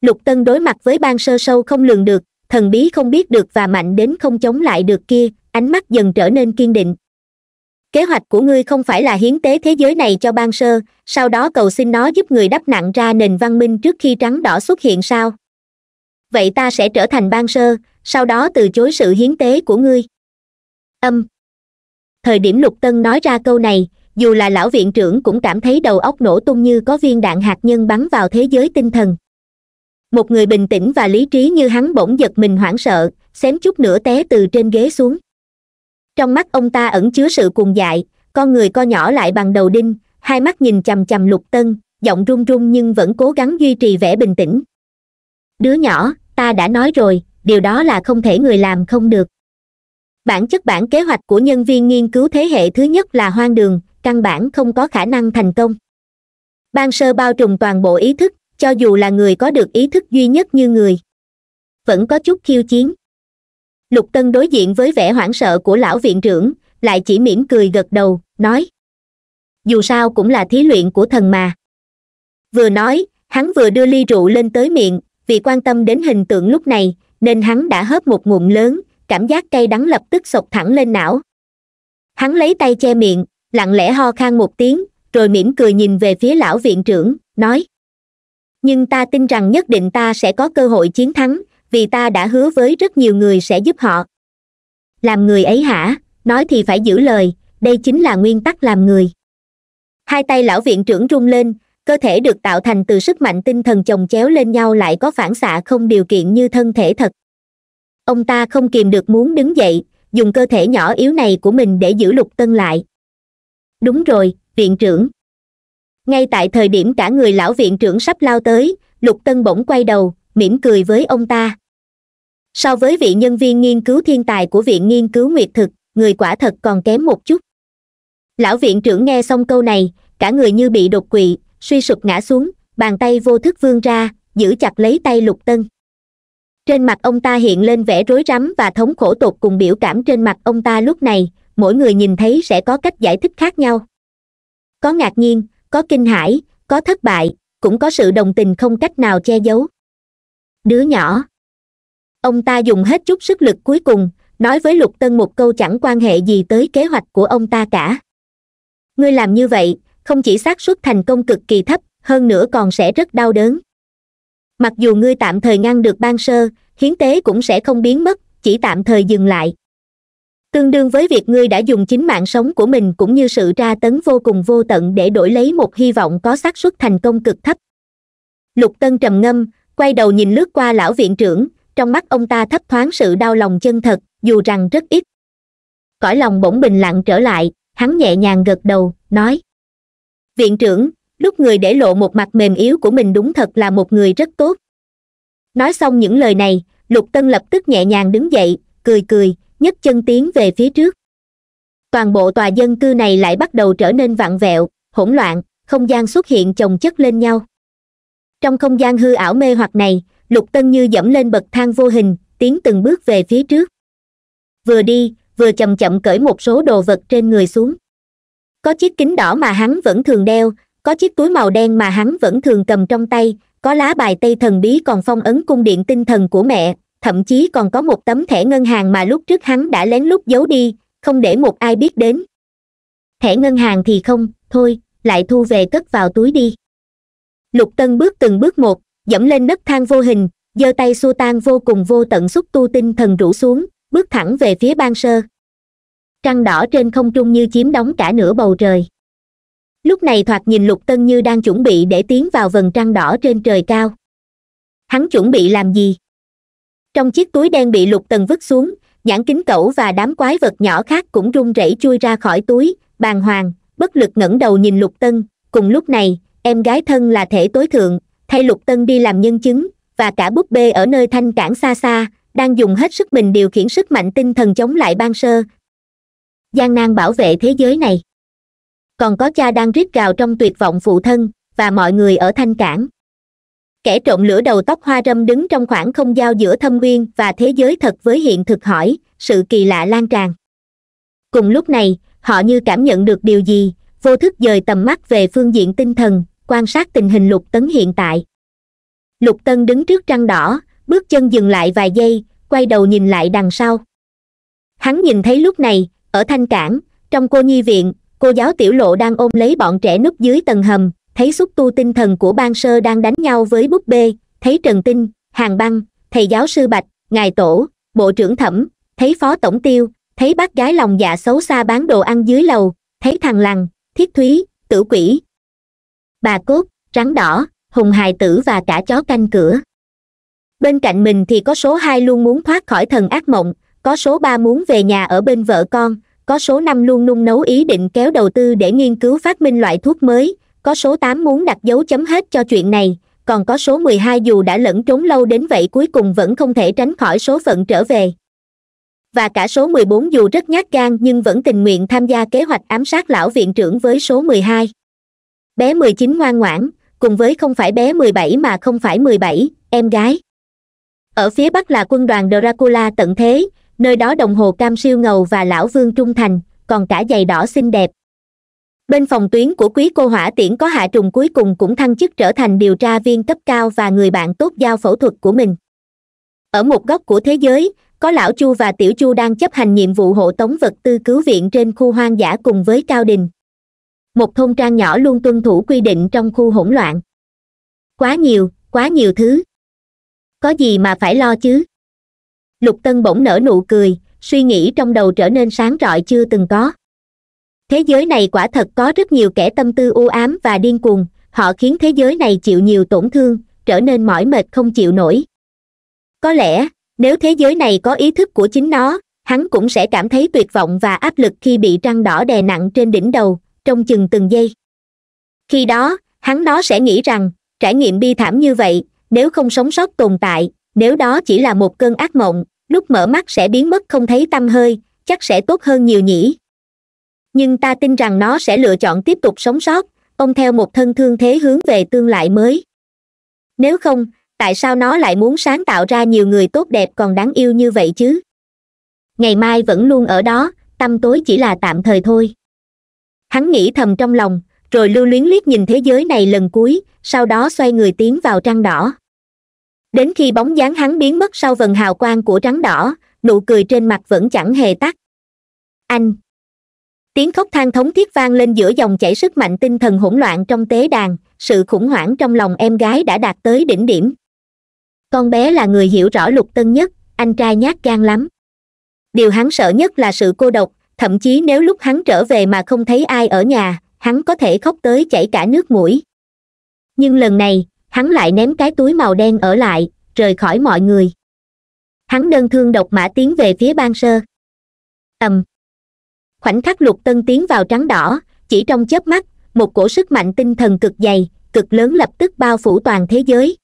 lục tân đối mặt với ban sơ sâu không lường được thần bí không biết được và mạnh đến không chống lại được kia ánh mắt dần trở nên kiên định kế hoạch của ngươi không phải là hiến tế thế giới này cho ban sơ sau đó cầu xin nó giúp người đắp nặng ra nền văn minh trước khi trắng đỏ xuất hiện sao vậy ta sẽ trở thành ban sơ sau đó từ chối sự hiến tế của ngươi âm thời điểm lục tân nói ra câu này dù là lão viện trưởng cũng cảm thấy đầu óc nổ tung như có viên đạn hạt nhân bắn vào thế giới tinh thần một người bình tĩnh và lý trí như hắn bỗng giật mình hoảng sợ xém chút nữa té từ trên ghế xuống trong mắt ông ta ẩn chứa sự cuồng dại con người co nhỏ lại bằng đầu đinh hai mắt nhìn chằm chằm lục tân giọng run run nhưng vẫn cố gắng duy trì vẻ bình tĩnh đứa nhỏ ta đã nói rồi điều đó là không thể người làm không được bản chất bản kế hoạch của nhân viên nghiên cứu thế hệ thứ nhất là hoang đường căn bản không có khả năng thành công ban sơ bao trùm toàn bộ ý thức cho dù là người có được ý thức duy nhất như người vẫn có chút khiêu chiến lục tân đối diện với vẻ hoảng sợ của lão viện trưởng lại chỉ mỉm cười gật đầu nói dù sao cũng là thí luyện của thần mà vừa nói hắn vừa đưa ly rượu lên tới miệng vì quan tâm đến hình tượng lúc này nên hắn đã hớp một ngụm lớn cảm giác cay đắng lập tức sộc thẳng lên não hắn lấy tay che miệng lặng lẽ ho khan một tiếng rồi mỉm cười nhìn về phía lão viện trưởng nói nhưng ta tin rằng nhất định ta sẽ có cơ hội chiến thắng vì ta đã hứa với rất nhiều người sẽ giúp họ làm người ấy hả nói thì phải giữ lời đây chính là nguyên tắc làm người hai tay lão viện trưởng rung lên cơ thể được tạo thành từ sức mạnh tinh thần chồng chéo lên nhau lại có phản xạ không điều kiện như thân thể thật ông ta không kìm được muốn đứng dậy dùng cơ thể nhỏ yếu này của mình để giữ lục tân lại đúng rồi viện trưởng ngay tại thời điểm cả người lão viện trưởng sắp lao tới lục tân bỗng quay đầu mỉm cười với ông ta so với vị nhân viên nghiên cứu thiên tài của viện nghiên cứu nguyệt thực người quả thật còn kém một chút lão viện trưởng nghe xong câu này cả người như bị đột quỵ suy sụp ngã xuống bàn tay vô thức vươn ra giữ chặt lấy tay lục tân trên mặt ông ta hiện lên vẻ rối rắm và thống khổ tột cùng biểu cảm trên mặt ông ta lúc này mỗi người nhìn thấy sẽ có cách giải thích khác nhau có ngạc nhiên có kinh hãi có thất bại cũng có sự đồng tình không cách nào che giấu đứa nhỏ ông ta dùng hết chút sức lực cuối cùng nói với lục tân một câu chẳng quan hệ gì tới kế hoạch của ông ta cả ngươi làm như vậy không chỉ xác suất thành công cực kỳ thấp hơn nữa còn sẽ rất đau đớn mặc dù ngươi tạm thời ngăn được ban sơ hiến tế cũng sẽ không biến mất chỉ tạm thời dừng lại tương đương với việc ngươi đã dùng chính mạng sống của mình cũng như sự tra tấn vô cùng vô tận để đổi lấy một hy vọng có xác suất thành công cực thấp lục tân trầm ngâm quay đầu nhìn lướt qua lão viện trưởng trong mắt ông ta thấp thoáng sự đau lòng chân thật dù rằng rất ít cõi lòng bỗng bình lặng trở lại hắn nhẹ nhàng gật đầu nói viện trưởng lúc người để lộ một mặt mềm yếu của mình đúng thật là một người rất tốt nói xong những lời này lục tân lập tức nhẹ nhàng đứng dậy cười cười nhấc chân tiến về phía trước toàn bộ tòa dân cư này lại bắt đầu trở nên vặn vẹo hỗn loạn không gian xuất hiện chồng chất lên nhau trong không gian hư ảo mê hoặc này lục tân như dẫm lên bậc thang vô hình tiến từng bước về phía trước vừa đi vừa chậm chậm cởi một số đồ vật trên người xuống có chiếc kính đỏ mà hắn vẫn thường đeo có chiếc túi màu đen mà hắn vẫn thường cầm trong tay có lá bài tây thần bí còn phong ấn cung điện tinh thần của mẹ thậm chí còn có một tấm thẻ ngân hàng mà lúc trước hắn đã lén lút giấu đi không để một ai biết đến thẻ ngân hàng thì không thôi lại thu về cất vào túi đi lục tân bước từng bước một dẫm lên nấc thang vô hình giơ tay xua tan vô cùng vô tận xúc tu tinh thần rủ xuống bước thẳng về phía ban sơ trăng đỏ trên không trung như chiếm đóng cả nửa bầu trời lúc này thoạt nhìn lục tân như đang chuẩn bị để tiến vào vần trăng đỏ trên trời cao hắn chuẩn bị làm gì trong chiếc túi đen bị lục tần vứt xuống nhãn kính cẩu và đám quái vật nhỏ khác cũng run rẩy chui ra khỏi túi bàng hoàng bất lực ngẩng đầu nhìn lục tân cùng lúc này em gái thân là thể tối thượng thay lục tân đi làm nhân chứng và cả búp bê ở nơi thanh cảng xa xa đang dùng hết sức mình điều khiển sức mạnh tinh thần chống lại ban sơ gian nan bảo vệ thế giới này còn có cha đang rít gào trong tuyệt vọng phụ thân và mọi người ở thanh cảng kẻ trộm lửa đầu tóc hoa râm đứng trong khoảng không giao giữa thâm nguyên và thế giới thật với hiện thực hỏi sự kỳ lạ lan tràn cùng lúc này họ như cảm nhận được điều gì vô thức dời tầm mắt về phương diện tinh thần quan sát tình hình lục tấn hiện tại lục tân đứng trước trăng đỏ bước chân dừng lại vài giây quay đầu nhìn lại đằng sau hắn nhìn thấy lúc này ở thanh cảng trong cô nhi viện cô giáo tiểu lộ đang ôm lấy bọn trẻ núp dưới tầng hầm thấy xúc tu tinh thần của ban sơ đang đánh nhau với búp bê thấy trần tinh hàng băng thầy giáo sư bạch ngài tổ bộ trưởng thẩm thấy phó tổng tiêu thấy bác gái lòng dạ xấu xa bán đồ ăn dưới lầu thấy thằng lằn thiết thúy tử quỷ bà cốt rắn đỏ hùng hài tử và cả chó canh cửa bên cạnh mình thì có số hai luôn muốn thoát khỏi thần ác mộng có số ba muốn về nhà ở bên vợ con có số năm luôn nung nấu ý định kéo đầu tư để nghiên cứu phát minh loại thuốc mới có số tám muốn đặt dấu chấm hết cho chuyện này còn có số mười hai dù đã lẫn trốn lâu đến vậy cuối cùng vẫn không thể tránh khỏi số phận trở về và cả số mười bốn dù rất nhát gan nhưng vẫn tình nguyện tham gia kế hoạch ám sát lão viện trưởng với số mười hai bé mười chín ngoan ngoãn cùng với không phải bé mười bảy mà không phải mười bảy em gái ở phía bắc là quân đoàn dracula tận thế nơi đó đồng hồ cam siêu ngầu và lão vương trung thành còn cả giày đỏ xinh đẹp bên phòng tuyến của quý cô hỏa tiễn có hạ trùng cuối cùng cũng thăng chức trở thành điều tra viên cấp cao và người bạn tốt giao phẫu thuật của mình ở một góc của thế giới có lão chu và tiểu chu đang chấp hành nhiệm vụ hộ tống vật tư cứu viện trên khu hoang dã cùng với cao đình một thôn trang nhỏ luôn tuân thủ quy định trong khu hỗn loạn quá nhiều quá nhiều thứ có gì mà phải lo chứ lục tân bỗng nở nụ cười suy nghĩ trong đầu trở nên sáng rọi chưa từng có thế giới này quả thật có rất nhiều kẻ tâm tư u ám và điên cuồng họ khiến thế giới này chịu nhiều tổn thương trở nên mỏi mệt không chịu nổi có lẽ nếu thế giới này có ý thức của chính nó hắn cũng sẽ cảm thấy tuyệt vọng và áp lực khi bị trăng đỏ đè nặng trên đỉnh đầu trong chừng từng giây khi đó hắn nó sẽ nghĩ rằng trải nghiệm bi thảm như vậy nếu không sống sót tồn tại nếu đó chỉ là một cơn ác mộng lúc mở mắt sẽ biến mất không thấy tâm hơi chắc sẽ tốt hơn nhiều nhỉ nhưng ta tin rằng nó sẽ lựa chọn tiếp tục sống sót ông theo một thân thương thế hướng về tương lai mới nếu không tại sao nó lại muốn sáng tạo ra nhiều người tốt đẹp còn đáng yêu như vậy chứ ngày mai vẫn luôn ở đó tâm tối chỉ là tạm thời thôi hắn nghĩ thầm trong lòng rồi lưu luyến liếc nhìn thế giới này lần cuối sau đó xoay người tiến vào trăng đỏ đến khi bóng dáng hắn biến mất sau vần hào quang của trắng đỏ nụ cười trên mặt vẫn chẳng hề tắt anh tiếng khóc than thống thiết vang lên giữa dòng chảy sức mạnh tinh thần hỗn loạn trong tế đàn sự khủng hoảng trong lòng em gái đã đạt tới đỉnh điểm con bé là người hiểu rõ lục tân nhất anh trai nhát gan lắm điều hắn sợ nhất là sự cô độc thậm chí nếu lúc hắn trở về mà không thấy ai ở nhà hắn có thể khóc tới chảy cả nước mũi nhưng lần này hắn lại ném cái túi màu đen ở lại rời khỏi mọi người hắn đơn thương độc mã tiến về phía ban sơ ầm um. khoảnh khắc lục tân tiến vào trắng đỏ chỉ trong chớp mắt một cổ sức mạnh tinh thần cực dày cực lớn lập tức bao phủ toàn thế giới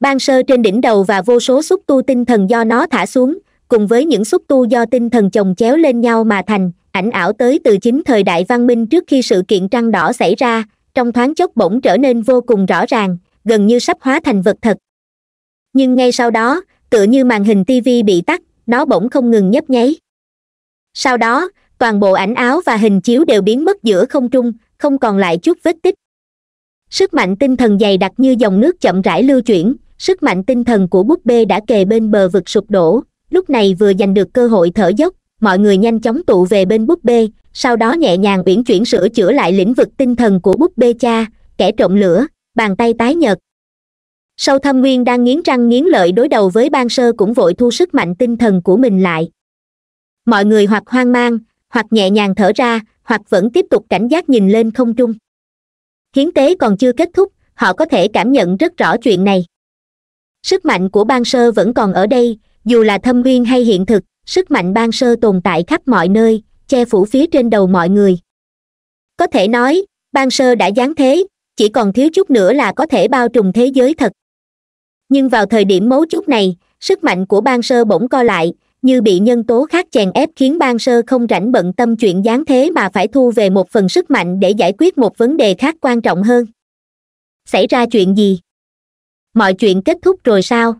ban sơ trên đỉnh đầu và vô số xúc tu tinh thần do nó thả xuống cùng với những xúc tu do tinh thần chồng chéo lên nhau mà thành ảnh ảo tới từ chính thời đại văn minh trước khi sự kiện trăng đỏ xảy ra trong thoáng chốc bỗng trở nên vô cùng rõ ràng gần như sắp hóa thành vật thật nhưng ngay sau đó tựa như màn hình tv bị tắt nó bỗng không ngừng nhấp nháy sau đó toàn bộ ảnh áo và hình chiếu đều biến mất giữa không trung không còn lại chút vết tích sức mạnh tinh thần dày đặc như dòng nước chậm rãi lưu chuyển sức mạnh tinh thần của búp bê đã kề bên bờ vực sụp đổ lúc này vừa giành được cơ hội thở dốc mọi người nhanh chóng tụ về bên búp bê sau đó nhẹ nhàng uyển chuyển sửa chữa lại lĩnh vực tinh thần của búp bê cha kẻ trộm lửa bàn tay tái nhợt sâu thâm nguyên đang nghiến răng nghiến lợi đối đầu với ban sơ cũng vội thu sức mạnh tinh thần của mình lại mọi người hoặc hoang mang hoặc nhẹ nhàng thở ra hoặc vẫn tiếp tục cảnh giác nhìn lên không trung hiến tế còn chưa kết thúc họ có thể cảm nhận rất rõ chuyện này sức mạnh của ban sơ vẫn còn ở đây dù là thâm nguyên hay hiện thực sức mạnh ban sơ tồn tại khắp mọi nơi che phủ phía trên đầu mọi người có thể nói ban sơ đã giáng thế chỉ còn thiếu chút nữa là có thể bao trùm thế giới thật nhưng vào thời điểm mấu chốt này sức mạnh của ban sơ bỗng co lại như bị nhân tố khác chèn ép khiến ban sơ không rảnh bận tâm chuyện gián thế mà phải thu về một phần sức mạnh để giải quyết một vấn đề khác quan trọng hơn xảy ra chuyện gì mọi chuyện kết thúc rồi sao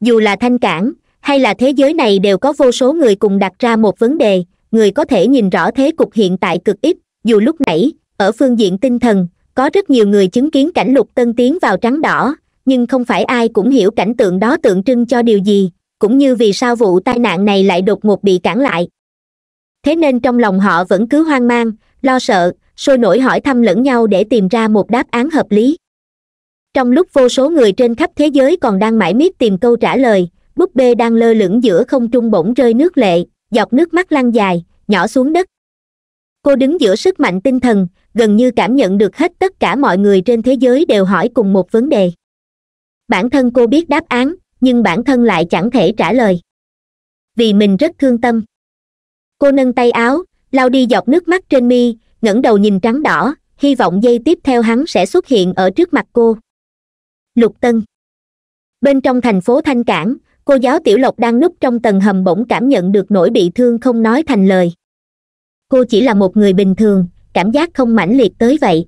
dù là thanh cản hay là thế giới này đều có vô số người cùng đặt ra một vấn đề người có thể nhìn rõ thế cục hiện tại cực ít dù lúc nãy ở phương diện tinh thần có rất nhiều người chứng kiến cảnh lục tân tiến vào trắng đỏ nhưng không phải ai cũng hiểu cảnh tượng đó tượng trưng cho điều gì cũng như vì sao vụ tai nạn này lại đột ngột bị cản lại thế nên trong lòng họ vẫn cứ hoang mang lo sợ sôi nổi hỏi thăm lẫn nhau để tìm ra một đáp án hợp lý trong lúc vô số người trên khắp thế giới còn đang mãi miết tìm câu trả lời búp bê đang lơ lửng giữa không trung bỗng rơi nước lệ dọc nước mắt lăn dài nhỏ xuống đất cô đứng giữa sức mạnh tinh thần gần như cảm nhận được hết tất cả mọi người trên thế giới đều hỏi cùng một vấn đề bản thân cô biết đáp án nhưng bản thân lại chẳng thể trả lời vì mình rất thương tâm cô nâng tay áo lau đi giọt nước mắt trên mi ngẩng đầu nhìn trắng đỏ hy vọng dây tiếp theo hắn sẽ xuất hiện ở trước mặt cô lục tân bên trong thành phố thanh cảng cô giáo tiểu lộc đang núp trong tầng hầm bỗng cảm nhận được nỗi bị thương không nói thành lời cô chỉ là một người bình thường cảm giác không mãnh liệt tới vậy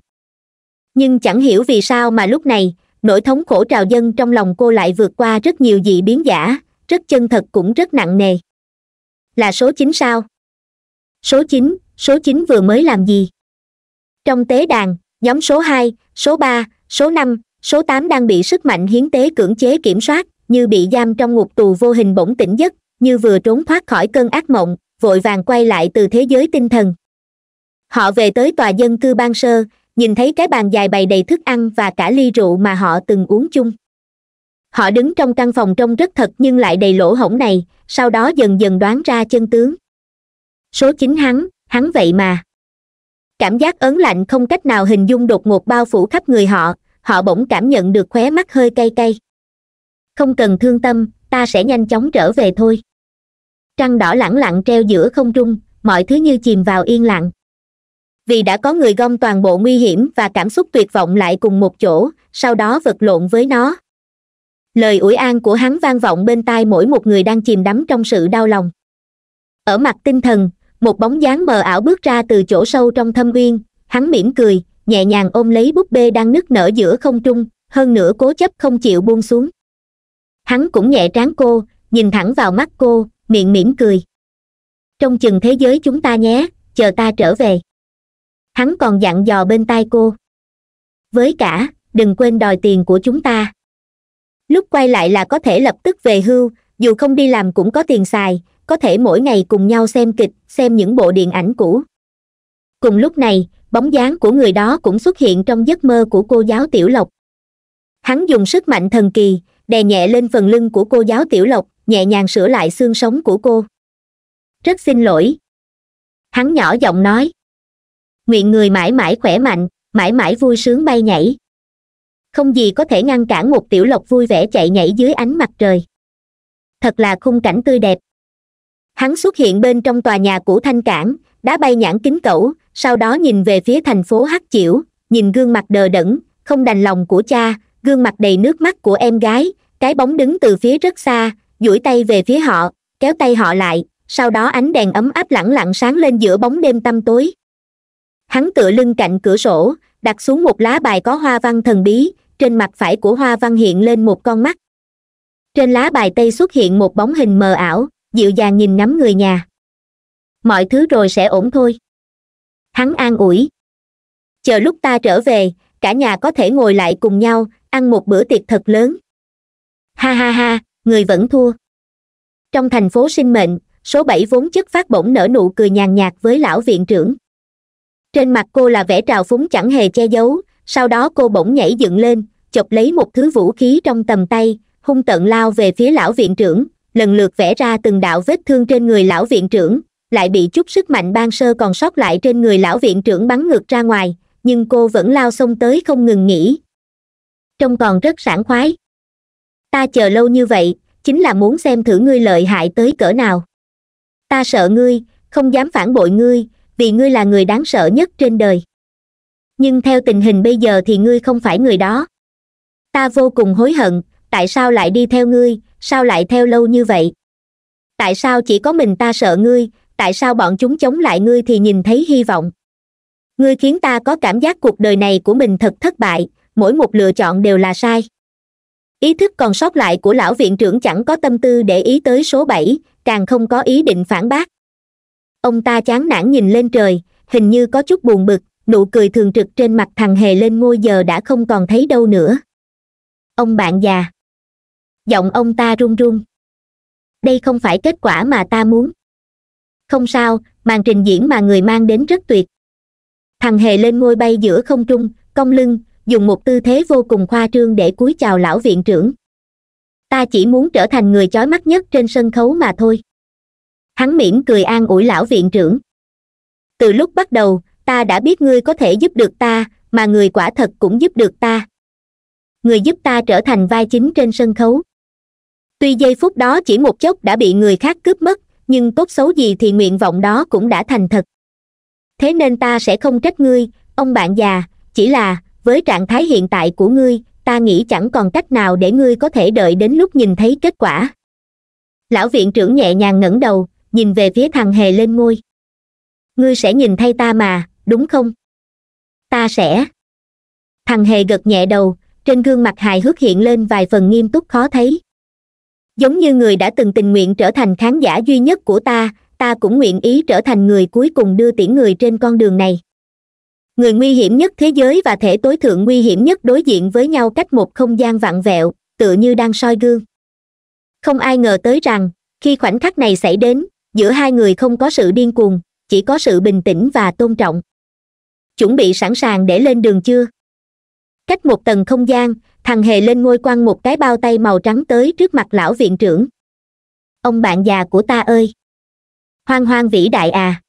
nhưng chẳng hiểu vì sao mà lúc này nỗi thống khổ trào dân trong lòng cô lại vượt qua rất nhiều dị biến giả rất chân thật cũng rất nặng nề là số chín sao số chín số chín vừa mới làm gì trong tế đàn nhóm số hai số ba số năm số tám đang bị sức mạnh hiến tế cưỡng chế kiểm soát như bị giam trong ngục tù vô hình bỗng tỉnh giấc như vừa trốn thoát khỏi cơn ác mộng vội vàng quay lại từ thế giới tinh thần họ về tới tòa dân cư ban sơ nhìn thấy cái bàn dài bày đầy thức ăn và cả ly rượu mà họ từng uống chung họ đứng trong căn phòng trông rất thật nhưng lại đầy lỗ hổng này sau đó dần dần đoán ra chân tướng số chính hắn hắn vậy mà cảm giác ớn lạnh không cách nào hình dung đột ngột bao phủ khắp người họ họ bỗng cảm nhận được khóe mắt hơi cay cay không cần thương tâm ta sẽ nhanh chóng trở về thôi trăng đỏ lẳng lặng treo giữa không trung mọi thứ như chìm vào yên lặng vì đã có người gom toàn bộ nguy hiểm và cảm xúc tuyệt vọng lại cùng một chỗ sau đó vật lộn với nó lời ủi an của hắn vang vọng bên tai mỗi một người đang chìm đắm trong sự đau lòng ở mặt tinh thần một bóng dáng mờ ảo bước ra từ chỗ sâu trong thâm uyên hắn mỉm cười nhẹ nhàng ôm lấy búp bê đang nứt nở giữa không trung hơn nữa cố chấp không chịu buông xuống hắn cũng nhẹ tráng cô nhìn thẳng vào mắt cô miệng mỉm cười trong chừng thế giới chúng ta nhé chờ ta trở về hắn còn dặn dò bên tai cô với cả đừng quên đòi tiền của chúng ta lúc quay lại là có thể lập tức về hưu dù không đi làm cũng có tiền xài có thể mỗi ngày cùng nhau xem kịch xem những bộ điện ảnh cũ cùng lúc này bóng dáng của người đó cũng xuất hiện trong giấc mơ của cô giáo tiểu lộc hắn dùng sức mạnh thần kỳ đè nhẹ lên phần lưng của cô giáo tiểu lộc nhẹ nhàng sửa lại xương sống của cô rất xin lỗi hắn nhỏ giọng nói nguyện người mãi mãi khỏe mạnh mãi mãi vui sướng bay nhảy không gì có thể ngăn cản một tiểu lộc vui vẻ chạy nhảy dưới ánh mặt trời thật là khung cảnh tươi đẹp hắn xuất hiện bên trong tòa nhà của thanh cảng đá bay nhãn kính cẩu sau đó nhìn về phía thành phố hắc chiểu nhìn gương mặt đờ đẫn không đành lòng của cha gương mặt đầy nước mắt của em gái cái bóng đứng từ phía rất xa duỗi tay về phía họ kéo tay họ lại sau đó ánh đèn ấm áp lẳng lặng sáng lên giữa bóng đêm tăm tối hắn tựa lưng cạnh cửa sổ đặt xuống một lá bài có hoa văn thần bí trên mặt phải của hoa văn hiện lên một con mắt trên lá bài tây xuất hiện một bóng hình mờ ảo dịu dàng nhìn ngắm người nhà mọi thứ rồi sẽ ổn thôi hắn an ủi chờ lúc ta trở về cả nhà có thể ngồi lại cùng nhau ăn một bữa tiệc thật lớn ha ha ha người vẫn thua trong thành phố sinh mệnh số bảy vốn chất phát bổng nở nụ cười nhàn nhạt với lão viện trưởng trên mặt cô là vẻ trào phúng chẳng hề che giấu sau đó cô bỗng nhảy dựng lên chộp lấy một thứ vũ khí trong tầm tay hung tận lao về phía lão viện trưởng lần lượt vẽ ra từng đạo vết thương trên người lão viện trưởng lại bị chút sức mạnh ban sơ còn sót lại trên người lão viện trưởng bắn ngược ra ngoài nhưng cô vẫn lao xông tới không ngừng nghỉ trông còn rất sảng khoái ta chờ lâu như vậy chính là muốn xem thử ngươi lợi hại tới cỡ nào ta sợ ngươi không dám phản bội ngươi vì ngươi là người đáng sợ nhất trên đời nhưng theo tình hình bây giờ thì ngươi không phải người đó ta vô cùng hối hận tại sao lại đi theo ngươi sao lại theo lâu như vậy tại sao chỉ có mình ta sợ ngươi tại sao bọn chúng chống lại ngươi thì nhìn thấy hy vọng ngươi khiến ta có cảm giác cuộc đời này của mình thật thất bại mỗi một lựa chọn đều là sai ý thức còn sót lại của lão viện trưởng chẳng có tâm tư để ý tới số bảy càng không có ý định phản bác ông ta chán nản nhìn lên trời hình như có chút buồn bực nụ cười thường trực trên mặt thằng hề lên ngôi giờ đã không còn thấy đâu nữa ông bạn già giọng ông ta run run đây không phải kết quả mà ta muốn không sao màn trình diễn mà người mang đến rất tuyệt thằng hề lên ngôi bay giữa không trung cong lưng dùng một tư thế vô cùng khoa trương để cúi chào lão viện trưởng ta chỉ muốn trở thành người chói mắt nhất trên sân khấu mà thôi hắn mỉm cười an ủi lão viện trưởng từ lúc bắt đầu ta đã biết ngươi có thể giúp được ta mà người quả thật cũng giúp được ta người giúp ta trở thành vai chính trên sân khấu tuy giây phút đó chỉ một chốc đã bị người khác cướp mất nhưng tốt xấu gì thì nguyện vọng đó cũng đã thành thật thế nên ta sẽ không trách ngươi ông bạn già chỉ là với trạng thái hiện tại của ngươi ta nghĩ chẳng còn cách nào để ngươi có thể đợi đến lúc nhìn thấy kết quả lão viện trưởng nhẹ nhàng ngẩng đầu nhìn về phía thằng hề lên ngôi ngươi sẽ nhìn thay ta mà đúng không ta sẽ thằng hề gật nhẹ đầu trên gương mặt hài hước hiện lên vài phần nghiêm túc khó thấy giống như người đã từng tình nguyện trở thành khán giả duy nhất của ta ta cũng nguyện ý trở thành người cuối cùng đưa tiễn người trên con đường này người nguy hiểm nhất thế giới và thể tối thượng nguy hiểm nhất đối diện với nhau cách một không gian vặn vẹo tựa như đang soi gương không ai ngờ tới rằng khi khoảnh khắc này xảy đến giữa hai người không có sự điên cuồng chỉ có sự bình tĩnh và tôn trọng chuẩn bị sẵn sàng để lên đường chưa cách một tầng không gian thằng hề lên ngôi quăng một cái bao tay màu trắng tới trước mặt lão viện trưởng ông bạn già của ta ơi hoang hoang vĩ đại à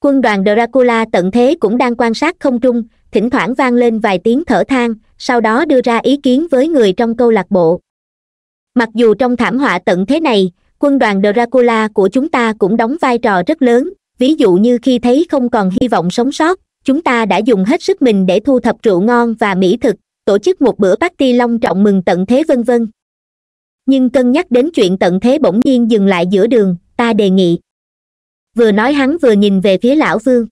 quân đoàn dracula tận thế cũng đang quan sát không trung thỉnh thoảng vang lên vài tiếng thở than sau đó đưa ra ý kiến với người trong câu lạc bộ mặc dù trong thảm họa tận thế này quân đoàn dracula của chúng ta cũng đóng vai trò rất lớn ví dụ như khi thấy không còn hy vọng sống sót chúng ta đã dùng hết sức mình để thu thập rượu ngon và mỹ thực tổ chức một bữa party long trọng mừng tận thế vân vân nhưng cân nhắc đến chuyện tận thế bỗng nhiên dừng lại giữa đường ta đề nghị vừa nói hắn vừa nhìn về phía lão vương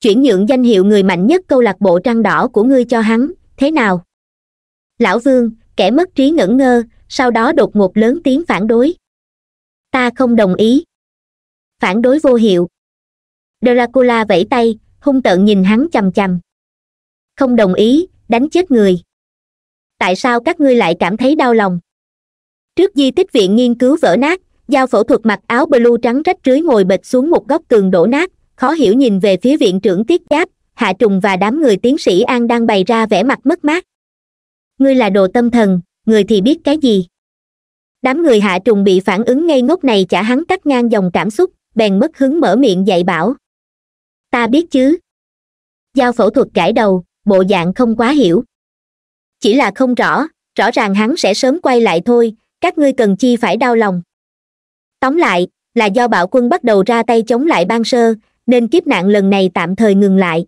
chuyển nhượng danh hiệu người mạnh nhất câu lạc bộ trăng đỏ của ngươi cho hắn thế nào lão vương kẻ mất trí ngẩn ngơ sau đó đột ngột lớn tiếng phản đối ta không đồng ý phản đối vô hiệu dracula vẫy tay hung tợn nhìn hắn c h ầ m c h ầ m không đồng ý đánh chết người tại sao các ngươi lại cảm thấy đau lòng trước di tích viện nghiên cứu vỡ nát giao phẫu thuật mặc áo blue trắng rách rưới ngồi bệt xuống một góc tường đổ nát khó hiểu nhìn về phía viện trưởng tiết giáp hạ trùng và đám người tiến sĩ an đang bày ra vẻ mặt mất mát ngươi là đồ tâm thần người thì biết cái gì đám người hạ trùng bị phản ứng ngây ngốc này chả hắn cắt ngang dòng cảm xúc bèn mất hứng mở miệng dạy bảo ta biết chứ giao phẫu thuật cải đầu bộ dạng không quá hiểu chỉ là không rõ rõ ràng hắn sẽ sớm quay lại thôi các ngươi cần chi phải đau lòng tóm lại là do bạo quân bắt đầu ra tay chống lại ban sơ nên kiếp nạn lần này tạm thời ngừng lại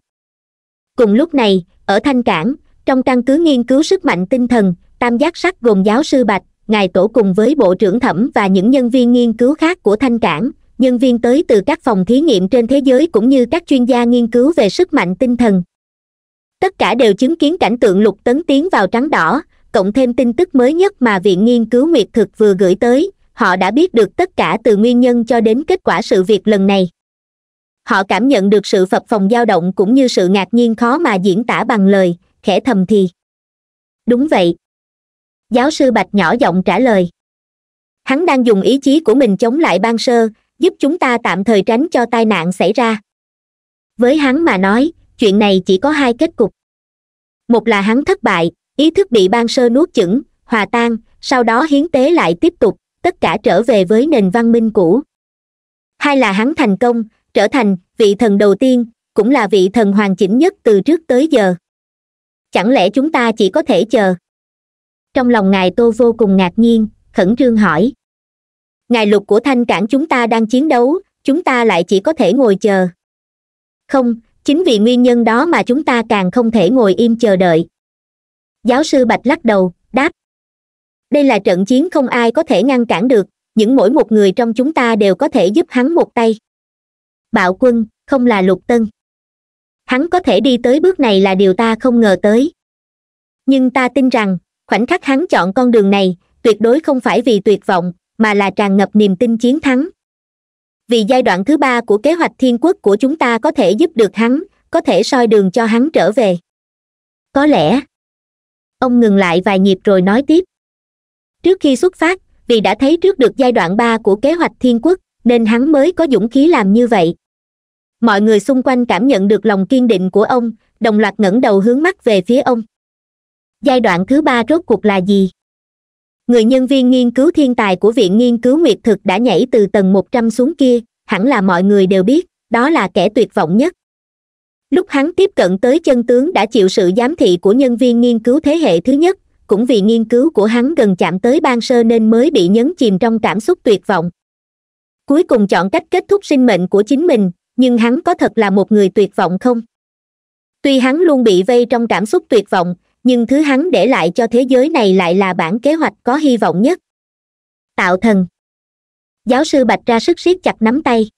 cùng lúc này ở thanh cảng trong căn cứ nghiên cứu sức mạnh tinh thần tam giác sắc gồm giáo sư bạch ngài tổ cùng với bộ trưởng thẩm và những nhân viên nghiên cứu khác của thanh cảng nhân viên tới từ các phòng thí nghiệm trên thế giới cũng như các chuyên gia nghiên cứu về sức mạnh tinh thần tất cả đều chứng kiến cảnh tượng lục tấn tiến vào trắng đỏ cộng thêm tin tức mới nhất mà viện nghiên cứu nguyệt thực vừa gửi tới họ đã biết được tất cả từ nguyên nhân cho đến kết quả sự việc lần này họ cảm nhận được sự phập phòng dao động cũng như sự ngạc nhiên khó mà diễn tả bằng lời khẽ thầm thì đúng vậy giáo sư bạch nhỏ giọng trả lời hắn đang dùng ý chí của mình chống lại ban sơ giúp chúng ta tạm thời tránh cho tai nạn xảy ra với hắn mà nói chuyện này chỉ có hai kết cục một là hắn thất bại ý thức bị ban sơ nuốt chửng hòa tan sau đó hiến tế lại tiếp tục tất cả trở về với nền văn minh cũ hai là hắn thành công trở thành vị thần đầu tiên cũng là vị thần hoàn chỉnh nhất từ trước tới giờ chẳng lẽ chúng ta chỉ có thể chờ trong lòng ngài tô vô cùng ngạc nhiên khẩn trương hỏi ngài lục của thanh cảng chúng ta đang chiến đấu chúng ta lại chỉ có thể ngồi chờ không chính vì nguyên nhân đó mà chúng ta càng không thể ngồi im chờ đợi giáo sư bạch lắc đầu đáp đây là trận chiến không ai có thể ngăn cản được những mỗi một người trong chúng ta đều có thể giúp hắn một tay bạo quân không là lục tân hắn có thể đi tới bước này là điều ta không ngờ tới nhưng ta tin rằng khoảnh khắc hắn chọn con đường này tuyệt đối không phải vì tuyệt vọng mà là tràn ngập niềm tin chiến thắng vì giai đoạn thứ ba của kế hoạch thiên quốc của chúng ta có thể giúp được hắn có thể soi đường cho hắn trở về có lẽ ông ngừng lại vài nhịp rồi nói tiếp trước khi xuất phát vì đã thấy trước được giai đoạn ba của kế hoạch thiên quốc nên hắn mới có dũng khí làm như vậy mọi người xung quanh cảm nhận được lòng kiên định của ông đồng loạt ngẩng đầu hướng mắt về phía ông giai đoạn thứ ba rốt cuộc là gì người nhân viên nghiên cứu thiên tài của viện nghiên cứu nguyệt thực đã nhảy từ tầng một trăm xuống kia hẳn là mọi người đều biết đó là kẻ tuyệt vọng nhất lúc hắn tiếp cận tới chân tướng đã chịu sự giám thị của nhân viên nghiên cứu thế hệ thứ nhất cũng vì nghiên cứu của hắn gần chạm tới ban sơ nên mới bị nhấn chìm trong cảm xúc tuyệt vọng cuối cùng chọn cách kết thúc sinh mệnh của chính mình nhưng hắn có thật là một người tuyệt vọng không tuy hắn luôn bị vây trong cảm xúc tuyệt vọng nhưng thứ hắn để lại cho thế giới này lại là bản kế hoạch có hy vọng nhất tạo thần giáo sư bạch ra sức siết chặt nắm tay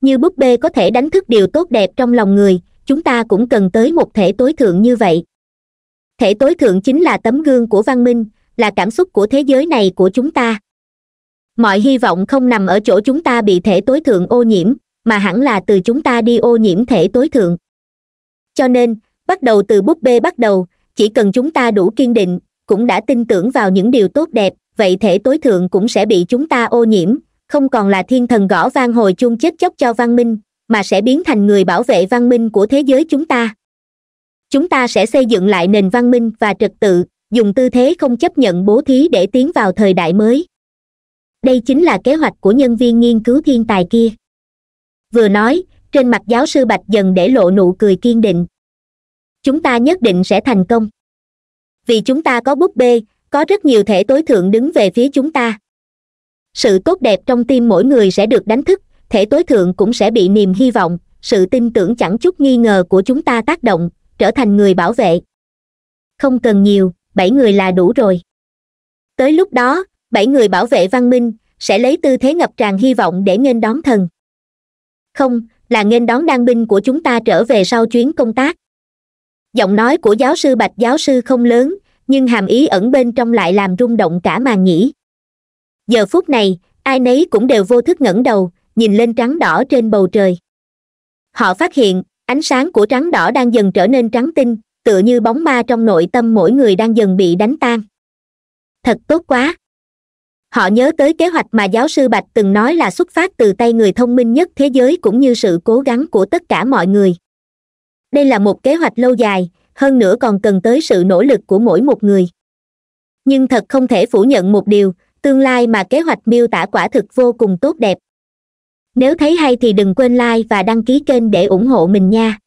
như búp bê có thể đánh thức điều tốt đẹp trong lòng người chúng ta cũng cần tới một thể tối thượng như vậy thể tối thượng chính là tấm gương của văn minh là cảm xúc của thế giới này của chúng ta mọi hy vọng không nằm ở chỗ chúng ta bị thể tối thượng ô nhiễm mà hẳn là từ chúng ta đi ô nhiễm thể tối thượng cho nên bắt đầu từ búp bê bắt đầu chỉ cần chúng ta đủ kiên định cũng đã tin tưởng vào những điều tốt đẹp vậy thể tối thượng cũng sẽ bị chúng ta ô nhiễm không còn là thiên thần gõ vang hồi chuông chết chóc cho văn minh mà sẽ biến thành người bảo vệ văn minh của thế giới chúng ta chúng ta sẽ xây dựng lại nền văn minh và trật tự dùng tư thế không chấp nhận bố thí để tiến vào thời đại mới đây chính là kế hoạch của nhân viên nghiên cứu thiên tài kia vừa nói trên mặt giáo sư bạch dần để lộ nụ cười kiên định chúng ta nhất định sẽ thành công vì chúng ta có búp bê có rất nhiều thể tối thượng đứng về phía chúng ta sự tốt đẹp trong tim mỗi người sẽ được đánh thức thể tối thượng cũng sẽ bị niềm hy vọng sự tin tưởng chẳng chút nghi ngờ của chúng ta tác động trở thành người bảo vệ không cần nhiều bảy người là đủ rồi tới lúc đó bảy người bảo vệ văn minh sẽ lấy tư thế ngập tràn hy vọng để nghênh đón thần không là nghênh đón đan binh của chúng ta trở về sau chuyến công tác giọng nói của giáo sư bạch giáo sư không lớn nhưng hàm ý ẩn bên trong lại làm rung động cả màn nhĩ giờ phút này ai nấy cũng đều vô thức ngẩng đầu nhìn lên trắng đỏ trên bầu trời họ phát hiện ánh sáng của trắng đỏ đang dần trở nên trắng tinh tựa như bóng ma trong nội tâm mỗi người đang dần bị đánh tan thật tốt quá họ nhớ tới kế hoạch mà giáo sư bạch từng nói là xuất phát từ tay người thông minh nhất thế giới cũng như sự cố gắng của tất cả mọi người đây là một kế hoạch lâu dài hơn nữa còn cần tới sự nỗ lực của mỗi một người nhưng thật không thể phủ nhận một điều tương lai mà kế hoạch miêu tả quả thực vô cùng tốt đẹp nếu thấy hay thì đừng quên like và đăng ký kênh để ủng hộ mình nha